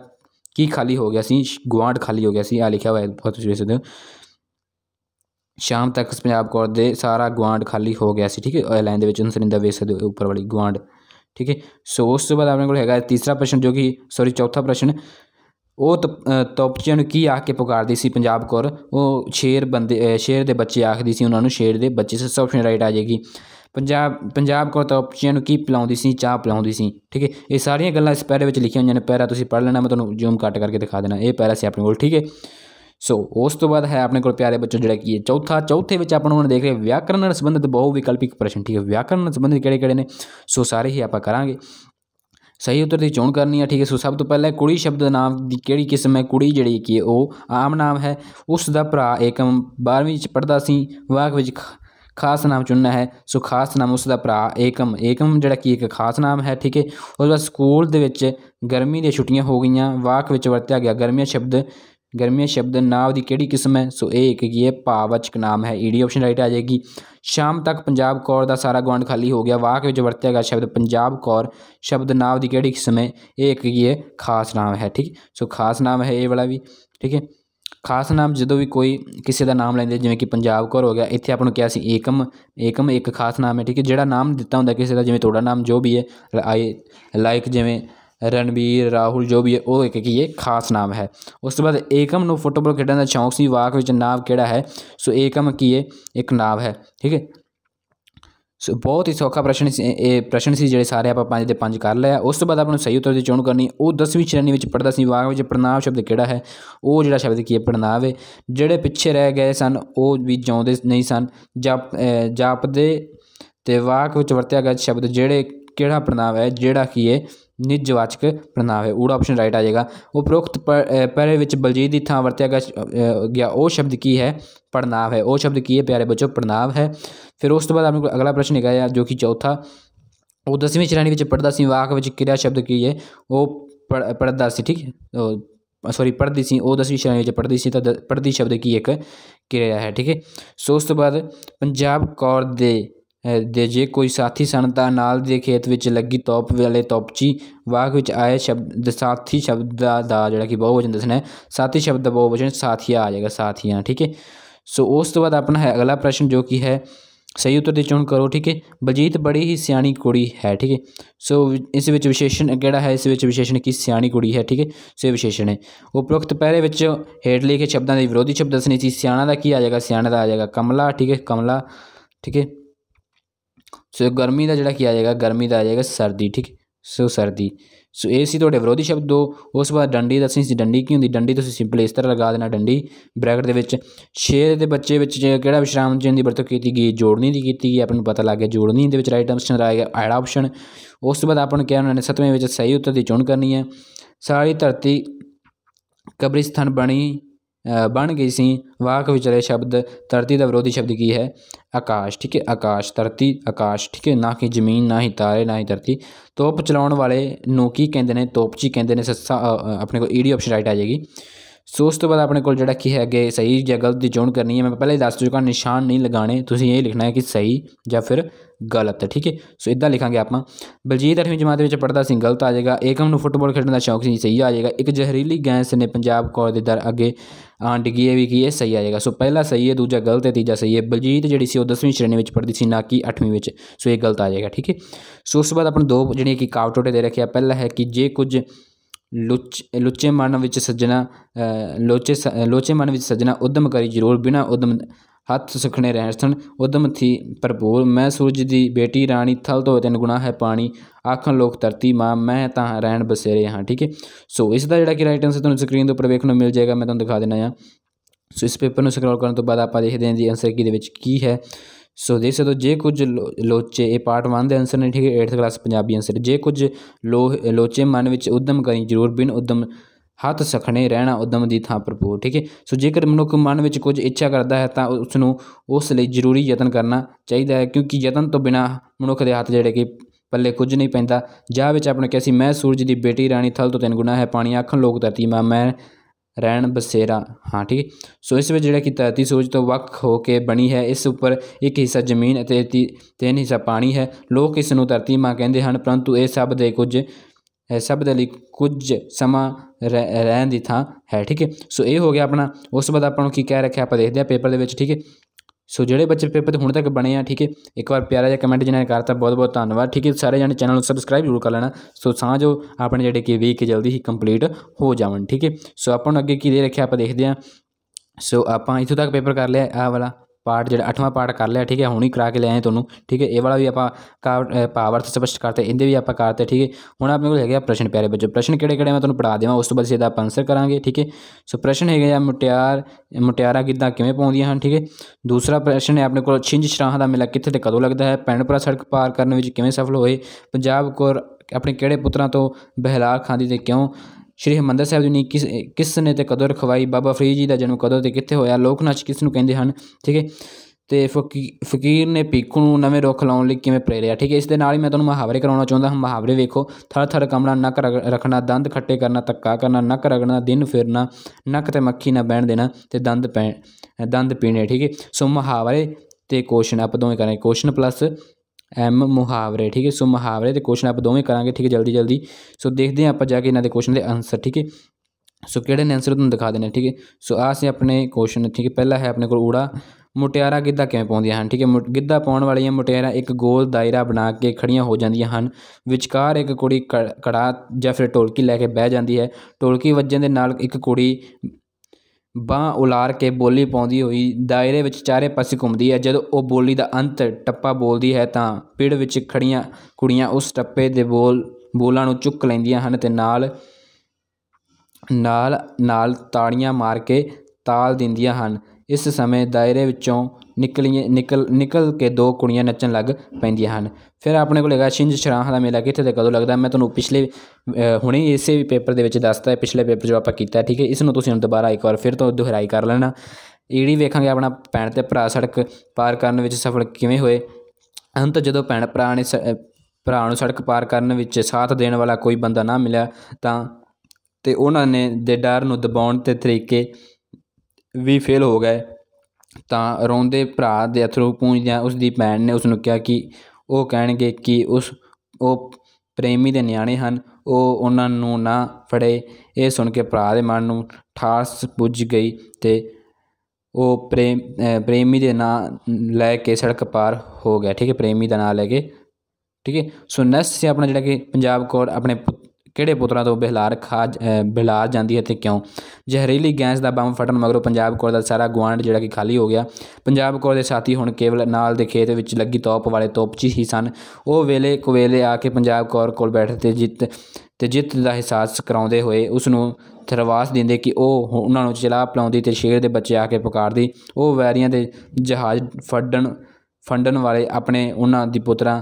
[SPEAKER 1] ਕੀ ਖਾਲੀ ਹੋ ਗਿਆ ਸੀ ਗਵਾਂਡ ਖਾਲੀ ਹੋ ਗਿਆ ਸੀ ਆ ਲਿਖਿਆ ਹੋਇਆ ਬਹੁਤ ਤੁਸੀਂ ਵੇਖ ਸਕਦੇ ਹੋ ਸ਼ਾਮ ਤੱਕ ਪੰਜਾਬ ਕੋਰ ਦੇ ਸਾਰਾ ਗਵਾਂਡ ਖਾਲੀ ਹੋ ਗਿਆ ਸੀ ਠੀਕ ਹੈ ਲਾਈਨ ਦੇ ਵਿੱਚ ਅਨਸਰਿੰਦਾ ਵੇਸ ਦੇ ਉੱਪਰ ਵਾਲੀ ਗਵਾਂਡ ਠੀਕ ਹੈ ਸੋ ਉਸ ਤੋਂ ਬਾਅਦ ਆਪਣੇ ਕੋਲ ਹੈਗਾ ਤੀਸਰਾ ਪ੍ਰਸ਼ਨ ਜੋ ਕਿ ਸੌਰੀ ਚੌਥਾ ਪ੍ਰਸ਼ਨ ਉਹ ਤੋਪਚੀਆਂ ਨੂੰ ਕੀ ਆਖ ਕੇ ਪੁਕਾਰਦੀ ਸੀ ਪੰਜਾਬ ਕੋਰ ਉਹ ਸ਼ੇਰ ਬੰਦੇ ਸ਼ੇਰ ਦੇ ਬੱਚੇ ਆਖਦੀ ਸੀ ਉਹਨਾਂ ਨੂੰ ਸ਼ੇਰ ਦੇ ਬੱਚੇ ਸਸ ਆਪਸ਼ਨ ਰਾਈਟ ਆ ਜਾਏਗੀ ਪੰਜਾਬ ਪੰਜਾਬ ਕੋਰ ਤੋਪਚੀਆਂ ਨੂੰ ਕੀ ਪਿਲਾਉਂਦੀ ਸੀ ਚਾਹ ਪਿਲਾਉਂਦੀ ਸੀ ਠੀਕ ਹੈ ਇਹ ਸਾਰੀਆਂ ਗੱਲਾਂ ਇਸ ਪੈਰੇ ਵਿੱਚ ਲਿਖੀਆਂ ਹੋਈਆਂ ਨੇ ਪੈਰਾ ਤੁਸੀਂ ਪੜ੍ਹ ਲੈਣਾ ਮੈਂ ਤੁਹਾਨੂੰ ਜ਼ੂਮ ਕੱਟ ਕਰਕੇ ਦਿਖਾ ਦੇਣਾ ਇਹ ਪੈਰਾ ਸੀ ਆਪਣੇ ਕੋਲ ਠੀਕ ਹੈ ਸੋ ਉਸ ਤੋਂ ਬਾਅਦ ਹੈ ਆਪਣੇ ਕੋਲ ਪਿਆਰੇ ਬੱਚੋ ਜਿਹੜਾ ਕੀ ਹੈ ਚੌਥਾ ਚੌਥੇ ਵਿੱਚ ਆਪਾਂ ਹੁਣ ਦੇਖ ਰਹੇ ਵਿਆਕਰਨ ਨਾਲ ਸੰਬੰਧਿਤ ਬਹੁ ਵਿਕਲਪਿਕ ਪ੍ਰਸ਼ਨ ਠੀਕ ਹੈ ਵਿਆਕਰਨ ਨਾਲ ਸੰਬੰਧਿਤ ਕਿਹੜੇ ਕਿਹੜੇ ਨੇ ਸੋ ਸਾਰੇ ਹੀ ਆਪਾਂ ਕਰਾਂਗੇ ਸਹੀ ਉੱਤਰ ਦੀ ਚੋਣ ਕਰਨੀ ਹੈ ਠੀਕ ਹੈ ਸੋ ਸਭ ਤੋਂ ਪਹਿਲਾਂ ਕੁੜੀ ਸ਼ਬਦ ਨਾਮ ਦੀ ਕਿਹੜੀ ਕਿਸਮ ਹੈ ਕੁੜੀ ਜਿਹੜੀ ਕੀ ਹੈ ਉਹ ਆਮ ਨਾਮ ਹੈ ਉਸ ਦਾ ਭਰਾ ਏਕਮ 12ਵੀਂ ਵਿੱਚ ਪੜਦਾ ਸੀ ਵਾਕ ਵਿੱਚ ਖਾਸ ਨਾਮ ਚੁਣਨਾ ਹੈ ਸੋ ਖਾਸ ਨਾਮ ਉਸ ਦਾ ਭਰਾ ਏਕਮ ਏਕਮ ਜਿਹੜਾ ਕੀ ਇੱਕ ਖਾਸ ਨਾਮ ਹੈ ਠੀਕ ਹੈ ਉਸ ਬਾਅਦ ਸਕੂਲ ਦੇ ਵਿੱਚ ਗਰਮੀ ਦੀਆਂ ਛੁੱਟੀਆਂ ਹੋ ਗਈਆਂ ਵਾਕ ਵਿੱਚ ਵਰਤਿਆ ਗਿਆ ਗਰਮੀਆਂ ਸ਼ਬਦ ਗਰਮੀਆਂ ਸ਼ਬਦ ਨਾਵ ਦੀ ਕਿਹੜੀ ਕਿਸਮ ਹੈ ਸੋ ਇਹ ਇੱਕ ਕੀ ਹੈ ਭਾਵਵਾਚਕ ਨਾਮ ਹੈ ਈਡੀ ਆਪਸ਼ਨ ਰਾਈਟ ਆ ਜਾਏਗੀ ਸ਼ਾਮ ਤੱਕ ਪੰਜਾਬ ਕੌਰ ਦਾ ਸਾਰਾ ਗਵਾਂਡ ਖਾਲੀ ਹੋ ਗਿਆ ਵਾਕ ਵਿੱਚ ਵਰਤਿਆ ਗਿਆ ਸ਼ਬਦ ਪੰਜਾਬ ਕੌਰ ਸ਼ਬਦ ਨਾਵ ਦੀ ਕਿਹੜੀ ਕਿਸਮ ਹੈ ਇਹ ਇੱਕ ਕੀ ਹੈ ਖਾਸ ਨਾਮ ਹੈ ਠੀਕ ਸੋ ਖਾਸ ਨਾਮ ਹੈ ਇਹ ਵਾਲਾ ਵੀ ਠੀਕ ਹੈ ਖਾਸ ਨਾਮ ਜਦੋਂ ਵੀ ਕੋਈ ਕਿਸੇ ਦਾ ਨਾਮ ਲੈਂਦੇ ਜਿਵੇਂ ਕਿ ਪੰਜਾਬ ਕੌਰ ਹੋ ਗਿਆ ਇੱਥੇ ਆਪਾਂ ਨੂੰ ਕਿਹਾ ਸੀ ਏਕਮ ਏਕਮ ਇੱਕ ਖਾਸ ਨਾਮ ਹੈ ਠੀਕ ਹੈ ਜਿਹੜਾ ਨਾਮ ਦਿੱਤਾ ਹੁੰਦਾ ਕਿਸੇ ਦਾ ਜਿਵੇਂ ਤੁਹਾਡਾ ਨਾਮ ਜੋ ਵੀ ਹੈ ਲਾਈਕ ਜਿਵੇਂ ਰਣਵੀਰ ਰਾਹੁਲ ਜੋ ਵੀ ਹੈ ਉਹ ਇੱਕ ਕੀ ਹੈ ਖਾਸ ਨਾਮ ਹੈ ਉਸ ਤੋਂ ਬਾਅਦ ਏਕਮ ਨੂੰ ਫੁੱਟਬਾਲ ਖੇਡਣ ਦਾ ਸ਼ੌਂਕ ਸੀ ਵਾਕ ਵਿੱਚ ਨਾਮ ਕਿਹੜਾ ਹੈ ਸੋ ਏਕਮ ਕੀ ਹੈ ਇੱਕ ਨਾਮ ਹੈ ਠੀਕ ਹੈ ਸੋ ਬਹੁਤ ਹੀ ਸੌਖਾ ਪ੍ਰਸ਼ਨ ਸੀ ਇਹ ਪ੍ਰਸ਼ਨ ਸੀ ਜਿਹੜੇ ਸਾਰੇ ਆਪਾਂ ਪੰਜ ਦੇ ਪੰਜ ਕਰ ਲਿਆ ਉਸ ਤੋਂ ਬਾਅਦ ਆਪਾਂ ਨੂੰ ਸਹੀ ਉੱਤਰ ਦੀ ਚੋਣ ਕਰਨੀ ਉਹ 10ਵੀਂ ਸ਼੍ਰੇਣੀ ਵਿੱਚ ਪੜਦਾ ਸੀ ਵਾਕ ਵਿੱਚ ਪ੍ਰਣਾਮ ਸ਼ਬਦ ਕਿਹੜਾ ਹੈ ਉਹ ਜਿਹੜਾ ਸ਼ਬਦ ਕੀ ਹੈ ਪ੍ਰਣਾਮ ਹੈ ਜਿਹੜੇ ਪਿੱਛੇ ਰਹਿ ਗਏ ਸਨ ਉਹ ਵੀ ਜਾਉਂਦੇ ਨਹੀਂ ਸਨ ਜਪ ਦੇ ਤੇ ਵਾਕ ਵਿੱਚ ਵਰਤਿਆ ਗਿਆ ਸ਼ਬਦ ਜਿਹੜੇ ਕਿਹੜਾ ਪ੍ਰਣਾਮ ਹੈ ਜਿਹੜਾ ਕੀ ਹੈ ਨਿਜਵਾਚਕ ਪ੍ਰਣਾਮ ਹੈ ਊੜਾ ਆਪਸ਼ਨ ਰਾਈਟ ਆ ਜਾਏਗਾ ਉਪਰੋਕਤ ਪੈਰੇ ਵਿੱਚ ਬਲਜੀਤ ਦੀ ਥਾਂ ਵਰਤਿਆ ਗਿਆ ਉਹ ਸ਼ਬਦ ਕੀ ਹੈ ਪ੍ਰਣਾਮ ਹੈ ਉਹ ਸ਼ਬਦ ਕੀ ਹੈ ਪਿਆਰੇ ਬੱਚੋ ਪ੍ਰਣਾਮ ਹੈ ਫਿਰ ਉਸ ਤੋਂ ਬਾਅਦ ਆਪਣੇ ਕੋਲ ਅਗਲਾ ਪ੍ਰਸ਼ਨ ਹੈਗਾ ਆ ਜੋ ਕਿ ਚੌਥਾ ਉਹ 10ਵੀਂ ਸ਼੍ਰੇਣੀ ਵਿੱਚ ਪੜਦਾ ਸੀ ਵਾਕ ਵਿੱਚ ਕਿਰਿਆ ਸ਼ਬਦ ਕੀ ਹੈ ਉਹ ਪੜਦਾ ਸੀ ਠੀਕ ਸੌਰੀ ਪੜਦੀ ਸੀ ਉਹ 10ਵੀਂ ਸ਼੍ਰੇਣੀ ਵਿੱਚ ਪੜਦੀ ਸੀ ਤਾਂ ਪੜਦੀ ਸ਼ਬਦ ਕੀ ਇੱਕ ਕਿਰਿਆ ਹੈ ਠੀਕ ਹੈ ਸੋ ਉਸ ਤੋਂ ਬਾਅਦ ਪੰਜਾਬ ਕੌਰ ਦੇ ਦੇ ਜੇ ਕੋਈ ਸਾਥੀ ਸੰਤਾ ਤਾਂ ਨਾਲ ਦੇ ਖੇਤ ਵਿੱਚ ਲੱਗੀ ਤੋਪ ਵਾਲੇ ਤੋਪਚੀ ਵਾਕ ਵਿੱਚ ਆਏ ਸ਼ਬਦ ਸਾਥੀ ਸ਼ਬਦ ਦਾ ਜਿਹੜਾ ਕਿ ਬਹੁਵਚਨ ਦੱਸਣਾ ਹੈ ਸਾਥੀ ਸ਼ਬਦ ਦਾ ਬਹੁਵਚਨ ਸਾਥੀਆਂ ਆ ਜਾਏਗਾ ਸਾਥੀਆਂ ਠੀਕ ਹੈ ਸੋ ਉਸ ਤੋਂ ਬਾਅਦ ਆਪਣਾ ਹੈ ਅਗਲਾ ਪ੍ਰਸ਼ਨ ਜੋ ਕਿ ਹੈ ਸਹੀ ਉੱਤਰ ਦੀ ਚੋਣ ਕਰੋ ਠੀਕ ਹੈ ਬਲਜੀਤ ਬੜੀ ਹੀ ਸਿਆਣੀ ਕੁੜੀ ਹੈ ਠੀਕ ਹੈ ਸੋ ਇਸ ਵਿੱਚ ਵਿਸ਼ੇਸ਼ਣ ਕਿਹੜਾ ਹੈ ਇਸ ਵਿੱਚ ਵਿਸ਼ੇਸ਼ਣ ਕਿ ਸਿਆਣੀ ਕੁੜੀ ਹੈ ਠੀਕ ਹੈ ਸੋ ਇਹ ਵਿਸ਼ੇਸ਼ਣ ਹੈ ਉਪਰੋਕਤ ਪਹਿਰੇ ਵਿੱਚ ਹੇਠ ਲਿਖੇ ਸ਼ਬਦਾਂ ਦੇ ਵਿਰੋਧੀ ਸ਼ਬਦ ਦੱਸਣੇ ਸੀ ਸਿਆਣਾ ਦਾ ਕੀ ਆ ਜਾਏਗਾ ਸਿਆਣਾ ਦਾ ਆ ਜਾਏਗਾ ਕਮਲਾ ਠੀਕ ਹੈ ਕਮਲਾ ਠੀਕ ਹੈ ਸੋ ਗਰਮੀ ਦਾ ਜਿਹੜਾ ਕੀ ਆ ਜਾਏਗਾ ਗਰਮੀ ਦਾ ਆ ਜਾਏਗਾ ਸਰਦੀ ਠੀਕ ਸੋ ਸਰਦੀ ਸੋ ਇਹ ਸੀ ਤੁਹਾਡੇ ਵਿਰੋਧੀ ਸ਼ਬਦ ਦੋ ਉਸ ਬਾਅਦ ਡੰਡੀ ਦੱਸਣੀ ਸੀ ਡੰਡੀ ਕੀ ਹੁੰਦੀ ਡੰਡੀ ਤੁਸੀਂ ਸਿੰਪਲ ਇਸ ਤਰ੍ਹਾਂ ਲਗਾ ਦੇਣਾ ਡੰਡੀ ਬ੍ਰੈਕਟ ਦੇ ਵਿੱਚ ਛੇ ਦੇ ਬੱਚੇ ਵਿੱਚ ਕਿਹੜਾ ਵਿਸ਼ਰਾਮ ਚਿੰਨ੍ਹ ਦੀ ਵਰਤੋਂ ਕੀਤੀ ਗਈ ਜੋੜਨੀ ਦੀ ਕੀਤੀ ਗਈ ਆਪਾਂ ਨੂੰ ਪਤਾ ਲੱਗ ਗਿਆ ਜੋੜਨੀ ਦੇ ਵਿੱਚ ਰਾਈਟ ਆਨਸਰ ਆਏਗਾ ਆੜਾ ਆਪਸ਼ਨ ਉਸ ਤੋਂ ਬਾਅਦ ਆਪਾਂ ਨੂੰ ਕਿਹਾ ਉਹਨਾਂ ਨੇ ਸਤਵੇਂ ਵਿੱਚ ਸਹੀ ਉੱਤਰ ਦੀ ਚੋਣ ਕਰਨੀ ਹੈ ਸਾਰੀ ਧਰਤੀ ਕਬਰਿਸਤਾਨ ਬਣੀ ਬਣ ਗਈ ਸੀ ਵਾਕ ਵਿਚਲੇ ਸ਼ਬਦ ਧਰਤੀ ਦਾ ਵਿਰੋਧੀ ਸ਼ਬਦ ਕੀ ਹੈ ਆਕਾਸ਼ ਠੀਕ ਹੈ ਆਕਾਸ਼ ਧਰਤੀ ਆਕਾਸ਼ ਠੀਕ ਹੈ ਨਾ ਕਿ ਜ਼ਮੀਨ ਨਾ ਹੀ ਤਾਰੇ ਨਾ ਹੀ ਧਰਤੀ ਤੋਪ ਚਲਾਉਣ ਵਾਲੇ ਨੂੰ ਕੀ ਕਹਿੰਦੇ ਨੇ ਤੋਪਚੀ ਕਹਿੰਦੇ ਨੇ ਸੱਸਾ ਆਪਣੇ ਕੋਲ ਈਡੀ ਆਪਸ਼ਨ ਰਾਈਟ ਆ ਜਾਏਗੀ ਸੋ ਉਸ ਤੋਂ ਬਾਅਦ ਆਪਣੇ ਕੋਲ ਜਿਹੜਾ ਕੀ ਹੈ ਅੱਗੇ ਸਹੀ ਜਾਂ ਗਲਤ ਦੀ ਚੋਣ ਕਰਨੀ ਹੈ ਮੈਂ ਪਹਿਲਾਂ ਹੀ ਦੱਸ ਚੁੱਕਾ ਨਿਸ਼ਾਨ ਨਹੀਂ ਲਗਾਣੇ ਤੁਸੀਂ ਇਹ ਲਿਖਣਾ ਹੈ ਕਿ ਸਹੀ ਜਾਂ ਫਿਰ ਗਲਤ ਠੀਕ ਹੈ ਸੋ ਇਦਾਂ ਲਿਖਾਂਗੇ ਆਪਾਂ ਬਲਜੀਤ ਅਠਵੀਂ ਜਮਾਤ ਵਿੱਚ ਪੜਦਾ ਸੀ ਗਲਤ ਆ ਜਾਏਗਾ ਏਕਮ ਨੂੰ ਫੁੱਟਬਾਲ ਖੇਡਣ ਦਾ ਸ਼ੌਕ ਸੀ ਸਹੀ ਆ ਜਾਏਗਾ ਇੱਕ ਜ਼ਹਿਰੀਲੀ ਗੈਸ ਨੇ ਪੰਜਾਬ ਕੌਰ ਦੇ ਦਰ ਅੱਗੇ ਡਿਗੀਏ ਵੀ ਕੀ ਇਹ ਸਹੀ ਆ ਜਾਏਗਾ ਸੋ ਪਹਿਲਾ ਸਹੀ ਹੈ ਦੂਜਾ ਗਲਤ ਹੈ ਤੀਜਾ ਸਹੀ ਹੈ ਬਲਜੀਤ ਜਿਹੜੀ ਸੀ ਉਹ 10ਵੀਂ ਸ਼੍ਰੇਣੀ ਵਿੱਚ ਪੜ੍ਹਦੀ ਸੀ ਨਾ ਕਿ 8ਵੀਂ ਵਿੱਚ ਸੋ ਇਹ ਗਲਤ ਆ ਜਾਏਗਾ ਠੀਕ ਹੈ ਸੋ ਉਸ ਤੋਂ ਬਾਅਦ ਆਪਾਂ ਦੋ ਜਿਹੜੀਆਂ ਕਿ ਕਾਵਟੋਟੇ ਦੇ ਰੱਖਿਆ ਪਹਿਲਾ ਹੈ ਕਿ ਜੇ ਕੁਝ ਲੁਚ ਲੁਚੇ ਮਨ ਵਿੱਚ ਸੱਜਣਾ ਲੋਚੇ ਲੋਚੇ ਮਨ ਵਿੱਚ ਸੱਜਣਾ ਉਦਮ ਕਰੀ ਜ਼ਰੂਰ ਬਿਨਾ ਉਦਮ ਹੱਥ ਸਖਣੇ ਰਹਿਣ ਸਣ ਉਦਮ ਥੀ ਭਰਪੂਰ ਮੈਂ ਸੂਰਜ ਦੀ ਬੇਟੀ ਰਾਣੀ ਥਲ ਤੋਂ ਤਿੰਨ ਗੁਣਾ ਹੈ ਪਾਣੀ ਆਖਣ ਲੋਕ ਧਰਤੀ ਮਾਂ ਮੈਂ ਤਾਂ ਰਹਿਣ ਬਸੇਰੇ ਹਾਂ ਠੀਕ ਹੈ ਸੋ ਇਸ ਦਾ ਜਿਹੜਾ ਕਿ ਰਾਈਟ ਆਨਸਰ ਤੁਹਾਨੂੰ ਸਕਰੀਨ ਦੇ ਉੱਪਰ ਵੇਖਣ ਨੂੰ ਮਿਲ ਜਾਏਗਾ ਮੈਂ ਤੁਹਾਨੂੰ ਦਿਖਾ ਦੇਣਾ ਆ ਸੋ ਇਸ ਪੇਪਰ ਨੂੰ ਸਕਰੋਲ ਕਰਨ ਤੋਂ ਬਾਅਦ ਆਪਾਂ ਦੇਖਦੇ ਹਾਂ ਜੀ ਆਨਸਰ ਕੀ ਦੇ ਵਿੱਚ ਕੀ ਹੈ ਸੋ ਦੇਖ ਸਕਦੇ ਹੋ ਜੇ ਕੁਝ ਲੋਚੇ ਇਹ ਪਾਰਟ 1 ਦੇ ਆਨਸਰ ਨੇ ਠੀਕ ਹੈ 8th ਕਲਾਸ ਪੰਜਾਬੀ ਆਨਸਰ ਜੇ ਕੁਝ ਲੋਚੇ ਮਨ ਵਿੱਚ ਉਦਮ ਕਰੀ ਜ਼ਰੂਰ ਬਿਨ ਉਦਮ ਹੱਥ ਸਖਣੇ ਰਹਿਣਾ ਉਦਮ ਦੀ ਥਾਂ ਭਰਪੂਰ ਠੀਕ ਹੈ ਸੋ ਜੇਕਰ ਮਨੁੱਖ ਮਨ ਵਿੱਚ ਕੁਝ ਇੱਛਾ ਕਰਦਾ ਹੈ ਤਾਂ ਉਸ ਨੂੰ ਉਸ ਲਈ ਜ਼ਰੂਰੀ ਯਤਨ ਕਰਨਾ ਚਾਹੀਦਾ ਹੈ ਕਿਉਂਕਿ ਯਤਨ ਤੋਂ ਬਿਨਾ ਮਨੁੱਖ ਦੇ ਹੱਥ ਜਿਹੜੇ ਕਿ ਪੱਲੇ ਕੁਝ ਨਹੀਂ ਪੈਂਦਾ ਜਾਂ ਵਿੱਚ ਆਪਣੇ ਕਿਹਾ ਸੀ ਮੈਂ ਸੂਰਜ ਦੀ ਬੇਟੀ ਰਾਣੀ ਥਲ ਤੋਂ ਤਿੰਨ ਗੁਣਾ ਹੈ ਪਾਣੀ ਆਖਣ ਲੋਕ ਦਰਤੀ ਮਾਂ ਮੈਂ ਰਹਿਣ ਬਸੇਰਾ ਹਾਂ ਠੀਕ ਸੋ ਇਸ ਵਿੱਚ ਜਿਹੜਾ ਕਿ ਧਰਤੀ ਸੋਚ ਤੋਂ ਵੱਖ ਹੋ ਕੇ ਬਣੀ ਹੈ ਇਸ ਉੱਪਰ ਇੱਕ ਹਿੱਸਾ ਜ਼ਮੀਨ ਅਤੇ ਤਿੰਨ ਹਿੱਸਾ ਪਾਣੀ ਹੈ ਲੋਕ ਇਸ ਨੂੰ ਧਰਤੀ ਮਾਂ ਕਹਿੰਦੇ ਹਨ ਪਰੰਤੂ ਇਹ ਸਭ ਦੇ ਕੁਝ ਸਭ ਦੇ ਲਈ ਕੁਝ ਸਮਾਂ ਰਹਿਣ ਦੀ ਥਾਂ ਹੈ ਠੀਕ ਹੈ ਸੋ ਇਹ ਹੋ ਗਿਆ ਆਪਣਾ ਉਸ ਤੋਂ ਬਾਅਦ ਆਪਾਂ ਨੂੰ ਕੀ ਕਹਿ ਰੱਖਿਆ ਆਪਾਂ ਦੇਖਦੇ ਆ ਪੇਪਰ ਦੇ ਵਿੱਚ ਠੀਕ ਹੈ ਸੋ ਜਿਹੜੇ ਬੱਚੇ ਪੇਪਰ ਤੇ ਹੁਣ ਤੱਕ ਬਣੇ ਆ ਠੀਕ ਹੈ ਇੱਕ ਵਾਰ ਪਿਆਰਾ ਜਿਹਾ ਕਮੈਂਟ ਜਿਹਨਾਂ ਨੇ ਕਰਤਾ ਬਹੁਤ ਬਹੁਤ ਧੰਨਵਾਦ ਠੀਕ ਹੈ ਸਾਰੇ ਜਣੇ ਚੈਨਲ ਨੂੰ ਸਬਸਕ੍ਰਾਈਬ ਜ਼ਰੂਰ ਕਰ ਲੈਣਾ ਸੋ ਸਾਂ ਜੋ ਆਪਣੇ ਜਿਹੜੇ ਕਿ ਵੀਕ ਜਲਦੀ ਹੀ ਕੰਪਲੀਟ ਹੋ ਜਾਵਣ ਠੀਕ ਹੈ ਸੋ ਆਪਾਂ ਨੂੰ ਅੱਗੇ ਕੀ ਦੇ ਰੱਖਿਆ ਆਪਾਂ ਦੇਖਦੇ ਆ ਸੋ ਆਪਾਂ ਇਥੋਂ ਤੱਕ ਪੇਪਰ ਕਰ ਲਿਆ ਆ ਵਾਲਾ ਪਾਰਟ ਜਿਹੜਾ ਅੱਠਵਾਂ ਪਾਰਟ ਕਰ ਲਿਆ ਠੀਕ ਹੈ ਹੁਣ ਹੀ ਕਰਾ ਕੇ ਲਿਆਏ ਤੁਹਾਨੂੰ ਠੀਕ ਹੈ ਇਹ ਵਾਲਾ ਵੀ ਆਪਾਂ ਪਾਵਰ ਤੋਂ ਸਪਸ਼ਟ ਕਰਤੇ ਇਹਦੇ ਵੀ ਆਪਾਂ ਕਰਤੇ ਠੀਕ ਹੈ ਹੁਣ ਆਪਣੇ ਕੋਲ ਹੈਗਾ ਪ੍ਰਸ਼ਨ ਪਿਆਰੇ ਬੱਚੋ ਪ੍ਰਸ਼ਨ ਕਿਹੜੇ ਕਿਹੜੇ ਮੈਂ ਤੁਹਾਨੂੰ ਪੜਾ ਦੇਵਾਂ ਉਸ ਤੋਂ ਬਾਅਦ ਸਿੱਧਾ ਆਪਾਂ ਆਨਸਰ ਕਰਾਂਗੇ ਠੀਕ ਹੈ ਸੋ ਪ੍ਰਸ਼ਨ ਹੈਗੇ ਆ ਮੁਟਿਆਰ ਮੁਟਿਆਰਾ ਕਿਦਾਂ ਕਿਵੇਂ ਪਾਉਂਦੀਆਂ ਹਨ ਠੀਕ ਹੈ ਦੂਸਰਾ ਪ੍ਰਸ਼ਨ ਹੈ ਆਪਣੇ ਕੋਲ ਛਿੰਝ ਛਰਾਹਾਂ ਦਾ ਮੇਲਾ ਕਿੱਥੇ ਤੇ ਕਦੋਂ ਲੱਗਦਾ ਹੈ ਪੈਣਪੁਰਾ ਸੜਕ ਪਾਰ ਕਰਨ ਵਿੱਚ ਕਿਵੇਂ ਸਫਲ ਹੋਏ ਪੰਜਾਬ ਕੋਰ ਆਪਣੇ ਕਿਹੜੇ ਪੁੱਤਰਾਂ ਤੋਂ ਬਹਿਲਾਲ ਖਾਂਦੀ ਤੇ ਕਿਉਂ ਸ਼੍ਰੀ ਹਰਮੰਦਰ ਸਾਹਿਬ ਜੀ ਨੇ ਕਿਸ ਕਿਸ ਨੇ ਤੇ ਕਦੋਂ ਰਖਵਾਈ ਬਾਬਾ ਫਰੀਦ ਜੀ ਦਾ ਜਨਮ ਕਦੋਂ ਤੇ ਕਿੱਥੇ ਹੋਇਆ ਲੋਕ ਨਾਚ ਕਿਸ ਨੂੰ ਕਹਿੰਦੇ ਹਨ ਠੀਕ ਹੈ ਤੇ ਫਕੀਰ ਨੇ ਪੀਕੂ ਨੂੰ ਨਵੇਂ ਰੁੱਖ ਲਾਉਣ ਲਈ ਕਿਵੇਂ ਪ੍ਰੇਰਿਆ ਠੀਕ ਹੈ ਇਸ ਦੇ ਨਾਲ ਹੀ ਮੈਂ ਤੁਹਾਨੂੰ ਮਹਾਵਰੇ ਕਰਾਉਣਾ ਚਾਹੁੰਦਾ ਹਾਂ ਮਹਾਵਰੇ ਵੇਖੋ ਥੜ ਥੜ ਕਮਣਾ ਨੱਕ ਰੱਖਣਾ ਦੰਦ ਖੱਟੇ ਕਰਨਾ ਤੱਕਾ ਕਰਨਾ ਨੱਕ ਰਗੜਨਾ ਦਿਨ ਫਿਰਨਾ ਨੱਕ ਤੇ ਮੱਖੀ ਨਾ ਬਹਿਣ ਦੇਣਾ ਤੇ ਦੰਦ ਪੈ ਦੰਦ ਪੀਣੇ ਠੀਕ ਹੈ ਸੋ ਮਹਾਵਰੇ ਤੇ ਕੁਐਸਚਨ ਆਪ ਦੋਵੇਂ ਕਰਾਂਗੇ ਕੁਐਸਚਨ ਪਲੱਸ ਐਮ ਮੁਹਾਵਰੇ ਠੀਕ ਹੈ ਸੋ ਮੁਹਾਵਰੇ ਤੇ ਕੁਐਸਚਨ ਆਪਾਂ ਦੋਵੇਂ ਕਰਾਂਗੇ ਠੀਕ ਹੈ ਜਲਦੀ ਜਲਦੀ ਸੋ ਦੇਖਦੇ ਆਂ ਆਪਾਂ ਜਾ ਕੇ ਇਹਨਾਂ ਦੇ ਕੁਐਸਚਨ ਦੇ ਆਨਸਰ ਠੀਕ ਹੈ ਸੋ ਕਿਹੜੇ ਨੇ ਆਨਸਰ ਤੁਹਾਨੂੰ ਦਿਖਾ ਦੇਣੇ ਠੀਕ ਹੈ ਸੋ ਆਹ ਸੀ ਆਪਣੇ ਕੁਐਸਚਨ ਠੀਕ ਹੈ ਪਹਿਲਾ ਹੈ ਆਪਣੇ ਕੋਲ ਊੜਾ ਮੁਟਿਆਰਾ ਗਿੱਧਾ ਕਿਵੇਂ ਪਾਉਂਦੀਆਂ ਹਨ ਠੀਕ ਹੈ ਗਿੱਧਾ ਪਾਉਣ ਵਾਲੀਆਂ ਮੁਟਿਆਰਾ ਇੱਕ ਗੋਲ ਦਾਇਰਾ ਬਣਾ ਕੇ ਖੜੀਆਂ ਹੋ ਜਾਂਦੀਆਂ ਹਨ ਵਿਚਕਾਰ ਇੱਕ ਕੁੜੀ ਕੜਾ ਜਾਂ ਫਿਰ ਟੋਲਕੀ ਲੈ ਕੇ ਬਹਿ ਜਾਂਦੀ ਹੈ ਟੋਲਕੀ ਵੱਜਣ ਦੇ ਨਾਲ ਇੱਕ ਕੁੜੀ ਬਾਹ ਉਲਾਰ ਕੇ ਬੋਲੀ ਪਾਉਂਦੀ ਹੋਈ ਦਾਇਰੇ ਵਿੱਚ ਚਾਰੇ ਪਾਸੇ ਘੁੰਮਦੀ ਹੈ ਜਦੋਂ ਉਹ ਬੋਲੀ ਦਾ ਅੰਤ ਟੱਪਾ ਬੋਲਦੀ ਹੈ ਤਾਂ ਪਿੜ ਵਿੱਚ ਖੜੀਆਂ ਕੁੜੀਆਂ ਉਸ ਟੱਪੇ ਦੇ ਬੋਲ ਬੋਲਾਂ ਨੂੰ ਚੁੱਕ ਲੈਂਦੀਆਂ ਹਨ ਤੇ ਨਾਲ ਨਾਲ ਨਾਲ ਤਾੜੀਆਂ ਮਾਰ ਕੇ ਤਾਲ ਦਿੰਦੀਆਂ ਹਨ ਇਸ ਸਮੇਂ ਦਾਇਰੇ ਵਿੱਚੋਂ ਨਿਕਲੀਆਂ ਨਿਕਲ ਨਿਕਲ ਕੇ ਦੋ ਕੁੜੀਆਂ ਨੱਚਣ ਲੱਗ ਪੈਂਦੀਆਂ ਹਨ ਫਿਰ ਆਪਣੇ ਕੋਲ ਹੈਗਾ ਛਿੰਝ ਛਰਾਹਾਂ ਦਾ ਮੇਲਾ ਕਿੱਥੇ ਤੇ ਕਦੋਂ ਲੱਗਦਾ ਮੈਂ ਤੁਹਾਨੂੰ ਪਿਛਲੇ ਹੁਣੇ ਇਸੇ ਪੇਪਰ ਦੇ ਵਿੱਚ ਦੱਸਤਾ ਹੈ ਪਿਛਲੇ ਪੇਪਰ ਜੋ ਆਪਾਂ ਕੀਤਾ ਠੀਕ ਹੈ ਇਸ ਨੂੰ ਤੁਸੀਂ ਹੁਣ ਦੁਬਾਰਾ ਇੱਕ ਵਾਰ ਫਿਰ ਤੋਂ ਦੁਹਰਾਈ ਕਰ ਲੈਣਾ ਈੜੀ ਵੇਖਾਂਗੇ ਆਪਣਾ ਪੈਣ ਤੇ ਭਰਾ ਸੜਕ ਪਾਰ ਕਰਨ ਵਿੱਚ ਸਫਲ ਕਿਵੇਂ ਹੋਏ ਅੰਤ ਜਦੋਂ ਪੈਣ ਭਰਾ ਨੇ ਭਰਾ ਨੂੰ ਸੜਕ ਪਾਰ ਕਰਨ ਵਿੱਚ ਸਾਥ ਦੇਣ ਵਾਲਾ ਕੋਈ ਬੰਦਾ ਨਾ ਮਿਲਿਆ ਤਾਂ ਤੇ ਉਹਨਾਂ ਨੇ ਦੇ ਡਰ ਨੂੰ ਦਬਾਉਣ ਤੇ ਤਰੀਕੇ ਵੀ ਫੇਲ ਹੋ ਗਏ ਤਾਂ ਰੋਂਦੇ ਭਰਾ ਦੇ ਅਥਰੂ ਪੂੰਝਦਿਆਂ ਉਸ ਦੀ ਭੈਣ ਨੇ ਉਸ ਨੂੰ ਕਿਹਾ ਕਿ ਉਹ ਕਹਿਣਗੇ ਕਿ ਉਸ ਉਹ ਪ੍ਰੇਮੀ ਦੇ ਨਿਆਣੇ ਹਨ ਉਹ ਉਹਨਾਂ ਨੂੰ ਨਾ ਫੜੇ ਇਹ ਸੁਣ ਕੇ ਭਰਾ ਦੇ ਮਨ ਨੂੰ ਠਾਸ ਪੁੱਜ ਗਈ ਤੇ ਉਹ ਪ੍ਰੇਮ ਪ੍ਰੇਮੀ ਦੇ ਨਾਂ ਲੈ ਕੇ ਸੜਕ ਪਾਰ ਹੋ ਗਿਆ ਠੀਕ ਹੈ ਪ੍ਰੇਮੀ ਦਾ ਨਾਂ ਲੈ ਕੇ ਠੀਕ ਹੈ ਸੋ ਨੈਸ ਸੀ ਆਪਣਾ ਜਿਹੜਾ ਕਿ ਪੰਜਾਬ ਕੋਰ ਆਪਣੇ ਕਿਹੜੇ ਪੁੱਤਰਾਂ ਤੋਂ ਬਹਿਲਾ ਰਖਾ ਬਹਿਲਾਰ ਜਾਂਦੀ ਹੈ ਤੇ ਕਿਉਂ ਜ਼ਹਿਰੀਲੀ ਗੈਸ ਦਾ ਬੰਬ ਫਟਣ ਮਗਰੋਂ ਪੰਜਾਬ ਕੋਲ ਦਾ ਸਾਰਾ ਗਵਾਂਡ ਜਿਹੜਾ ਕਿ ਖਾਲੀ ਹੋ ਗਿਆ ਪੰਜਾਬ ਕੋਲ ਦੇ ਸਾਥੀ ਹੁਣ ਕੇਵਲ ਨਾਲ ਦੇ ਖੇਤ ਵਿੱਚ ਲੱਗੀ ਤੋਪ ਵਾਲੇ ਤੋਪਚੀ ਹੀ ਸਨ ਉਹ ਵੇਲੇ ਕੁਵੇਲੇ ਆ ਕੇ ਪੰਜਾਬ ਕੌਰ ਕੋਲ ਬੈਠੇ ਤੇ ਜਿੱਤ ਤੇ ਜਿੱਤ ਦਾ ਅਹਿਸਾਸ ਕਰਾਉਂਦੇ ਹੋਏ ਉਸ ਨੂੰ ਥਰਵਾਸ ਦਿੰਦੇ ਕਿ ਉਹ ਉਹਨਾਂ ਨੂੰ ਚਲਾ ਪਲਾਉਂਦੀ ਤੇ ਸ਼ੇਰ ਦੇ ਬੱਚੇ ਆ ਕੇ ਪੁਕਾਰਦੀ ਉਹ ਵੈਰੀਆਂ ਦੇ ਜਹਾਜ਼ ਫੜਨ ਫੰਡਣ ਵਾਲੇ ਆਪਣੇ ਉਹਨਾਂ ਦੀ ਪੁੱਤਰਾ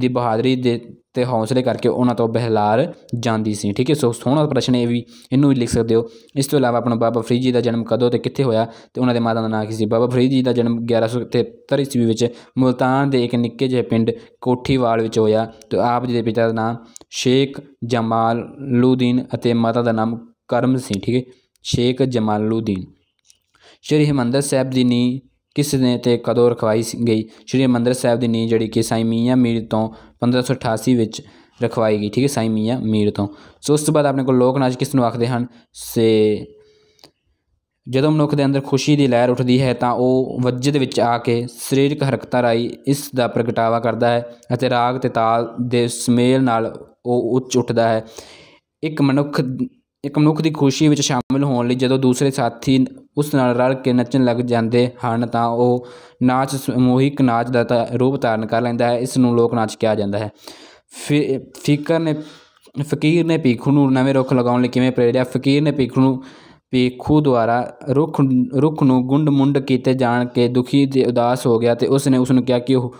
[SPEAKER 1] ਦੀ ਬਹਾਦਰੀ ਦੇ ਤੇ ਹੌਸਲੇ ਕਰਕੇ ਉਹਨਾਂ ਤੋਂ ਬਹਿਲਾਰ ਜਾਂਦੀ ਸੀ ਠੀਕ ਹੈ ਸੋ ਸੋਹਣਾ ਪ੍ਰਸ਼ਨ ਇਹ ਵੀ ਇਹਨੂੰ ਵੀ ਲਿਖ ਸਕਦੇ ਹੋ ਇਸ ਤੋਂ ਇਲਾਵਾ ਆਪਣਾ ਬਾਬਾ ਫਰੀਦ ਜੀ ਦਾ ਜਨਮ ਕਦੋਂ ਤੇ ਕਿੱਥੇ ਹੋਇਆ ਤੇ ਉਹਨਾਂ ਦੇ ਮਾਤਾ ਦਾ ਨਾਮ ਕੀ ਸੀ ਬਾਬਾ ਫਰੀਦ ਜੀ ਦਾ ਜਨਮ 1173 ਈਸਵੀ ਵਿੱਚ ਮੁਲਤਾਨ ਦੇ ਇੱਕ ਨਿੱਕੇ ਜਿਹੇ ਪਿੰਡ ਕੋਠੀਵਾਲ ਵਿੱਚ ਹੋਇਆ ਤੇ ਆਪ ਜੀ ਦੇ ਪਿਤਾ ਦਾ ਨਾਮ ਸ਼ੇਖ ਜਮਾਲ ਲੂਦੀਨ ਅਤੇ ਮਾਤਾ ਦਾ ਨਾਮ ਕਰਮ ਸੀ ਠੀਕ ਹੈ ਸ਼ੇਖ ਜਮਾਲ ਲੂਦੀਨ ਸ਼੍ਰੀ ਹਮੰਦਰ ਸਾਹਿਬ ਦੀ ਨੀ ਕਿਸ ਨੇ ਤੇ ਕਦੋਂ ਰਖਵਾਈ ਗਈ ਸ਼੍ਰੀ ਮੰਦਰ ਸਾਹਿਬ ਦੀ ਨੀਂਹ ਜਿਹੜੀ ਕਿ ਸਾਈ ਮੀਆਂ ਮੀਰ ਤੋਂ 1588 ਵਿੱਚ ਰਖਵਾਈ ਗਈ ਠੀਕ ਹੈ ਸਾਈ ਮੀਆਂ ਮੀਰ ਤੋਂ ਸੋ ਉਸ ਤੋਂ ਬਾਅਦ ਆਪਣੇ ਕੋਲ ਲੋਕ ਨਾਚ ਕਿਸ ਨੂੰ ਆਖਦੇ ਹਨ ਸੇ ਜਦੋਂ ਮਨੁੱਖ ਦੇ ਅੰਦਰ ਖੁਸ਼ੀ ਦੀ ਲਹਿਰ ਉੱਠਦੀ ਹੈ ਤਾਂ ਉਹ ਵਜਦ ਵਿੱਚ ਆ ਕੇ ਸਰੀਰਕ ਹਰਕਤਾਂ ਰਾਈ ਇਸ ਦਾ ਪ੍ਰਗਟਾਵਾ ਕਰਦਾ ਹੈ ਅਤੇ ਰਾਗ ਤੇ ਤਾਲ ਦੇ ਸਮੇਲ ਨਾਲ ਉਹ ਉੱਚ ਉੱਠਦਾ ਹੈ ਇੱਕ ਮਨੁੱਖ ਇੱਕ ਮਨੁੱਖ ਦੀ ਖੁਸ਼ੀ ਵਿੱਚ ਸ਼ਾਮਿਲ ਹੋਣ ਲਈ ਜਦੋਂ ਦੂਸਰੇ ਸਾਥੀ ਉਸ ਨਾਲ ਰਲ ਕੇ ਨੱਚਣ ਲੱਗ ਜਾਂਦੇ ਹਨ ਤਾਂ ਉਹ ਨਾਚ ਸਮੂਹਿਕ ਨਾਚ ਦਾ ਰੂਪ ਧਾਰਨ ਕਰ ਲੈਂਦਾ ਹੈ ਇਸ ਨੂੰ ਲੋਕ ਨਾਚ ਕਿਹਾ ਜਾਂਦਾ ਹੈ ਫਿਕਰ ਨੇ ਫਕੀਰ ਨੇ ਪੀਖੂ ਨੂੰ ਨਵੇਂ ਰੁੱਖ ਲਗਾਉਣ ਲਈ ਕਿਵੇਂ ਪ੍ਰੇਰਿਆ ਫਕੀਰ ਨੇ ਪੀਖੂ ਨੂੰ ਪੀਖੂ ਦੁਆਰਾ ਰੁੱਖ ਰੁੱਖ ਨੂੰ ਗੁੰਡ ਮੁੰਡ ਕੀਤੇ ਜਾਣ ਕੇ ਦੁਖੀ ਤੇ ਉਦਾਸ ਹੋ ਗਿਆ ਤੇ ਉਸ ਨੇ ਉਸ ਨੂੰ ਕਿਹਾ ਕਿ ਉਹ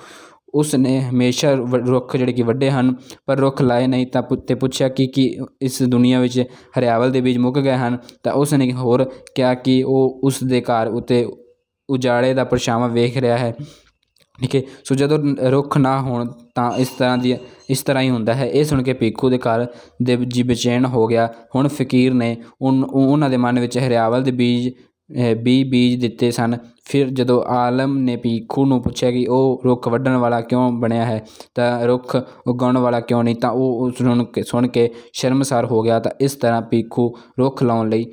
[SPEAKER 1] ਉਸ ਨੇ ਹਮੇਸ਼ਾ ਰੁੱਖ ਜਿਹੜੇ ਕਿ ਵੱਡੇ ਹਨ ਪਰ ਰੁੱਖ ਲਾਏ ਨਹੀਂ ਤਾਂ ਪੁੱਤੇ ਪੁੱਛਿਆ ਕਿ ਕੀ ਇਸ ਦੁਨੀਆ ਵਿੱਚ ਹਰਿਆਵਲ ਦੇ ਬੀਜ ਮੁੱਕ ਗਏ ਹਨ ਤਾਂ ਉਸ ਨੇ ਹੋਰ ਕਿਹਾ ਕਿ ਉਹ ਉਸ ਦੇ ਘਰ ਉਤੇ ਉਜਾੜੇ ਦਾ ਪਰਛਾਵਾਂ ਵੇਖ ਰਿਹਾ ਹੈ ਠੀਕ ਹੈ ਸੋ ਜਦੋਂ ਰੁੱਖ ਨਾ ਹੋਣ ਤਾਂ ਇਸ ਤਰ੍ਹਾਂ ਦੀ ਇਸ ਤਰ੍ਹਾਂ ਹੀ ਹੁੰਦਾ ਹੈ ਇਹ ਸੁਣ ਕੇ ਪੀਕੂ ਦੇ ਘਰ ਦੇ ਜੀ ਬੇਚੈਨ ਹੋ ਗਿਆ ਹੁਣ ਫਕੀਰ ਨੇ ਉਹਨਾਂ ਦੇ ਮਨ ਵਿੱਚ ਹਰਿਆਵਲ ਦੇ ਬੀਜ ਬੀ ਬੀਜ ਦਿੱਤੇ ਸਨ ਫਿਰ ਜਦੋਂ ਆਲਮ ਨੇ ਭੀਖੂ ਨੂੰ ਪੁੱਛਿਆ ਕਿ ਉਹ ਰੁੱਖ ਵੱਢਣ ਵਾਲਾ ਕਿਉਂ ਬਣਿਆ ਹੈ ਤਾਂ ਰੁੱਖ ਉਗਾਉਣ ਵਾਲਾ ਕਿਉਂ ਨਹੀਂ ਤਾਂ ਉਹ ਉਸ ਨੂੰ ਸੁਣ ਕੇ ਸ਼ਰਮਸਾਰ ਹੋ ਗਿਆ ਤਾਂ ਇਸ ਤਰ੍ਹਾਂ ਭੀਖੂ ਰੁੱਖ ਲਾਉਣ ਲਈ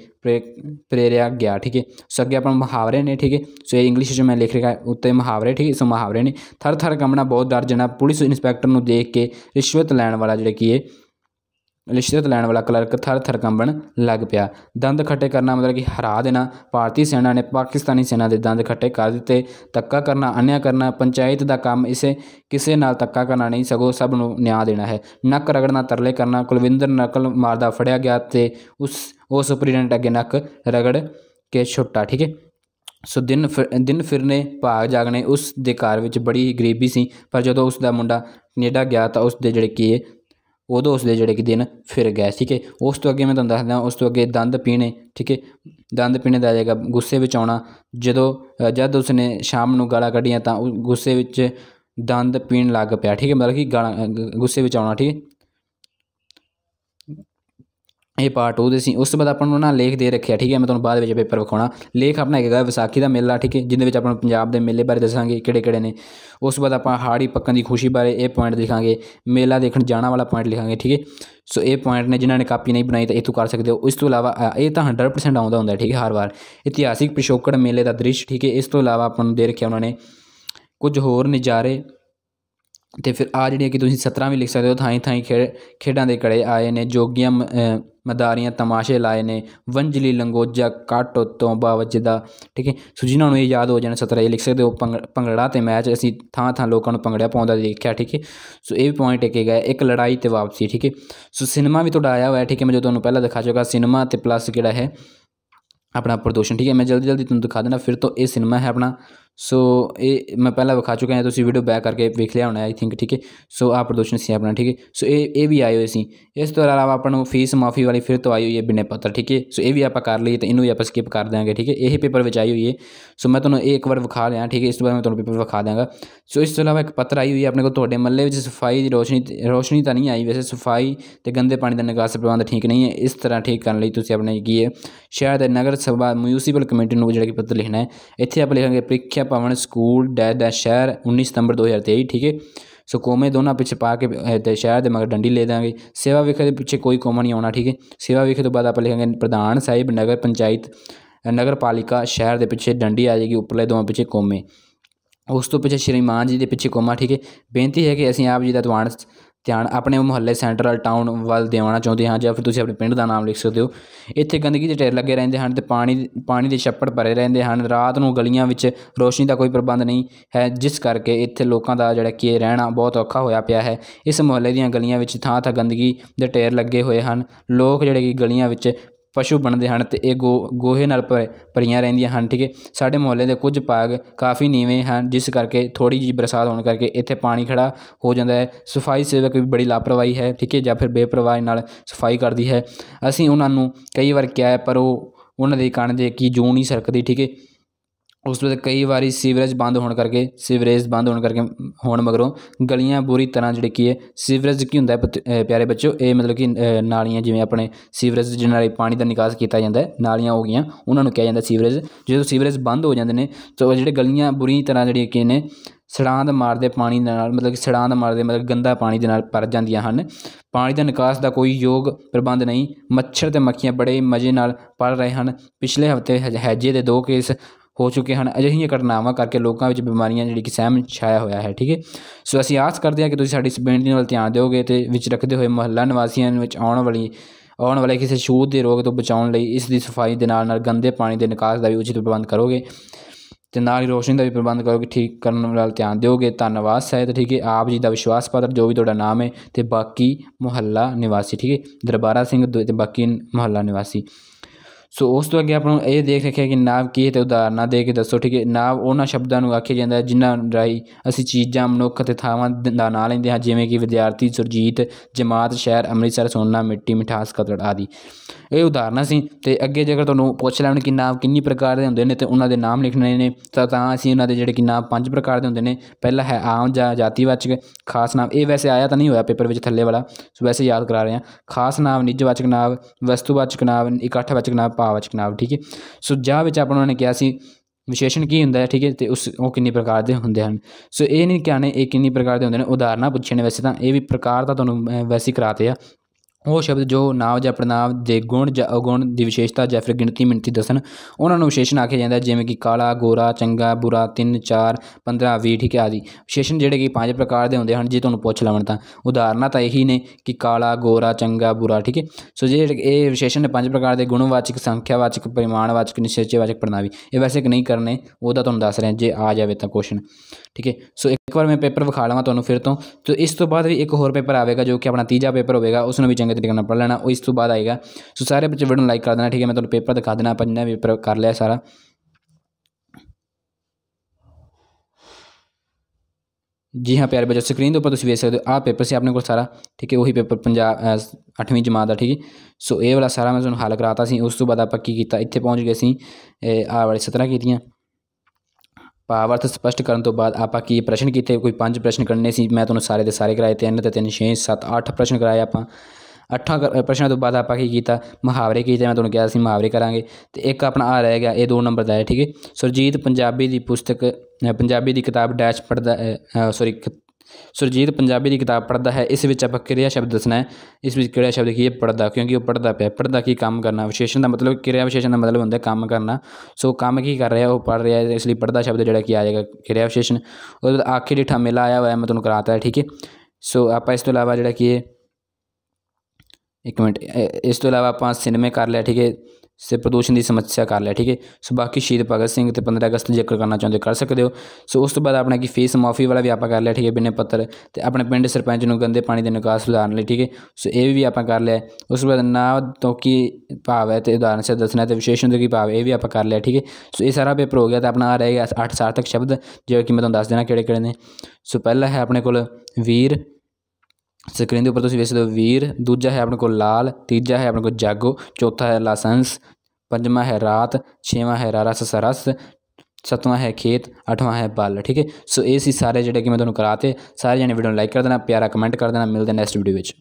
[SPEAKER 1] ਪ੍ਰੇਰਿਆ ਗਿਆ ਠੀਕ ਹੈ ਸੋ ਅੱਗੇ ਆਪਾਂ ਮੁਹਾਵਰੇ ਨੇ ਠੀਕ ਹੈ ਸੋ ਇਹ ਇੰਗਲਿਸ਼ ਵਿੱਚ ਮੈਂ ਲਿਖ ਰਿਹਾ ਉੱਤੇ ਮੁਹਾਵਰੇ ਠੀਕ ਹੈ ਸੋ ਮੁਹਾਵਰੇ ਨੇ ਥਰ ਥਰ ਕੰਮਣਾ ਬਹੁਤ ਜਣਾ ਪੁਲਿਸ ਇਨਸਪੈਕਟਰ ਨੂੰ ਦੇਖ ਕੇ ਰਿਸ਼ਵਤ ਲੈਣ ਵਾਲਾ ਜਿਹੜਾ ਕੀ ਹੈ ਰਿਸ਼ਵਤ ਲੈਣ ਵਾਲਾ ਕਲਰਕ ਥਰ ਥਰ ਕੰਬਣ ਲੱਗ ਪਿਆ ਦੰਦ ਖੱਟੇ ਕਰਨਾ ਮਤਲਬ ਕਿ ਹਰਾ ਦੇਣਾ ਭਾਰਤੀ ਸੈਨਾ ਨੇ ਪਾਕਿਸਤਾਨੀ ਸੈਨਾ ਦੇ ਦੰਦ ਖੱਟੇ ਕਰ ਦਿੱਤੇ ਤੱਕਾ ਕਰਨਾ ਅੰਨਿਆ ਕਰਨਾ ਪੰਚਾਇਤ ਦਾ ਕੰਮ ਇਸੇ ਕਿਸੇ ਨਾਲ ਤੱਕਾ ਕਰਨਾ ਨਹੀਂ ਸਗੋ ਸਭ ਨੂੰ ਨਿਆਂ ਦੇਣਾ ਹੈ ਨੱਕ ਰਗੜਨਾ ਤਰਲੇ ਕਰਨਾ ਕੁਲਵਿੰਦਰ ਨਕਲ ਮਾਰਦਾ ਫੜਿਆ ਗਿਆ ਤੇ ਉਸ ਉਹ ਸੁਪਰੀਡੈਂਟ ਅੱਗੇ ਨੱਕ ਰਗੜ ਕੇ ਛੁੱਟਾ ਠੀਕ ਹੈ ਸੋ ਦਿਨ ਦਿਨ ਫਿਰਨੇ ਭਾਗ ਜਾਗਣੇ ਉਸ ਦੇ ਘਰ ਵਿੱਚ ਬੜੀ ਗਰੀਬੀ ਸੀ ਪਰ ਜਦੋਂ ਉਸ ਦਾ ਮੁੰਡਾ ਕੈਨੇਡਾ ਗਿਆ ਤਾਂ ਉਸ ਦੇ ਜਿਹੜੇ ਕੀ ਉਦੋਂ ਉਸਦੇ ਜਿਹੜੇ ਕਿ ਦਿਨ ਫਿਰ ਗਏ ਠੀਕ ਹੈ ਉਸ ਤੋਂ ਅੱਗੇ ਮੈਂ ਤੁਹਾਨੂੰ ਦੱਸਦਾ ਉਸ ਤੋਂ ਅੱਗੇ ਦੰਦ ਪੀਣੇ ਠੀਕ ਹੈ ਦੰਦ ਪੀਣੇ ਦਾ ਆ ਜਾਏਗਾ ਗੁੱਸੇ ਵਿੱਚ ਆਉਣਾ ਜਦੋਂ ਜਦ ਉਸਨੇ ਸ਼ਾਮ ਨੂੰ ਗਾਲਾਂ ਕੱਢੀਆਂ ਤਾਂ ਗੁੱਸੇ ਵਿੱਚ ਦੰਦ ਪੀਣ ਲੱਗ ਪਿਆ ਠੀਕ ਹੈ ਮਤਲਬ ਕਿ ਗਾਲਾਂ ਗੁੱਸੇ ਵਿੱਚ ਆਉਣਾ ਠੀਕ ਹੈ ਇਹ ਪਾਰਟ 2 ਦੇ ਸੀ ਉਸ ਤੋਂ ਬਾਅਦ ਆਪਾਂ ਨੂੰ ਨਾ ਲੇਖ ਦੇ ਰੱਖਿਆ ਠੀਕ ਹੈ ਮੈਂ ਤੁਹਾਨੂੰ ਬਾਅਦ ਵਿੱਚ ਪੇਪਰ ਵਿਖਾਉਣਾ ਲੇਖ ਆਪਣਾ ਹੈਗਾ ਵਿਸਾਖੀ ਦਾ ਮੇਲਾ ਠੀਕ ਹੈ ਜਿੰਦੇ ਵਿੱਚ ਆਪਾਂ ਪੰਜਾਬ ਦੇ ਮੇਲੇ ਬਾਰੇ ਦੱਸਾਂਗੇ ਕਿਹੜੇ ਕਿਹੜੇ ਨੇ ਉਸ ਤੋਂ ਬਾਅਦ ਆਪਾਂ ਹਾੜੀ ਪੱਕਣ ਦੀ ਖੁਸ਼ੀ ਬਾਰੇ ਇਹ ਪੁਆਇੰਟ ਲਿਖਾਂਗੇ ਮੇਲਾ ਦੇਖਣ ਜਾਣਾ ਵਾਲਾ ਪੁਆਇੰਟ ਲਿਖਾਂਗੇ ਠੀਕ ਹੈ ਸੋ ਇਹ ਪੁਆਇੰਟ ਨੇ ਜਿਨ੍ਹਾਂ ਨੇ ਕਾਪੀ ਨਹੀਂ ਬਣਾਈ ਤਾਂ ਇਹ ਕਰ ਸਕਦੇ ਹੋ ਇਸ ਤੋਂ ਇਲਾਵਾ ਇਹ ਤਾਂ 100% ਆਉਂਦਾ ਹੁੰਦਾ ਠੀਕ ਹੈ ਹਰ ਵਾਰ ਇਤਿਹਾਸਿਕ ਪਿਸ਼ੋਕੜ ਮੇਲੇ ਦਾ ਦ੍ਰਿਸ਼ ਠੀਕ ਹੈ ਇਸ ਤੋਂ ਇਲਾਵਾ ਆਪਾਂ ਨੂੰ ਦੇ ਰੱਖਿਆ ਉਹਨਾਂ ਨੇ ਕੁਝ ਹੋਰ ਨਜ਼ਾਰੇ ਤੇ ਫਿਰ ਆ ਜਿਹੜੀਆਂ ਕਿ ਤੁਸੀਂ 17 ਵੀ ਲਿਖ ਸਕਦੇ ਹੋ ਥਾਈ ਥਾਈ ਖੇਡਾਂ ਦੇ ਕੜੇ ਆਏ ਨੇ ਜੋਗੀਆਂ ਮਦਾਰੀਆਂ ਤਮਾਸ਼ੇ ਲਾਏ ਨੇ ਵੰਜਲੀ ਲੰਗੋਜਾ ਕਾਟੋ ਤੋਂ ਬਾਵਜਦਾ ਠੀਕ ਹੈ ਸੋ ਜਿਨ੍ਹਾਂ ਨੂੰ ਇਹ ਯਾਦ ਹੋ ਜਾਣਾ 17 ਇਹ ਲਿਖ ਸਕਦੇ ਹੋ ਪੰਗੜਾ ਤੇ ਮੈਚ ਅਸੀਂ ਥਾਂ ਥਾਂ ਲੋਕਾਂ ਨੂੰ ਪੰਗੜਿਆ ਪਾਉਂਦਾ ਦੇਖਿਆ ਠੀਕ ਹੈ ਸੋ ਇਹ ਵੀ ਪੁਆਇੰਟ ਇੱਕ ਹੈਗਾ ਇੱਕ ਲੜਾਈ ਤੇ ਵਾਪਸੀ ਠੀਕ ਹੈ ਸੋ ਸਿਨੇਮਾ ਵੀ ਤੁਹਾਡਾ ਆਇਆ ਹੋਇਆ ਠੀਕ ਹੈ ਮੈਂ ਜੋ ਤੁਹਾਨੂੰ ਪਹਿਲਾਂ ਦਿਖਾ ਚੁੱਕਾ ਸਿਨੇਮਾ ਤੇ ਪਲੱਸ ਕਿਹੜਾ ਹੈ ਆਪਣਾ ਪ੍ਰਦੂਸ਼ਣ ਠੀਕ ਹੈ ਮੈਂ ਜਲਦੀ ਜਲਦੀ ਤੁਹਾਨੂੰ ਦਿਖਾ ਦੇਣਾ ਫਿਰ ਤੋਂ ਇਹ ਸਿਨੇਮਾ ਹੈ ਆਪਣਾ ਸੋ ਇਹ ਮੈਂ ਪਹਿਲਾਂ ਵਿਖਾ ਚੁੱਕਿਆ ਹਾਂ ਤੁਸੀਂ ਵੀਡੀਓ ਬੈਕ ਕਰਕੇ ਵੇਖ ਲਿਆ ਹੋਣਾ ਆਈ ਥਿੰਕ ਠੀਕ ਹੈ ਸੋ ਆ ਪ੍ਰਦੂਸ਼ਣ ਸੀ ਆਪਣਾ ਠੀਕ ਹੈ ਸੋ ਇਹ ਇਹ ਵੀ ਆਏ ਹੋਏ ਸੀ ਇਸ ਤੋਂ ਇਲਾਵਾ ਆਪਾਂ ਨੂੰ ਫੀਸ ਮਾਫੀ ਵਾਲੀ ਫਿਰ ਤੋਂ ਆਈ ਹੋਈ ਹੈ ਬਿਨੇ ਪੱਤਰ ਠੀਕ ਹੈ ਸੋ ਇਹ ਵੀ ਆਪਾਂ ਕਰ ਲਈ ਤੇ ਇਹਨੂੰ ਵੀ ਆਪਾਂ ਸਕਿਪ ਕਰ ਦਾਂਗੇ ਠੀਕ ਹੈ ਇਹ ਪੇਪਰ ਵਿੱਚ ਆਈ ਹੋਈ ਹੈ ਸੋ ਮੈਂ ਤੁਹਾਨੂੰ ਇਹ ਇੱਕ ਵਾਰ ਵਿਖਾ ਲਿਆ ਠੀਕ ਹੈ ਇਸ ਤੋਂ ਬਾਅਦ ਮੈਂ ਤੁਹਾਨੂੰ ਪੇਪਰ ਵਿਖਾ ਦਾਂਗਾ ਸੋ ਇਸ ਤੋਂ ਇਲਾਵਾ ਇੱਕ ਪੱਤਰ ਆਈ ਹੋਈ ਹੈ ਆਪਣੇ ਕੋਲ ਤੁਹਾਡੇ ਮੱਲੇ ਵਿੱਚ ਸਫਾਈ ਦੀ ਰੋਸ਼ਨੀ ਰੋਸ਼ਨੀ ਤਾਂ ਨਹੀਂ ਆਈ ਵੈਸੇ ਸਫਾਈ ਤੇ ਗੰਦੇ ਪਾਣੀ ਦਾ ਨਿਕਾਸ ਪ੍ਰਬੰਧ ਠੀਕ ਨਹੀਂ ਹੈ ਇਸ ਤਰ੍ਹਾਂ ਠੀਕ ਕਰਨ ਲਈ ਤੁਸੀਂ ਆਪਣੇ ਕੀ ਹੈ ਸ਼ਹਿਰ ਦੇ ਨਗਰ ਸਭਾ ਮਿਊਨਿਸਪਲ ਕਮੇਟੀ ਨੂੰ ਜਿਹੜਾ ਕਿ ਪੱਤਰ ਲਿਖਣਾ ਹੈ ਇੱਥੇ ਆਪਾਂ ਲਿਖਾਂਗੇ ਪ੍ਰੀਖਿਆ ਪਵਨ ਸਕੂਲ ਡੈਡ ਦਾ ਸ਼ਹਿਰ 19 ਸਤੰਬਰ 2023 ਠੀਕ ਹੈ ਸੋ ਕੋਮੇ ਦੋਨਾਂ ਪਿੱਛੇ ਪਾ ਕੇ ਤੇ ਸ਼ਹਿਰ ਦੇ ਮਗਰ ਡੰਡੀ ਲੈ ਦਾਂਗੇ ਸੇਵਾ ਵਿਖੇ ਦੇ ਪਿੱਛੇ ਕੋਈ ਕੋਮਾ ਨਹੀਂ ਆਉਣਾ ਠੀਕ ਹੈ ਸੇਵਾ ਵਿਖੇ ਤੋਂ ਬਾਅਦ ਆਪਾਂ ਲਿਖਾਂਗੇ ਪ੍ਰਧਾਨ ਸਾਹਿਬ ਨਗਰ ਪੰਚਾਇਤ ਨਗਰ ਪਾਲਿਕਾ ਸ਼ਹਿਰ ਦੇ ਪਿੱਛੇ ਡੰਡੀ ਆ ਜਾਏਗੀ ਉੱਪਰਲੇ ਦੋਵਾਂ ਪਿੱਛੇ ਕੋਮੇ ਉਸ ਤੋਂ ਪਿੱਛੇ ਸ਼੍ਰੀਮਾਨ ਜੀ ਦੇ ਪਿੱਛੇ ਕੋਮਾ ਠੀਕ ਹੈ ਬੇਨਤੀ ਹੈ ਕਿ ਅਸੀਂ ਆਪ ਜੀ ਦਾ ਦਵਾਨ ਧਿਆਨ ਆਪਣੇ ਮੁਹੱਲੇ ਸੈਂਟਰਲ ਟਾਊਨ ਵੱਲ ਦੇਵਾਣਾ ਚਾਹੁੰਦੇ ਹਾਂ ਜਾਂ ਫਿਰ ਤੁਸੀਂ ਆਪਣੇ ਪਿੰਡ ਦਾ ਨਾਮ ਲਿਖ ਸਕਦੇ ਹੋ ਇੱਥੇ ਗੰਦਗੀ ਦੇ ਢੇਰ ਲੱਗੇ ਰਹਿੰਦੇ ਹਨ ਤੇ ਪਾਣੀ ਪਾਣੀ ਦੇ ਛੱਪੜ ਭਰੇ ਰਹਿੰਦੇ ਹਨ ਰਾਤ ਨੂੰ ਗਲੀਆਂ ਵਿੱਚ ਰੋਸ਼ਨੀ ਦਾ ਕੋਈ ਪ੍ਰਬੰਧ ਨਹੀਂ ਹੈ ਜਿਸ ਕਰਕੇ ਇੱਥੇ ਲੋਕਾਂ ਦਾ ਜਿਹੜਾ ਕੀ ਰਹਿਣਾ ਬਹੁਤ ਔਖਾ ਹੋਇਆ ਪਿਆ ਹੈ ਇਸ ਮੁਹੱਲੇ ਦੀਆਂ ਗਲੀਆਂ ਵਿੱਚ ਥਾਂ ਥਾਂ ਗੰਦਗੀ ਦੇ ਢੇਰ ਲੱਗੇ ਹੋਏ ਹਨ ਲੋਕ ਜਿਹੜੇ ਕਿ ਗਲੀਆਂ ਵਿੱਚ ਪਸ਼ੂ ਬਣਦੇ ਹਨ ਤੇ ਇਹ ਗੋ ਗੋਹੇ ਨਾਲ ਭਰੀਆਂ ਰਹਿੰਦੀਆਂ ਹਨ ਠੀਕ ਹੈ ਸਾਡੇ ਮੁਹੱਲੇ ਦੇ ਕੁਝ ਪਾਗ ਕਾਫੀ ਨੀਵੇਂ ਹਨ ਜਿਸ ਕਰਕੇ ਥੋੜੀ ਜੀ ਬਰਸਾਤ ਹੋਣ ਕਰਕੇ ਇੱਥੇ ਪਾਣੀ ਖੜਾ ਹੋ ਜਾਂਦਾ ਹੈ ਸਫਾਈ ਸੇਵਕ ਵੀ ਬੜੀ ਲਾਪਰਵਾਹੀ ਹੈ ਠੀਕ ਹੈ ਜਾਂ ਫਿਰ ਬੇਪਰਵਾਹੀ ਨਾਲ ਸਫਾਈ ਕਰਦੀ ਹੈ ਅਸੀਂ ਉਹਨਾਂ ਨੂੰ ਕਈ ਵਾਰ ਕਿਹਾ ਪਰ ਉਹ ਉਹਨਾਂ ਦੇ ਕੰਨ ਦੇ ਕੀ ਜੂਣ ਨਹੀਂ ਸਰਕਦੀ ਠੀਕ ਹੈ ਉਸ ਵੇਲੇ ਕਈ ਵਾਰੀ ਸੀਵਰੇਜ ਬੰਦ ਹੋਣ ਕਰਕੇ ਸੀਵਰੇਜ ਬੰਦ ਹੋਣ ਕਰਕੇ ਹੋਣ ਮਗਰੋਂ ਗਲੀਆਂ ਬੁਰੀ ਤਰ੍ਹਾਂ ਜਿਹੜੀ ਕੀ ਹੈ ਸੀਵਰੇਜ ਕੀ ਹੁੰਦਾ ਹੈ ਪਿਆਰੇ ਬੱਚਿਓ ਇਹ ਮਤਲਬ ਕਿ ਨਾਲੀਆਂ ਜਿਵੇਂ ਆਪਣੇ ਸੀਵਰੇਜ ਜਿਨ੍ਹਾਂ ਨਾਲ ਪਾਣੀ ਦਾ ਨਿਕਾਸ ਕੀਤਾ ਜਾਂਦਾ ਹੈ ਨਾਲੀਆਂ ਹੋ ਗਈਆਂ ਉਹਨਾਂ ਨੂੰ ਕਿਹਾ ਜਾਂਦਾ ਸੀਵਰੇਜ ਜਦੋਂ ਸੀਵਰੇਜ ਬੰਦ ਹੋ ਜਾਂਦੇ ਨੇ ਤਾਂ ਜਿਹੜੇ ਗਲੀਆਂ ਬੁਰੀ ਤਰ੍ਹਾਂ ਜਿਹੜੀਆਂ ਕੀ ਨੇ ਸੜਾਂਦ ਮਾਰਦੇ ਪਾਣੀ ਦੇ ਨਾਲ ਮਤਲਬ ਕਿ ਸੜਾਂਦ ਮਾਰਦੇ ਮਤਲਬ ਗੰਦਾ ਪਾਣੀ ਦੇ ਨਾਲ ਪਰ ਜਾਂਦੀਆਂ ਹਨ ਪਾਣੀ ਦਾ ਨਿਕਾਸ ਦਾ ਕੋਈ ਯੋਗ ਪ੍ਰਬੰਧ ਨਹੀਂ ਮੱਛਰ ਤੇ ਮੱਖੀਆਂ ਬੜੇ ਮਜ਼ੇ ਨਾਲ ਪੜ ਰਹੇ ਹਨ ਪਿਛਲੇ ਹਫਤੇ ਹੈਜੇ ਦੇ ਦੋ ਕੇਸ ਹੋ ਚੁੱਕੇ ਹਨ ਅਜਿਹੀਆਂ ਘਟਨਾਵਾਂ ਕਰਕੇ ਲੋਕਾਂ ਵਿੱਚ ਬਿਮਾਰੀਆਂ ਜਿਹੜੀ ਕਿ ਸਹਿਮ ਛਾਇਆ ਹੋਇਆ ਹੈ ਠੀਕ ਹੈ ਸੋ ਅਸੀਂ ਆਸ ਕਰਦੇ ਹਾਂ ਕਿ ਤੁਸੀਂ ਸਾਡੀ ਇਸ ਬੇਨਤੀ ਵੱਲ ਧਿਆਨ ਦਿਓਗੇ ਤੇ ਵਿੱਚ ਰੱਖਦੇ ਹੋਏ ਮਹੱਲਾ ਨਿਵਾਸੀਆਂ ਵਿੱਚ ਆਉਣ ਵਾਲੀ ਆਉਣ ਵਾਲੇ ਕਿਸੇ ਛੂਤ ਦੇ ਰੋਗ ਤੋਂ ਬਚਾਉਣ ਲਈ ਇਸ ਦੀ ਸਫਾਈ ਦੇ ਨਾਲ ਨਾਲ ਗੰਦੇ ਪਾਣੀ ਦੇ ਨਿਕਾਸ ਦਾ ਵੀ ਉਚਿਤ ਪ੍ਰਬੰਧ ਕਰੋਗੇ ਤੇ ਨਾਲ ਹੀ ਰੋਸ਼ਨੀ ਦਾ ਵੀ ਪ੍ਰਬੰਧ ਕਰੋਗੇ ਠੀਕ ਕਰਨ ਨਾਲ ਧਿਆਨ ਦਿਓਗੇ ਧੰਨਵਾਦ ਸਹਿਤ ਠੀਕ ਹੈ ਆਪ ਜੀ ਦਾ ਵਿਸ਼ਵਾਸ ਪਾਤਰ ਜੋ ਵੀ ਤੁਹਾਡਾ ਨਾਮ ਹੈ ਤੇ ਬਾਕੀ ਮੁਹੱਲਾ ਨਿਵਾਸੀ ਠੀਕ ਹੈ ਦਰਬਾਰਾ ਸਿੰਘ ਤੇ ਬਾਕੀ ਮੁਹੱਲਾ ਨਿਵਾਸੀ ਸੋ ਉਸ ਤੋਂ ਅੱਗੇ ਆਪਾਂ ਨੂੰ ਇਹ ਦੇਖ ਰੱਖਿਆ ਕਿ ਨਾਮ ਕੀ ਹੈ ਤੇ ਉਦਾਹਰਨਾਂ ਦੇ ਕੇ ਦੱਸੋ ਠੀਕ ਹੈ ਨਾਮ ਉਹਨਾਂ ਸ਼ਬਦਾਂ ਨੂੰ ਆਖਿਆ ਜਾਂਦਾ ਹੈ ਜਿਨ੍ਹਾਂ ਰਾਹੀਂ ਅਸੀਂ ਚੀਜ਼ਾਂ ਮਨੁੱਖ ਤੇ ਥਾਵਾਂ ਦਾ ਨਾਮ ਲੈਂਦੇ ਹਾਂ ਜਿਵੇਂ ਕਿ ਵਿਦਿਆਰਥੀ ਸੁਰਜੀਤ ਜਮਾਤ ਸ਼ਹਿਰ ਅੰਮ੍ਰਿਤਸਰ ਸੋਨਾ ਮਿੱਟੀ ਮਿਠਾਸ ਕਤੜ ਆਦਿ ਇਹ ਉਦਾਹਰਨਾਂ ਸੀ ਤੇ ਅੱਗੇ ਜੇਕਰ ਤੁਹਾਨੂੰ ਪੁੱਛ ਲੈਣ ਕਿ ਨਾਮ ਕਿੰਨੀ ਪ੍ਰਕਾਰ ਦੇ ਹੁੰਦੇ ਨੇ ਤੇ ਉਹਨਾਂ ਦੇ ਨਾਮ ਲਿਖਣੇ ਨੇ ਤਾਂ ਤਾਂ ਅਸੀਂ ਉਹਨਾਂ ਦੇ ਜਿਹੜੇ ਕਿ ਨਾਮ ਪੰਜ ਪ੍ਰਕਾਰ ਦੇ ਹੁੰਦੇ ਨੇ ਪਹਿਲਾ ਹੈ ਆਮ ਜਾਂ ਜਾਤੀਵਾਚਕ ਖਾਸ ਨਾਮ ਇਹ ਵੈਸੇ ਆਇਆ ਤਾਂ ਨਹੀਂ ਹੋਇਆ ਪੇਪਰ ਵਿੱਚ ਥੱਲੇ ਵਾਲਾ ਸੋ ਵੈਸੇ ਯਾਦ ਕਰਾ ਰਹੇ ਹਾਂ ਖਾਸ ਨਾਮ ਨਿੱਜਵਾਚਕ ਨਾਮ ਵਸਤੂਵਾਚਕ ਨਾਮ ਇਕੱਠਵਾਚਕ ਨਾਮ ਭਾਵਵਾਚਕ ਨਾਂਵ ਠੀਕ ਹੈ ਸੋ ਜਾ ਵਿੱਚ ਆਪਾਂ ਉਹਨਾਂ ਨੇ ਕਿਹਾ ਸੀ ਵਿਸ਼ੇਸ਼ਣ ਕੀ ਹੁੰਦਾ ਹੈ ਠੀਕ ਹੈ ਤੇ ਉਸ ਉਹ ਕਿੰਨੇ ਪ੍ਰਕਾਰ ਦੇ ਹੁੰਦੇ ਹਨ ਸੋ ਇਹ ਨਹੀਂ ਕਿਹਾ ਨੇ ਇਹ ਕਿੰਨੇ ਪ੍ਰਕਾਰ ਦੇ ਹੁੰਦੇ ਨੇ ਉਦਾਹਰਨਾਂ ਪੁੱਛਣੇ ਵੈਸੇ ਤਾਂ ਇਹ ਵੀ ਪ੍ਰਕਾਰ ਤਾਂ ਤੁਹਾਨੂੰ ਵੈਸੇ ਹੀ ਕਰਾਤੇ ਆ ਉਹ ਸ਼ਬਦ ਜੋ ਨਾਮ ਜਾਂ ਪ੍ਰਨਾਮ ਦੇ ਗੁਣ ਜਾਂ ਅਗੁਣ ਦੀ ਵਿਸ਼ੇਸ਼ਤਾ ਜਾਂ ਫਿਰ ਗਿਣਤੀ ਮਿੰਤੀ ਦੱਸਣ ਉਹਨਾਂ ਨੂੰ ਵਿਸ਼ੇਸ਼ਣ ਆਖਿਆ ਜਾਂਦਾ ਜਿਵੇਂ ਕਿ ਕਾਲਾ ਗੋਰਾ ਚੰਗਾ ਬੁਰਾ 3 4 15 20 ਠੀਕ ਆਦੀ ਵਿਸ਼ੇਸ਼ਣ ਜਿਹੜੇ ਕਿ ਪੰਜ ਪ੍ਰਕਾਰ ਦੇ ਹੁੰਦੇ ਹਨ ਜੇ ਤੁਹਾਨੂੰ ਪੁੱਛ ਲਵਣ ਤਾਂ ਉਦਾਹਰਨਾਂ ਤਾਂ ਇਹੀ ਨੇ ਕਿ ਕਾਲਾ ਗੋਰਾ ਚੰਗਾ ਬੁਰਾ ਠੀਕ ਹੈ ਸੋ ਜਿਹੜੇ ਇਹ ਵਿਸ਼ੇਸ਼ਣ ਨੇ ਪੰਜ ਪ੍ਰਕਾਰ ਦੇ ਗੁਣਵਾਚਕ ਸੰਖਿਆਵਾਚਕ ਪਰਿਮਾਣਵਾਚਕ ਨਿਸ਼ਚੈਵਾਚਕ ਪੜਨਾਵੀ ਇਹ ਵੈਸੇ ਕਿ ਨਹੀਂ ਕਰਨੇ ਉਹਦਾ ਤੁਹਾਨੂੰ ਦੱਸ ਰਿਹਾ ਜੇ ਆ ਜਾਵੇ ਤਾਂ ਕੁਐਸਚਨ ਠੀਕ ਹੈ ਸੋ ਇੱਕ ਵਾਰ ਮੈਂ ਪੇਪਰ ਵਿਖਾ ਲਵਾਂ ਤੁਹਾਨੂੰ ਫਿਰ ਤੋਂ ਤੇ ਇਸ ਤੋਂ ਬਾਅਦ ਵੀ ਇੱਕ ਹੋਰ ਪੇਪਰ ਆਵੇਗਾ ਜੋ ਕਿ ਆਪਣਾ ਤੀਜਾ ਪੇਪਰ ਹੋਵੇਗਾ ਉਸ ਨੂੰ ਵੀ ਚੰਗੇ ਤਰੀਕੇ ਨਾਲ ਪੜ੍ਹ ਲੈਣਾ ਉਹ ਇਸ ਤੋਂ ਬਾਅਦ ਆਏਗਾ ਸੋ ਸਾਰੇ ਬੱਚੇ ਵੀਡੀਓ ਨੂੰ ਲਾਈਕ ਕਰ ਦੇਣਾ ਠੀਕ ਹੈ ਮੈਂ ਤੁਹਾਨੂੰ ਪੇਪਰ ਦਿਖਾ ਦੇਣਾ ਪੰਜਾਂ ਵੀ ਪੇਪਰ ਕਰ ਲਿਆ ਸਾਰਾ ਜੀ ਹਾਂ ਪਿਆਰੇ ਬੱਚੋ ਸਕਰੀਨ ਦੇ ਉੱਪਰ ਤੁਸੀਂ ਵੇਖ ਸਕਦੇ ਹੋ ਆ ਪੇਪਰ ਸੀ ਆਪਣੇ ਕੋਲ ਸਾਰਾ ਠੀਕ ਹੈ ਉਹੀ ਪੇਪਰ ਪੰਜਾਬ 8ਵੀਂ ਜਮਾਤ ਦਾ ਠੀਕ ਹੈ ਸੋ ਇਹ ਵਾਲਾ ਸਾਰਾ ਮੈਂ ਤੁਹਾਨੂੰ ਹੱਲ ਕਰਾਤਾ ਸੀ ਉਸ ਤੋਂ ਬਾਅਦ ਆਪਾਂ ਕੀ ਕੀਤਾ ਇੱਥੇ ਪਹੁੰਚ ਗਏ ਸੀ ਆਹ ਵਾਲੇ 17 ਕੀਤੀਆਂ ਭਾਵਾਰਥ ਸਪਸ਼ਟ ਕਰਨ ਤੋਂ ਬਾਅਦ ਆਪਾਂ ਕੀ ਪ੍ਰਸ਼ਨ ਕੀਤੇ ਕੋਈ ਪੰਜ ਪ੍ਰਸ਼ਨ ਕਰਨੇ ਸੀ ਮੈਂ ਤੁਹਾਨੂੰ ਸਾਰੇ ਦੇ ਸਾਰੇ ਕਰਾਏ ਤਿੰਨ ਤੇ ਤਿੰਨ 6 7 8 ਪ੍ਰਸ਼ਨ ਕਰਾਏ ਆਪਾਂ ਅੱਠਾਂ ਪ੍ਰਸ਼ਨਾਂ ਤੋਂ ਬਾਅਦ ਆਪਾਂ ਕੀ ਕੀਤਾ ਮੁਹਾਵਰੇ ਕੀਤੇ ਮੈਂ ਤੁਹਾਨੂੰ ਕਿਹਾ ਸੀ ਮੁਹਾਵਰੇ ਕਰਾਂਗੇ ਤੇ ਇੱਕ ਆਪਣਾ ਆ ਰਹਿ ਗਿਆ ਇਹ ਦੋ ਨੰਬਰ ਦਾ ਹੈ ਠੀਕ ਹੈ ਸੁਰਜੀਤ ਪੰਜਾਬੀ ਦੀ ਪੁਸਤਕ ਪੰਜਾਬੀ ਦੀ ਕਿਤਾਬ ਡੈਸ਼ ਪੜਦਾ ਸੌਰੀ ਸੁਰਜੀਤ ਪੰਜਾਬੀ ਦੀ ਕਿਤਾਬ ਪੜ੍ਹਦਾ ਹੈ ਇਸ ਵਿੱਚ ਆਪਾਂ ਕਿਰਿਆ ਸ਼ਬਦ ਦੱਸਣਾ ਹੈ ਇਸ ਵਿੱਚ ਕਿਹੜਾ ਸ਼ਬਦ ਕੀ ਹੈ ਪੜ੍ਹਦਾ ਕਿਉਂਕਿ ਉਹ ਪੜ੍ਹਦਾ ਪਿਆ ਪੜ੍ਹਦਾ ਕੀ ਕੰਮ ਕਰਨਾ ਵਿਸ਼ੇਸ਼ਣ ਦਾ ਮਤਲਬ ਕਿਰਿਆ ਵਿਸ਼ੇਸ਼ਣ ਦਾ ਮਤਲਬ ਹੁੰਦਾ ਕੰਮ ਕਰਨਾ ਸੋ ਕੰਮ ਕੀ ਕਰ ਰਿਹਾ ਉਹ ਪੜ੍ਹ ਰਿਹਾ ਇਸ ਲਈ ਪੜ੍ਹਦਾ ਸ਼ਬਦ ਜਿਹੜਾ ਕੀ ਆ ਜਾਏਗਾ ਕਿਰਿਆ ਵਿਸ਼ੇਸ਼ਣ ਉਹ ਬਾਅਦ ਆਖੇ ਡਿਠਾ ਮੇਲਾ ਆਇਆ ਹੋਇਆ ਮੈਂ ਤੁਹਾਨੂੰ ਕਰਾਤਾ ਹੈ ਠੀਕ ਹੈ ਸੋ ਆਪਾਂ ਇਸ ਤੋਂ ਇਲਾਵਾ ਜਿਹੜਾ ਕੀ ਹੈ ਇੱਕ ਮਿੰਟ ਇਸ ਤੋਂ ਇਲਾਵਾ ਆਪਾਂ ਸਿਨੇਮੇ ਕਰ ਲਿਆ ਠੀਕ ਹੈ ਸੇ ਪ੍ਰਦੂਸ਼ਣ ਦੀ ਸਮੱਸਿਆ ਕਰ ਲਿਆ ਠੀਕ ਹੈ ਸੋ ਬਾਕੀ ਸ਼ਹੀਦ ਭਗਤ ਸਿੰਘ ਤੇ 15 ਅਗਸਤ ਜ਼ਿਕਰ ਕਰਨਾ ਚਾਹੁੰਦੇ ਕਰ ਸਕਦੇ ਹੋ ਸੋ ਉਸ ਤੋਂ ਬਾਅਦ ਆਪਣਾ ਕੀ ਫੇਸ ਮਾਫੀ ਵਾਲਾ ਵੀ ਆਪਾਂ ਕਰ ਲਿਆ ਠੀਕ ਹੈ ਬਿਨੇ ਪੱਤਰ ਤੇ ਆਪਣੇ ਪਿੰਡ ਸਰਪੰਚ ਨੂੰ ਗੰਦੇ ਪਾਣੀ ਦੇ ਨਿਕਾਸ ਸੁਧਾਰਨ ਲਈ ਠੀਕ ਹੈ ਸੋ ਇਹ ਵੀ ਆਪਾਂ ਕਰ ਲਿਆ ਉਸ ਤੋਂ ਬਾਅਦ ਨਾ ਤੋਂ ਕੀ ਭਾਵ ਹੈ ਤੇ ਉਦਾਹਰਨ ਸੇ ਦੱਸਣਾ ਤੇ ਵਿਸ਼ੇਸ਼ਣ ਦੇ ਕੀ ਭਾਵ ਇਹ ਵੀ ਆਪਾਂ ਕਰ ਲਿਆ ਠੀਕ ਹੈ ਸੋ ਇਹ ਸਾਰਾ ਪੇਪਰ ਹੋ ਗਿਆ ਤਾਂ ਆਪਣਾ ਆ ਰਹੇਗਾ 8 ਸਾਰਥਕ ਸ਼ਬਦ ਜਿਵੇਂ ਕਿ ਮੈਂ ਤੁਹਾਨੂੰ ਦੱਸ ਦੇਣਾ ਕਿਹੜੇ ਕਿਹੜੇ ਨੇ ਸੋ ਪਹਿਲਾ ਹੈ ਆਪਣੇ ਕੋਲ ਵੀਰ ਸਕਰੀਨ ਦੇ ਉੱਪਰ ਤੁਸੀਂ ਵੇਖ ਸਕਦੇ ਹੋ ਵੀਰ ਦੂਜਾ ਹੈ ਆਪਣੇ ਕੋਲ ਲਾਲ ਤੀਜਾ ਹੈ ਆਪਣੇ ਕੋਲ ਜਾਗੋ ਚੌਥਾ ਹੈ ਲਾਸੈਂਸ ਪੰਜਵਾਂ ਹੈ ਰਾਤ ਛੇਵਾਂ ਹੈ ਰਾਰਸ ਸਰਸ ਸਤਵਾਂ ਹੈ ਖੇਤ ਅੱਠਵਾਂ ਹੈ ਬਲ ਠੀਕ ਹੈ ਸੋ ਇਹ ਸੀ ਸਾਰੇ ਜਿਹੜੇ ਕਿ ਮੈਂ ਤੁਹਾਨੂੰ ਕਰਾਤੇ ਸਾਰੇ ਜਣੇ ਵੀਡੀਓ ਨੂੰ ਲਾਈਕ ਕਰ ਦੇਣਾ ਪਿਆਰਾ ਕਮੈਂਟ ਕਰ ਦੇਣਾ ਮਿਲਦੇ ਨੈਕਸਟ ਵੀਡੀਓ ਵਿੱਚ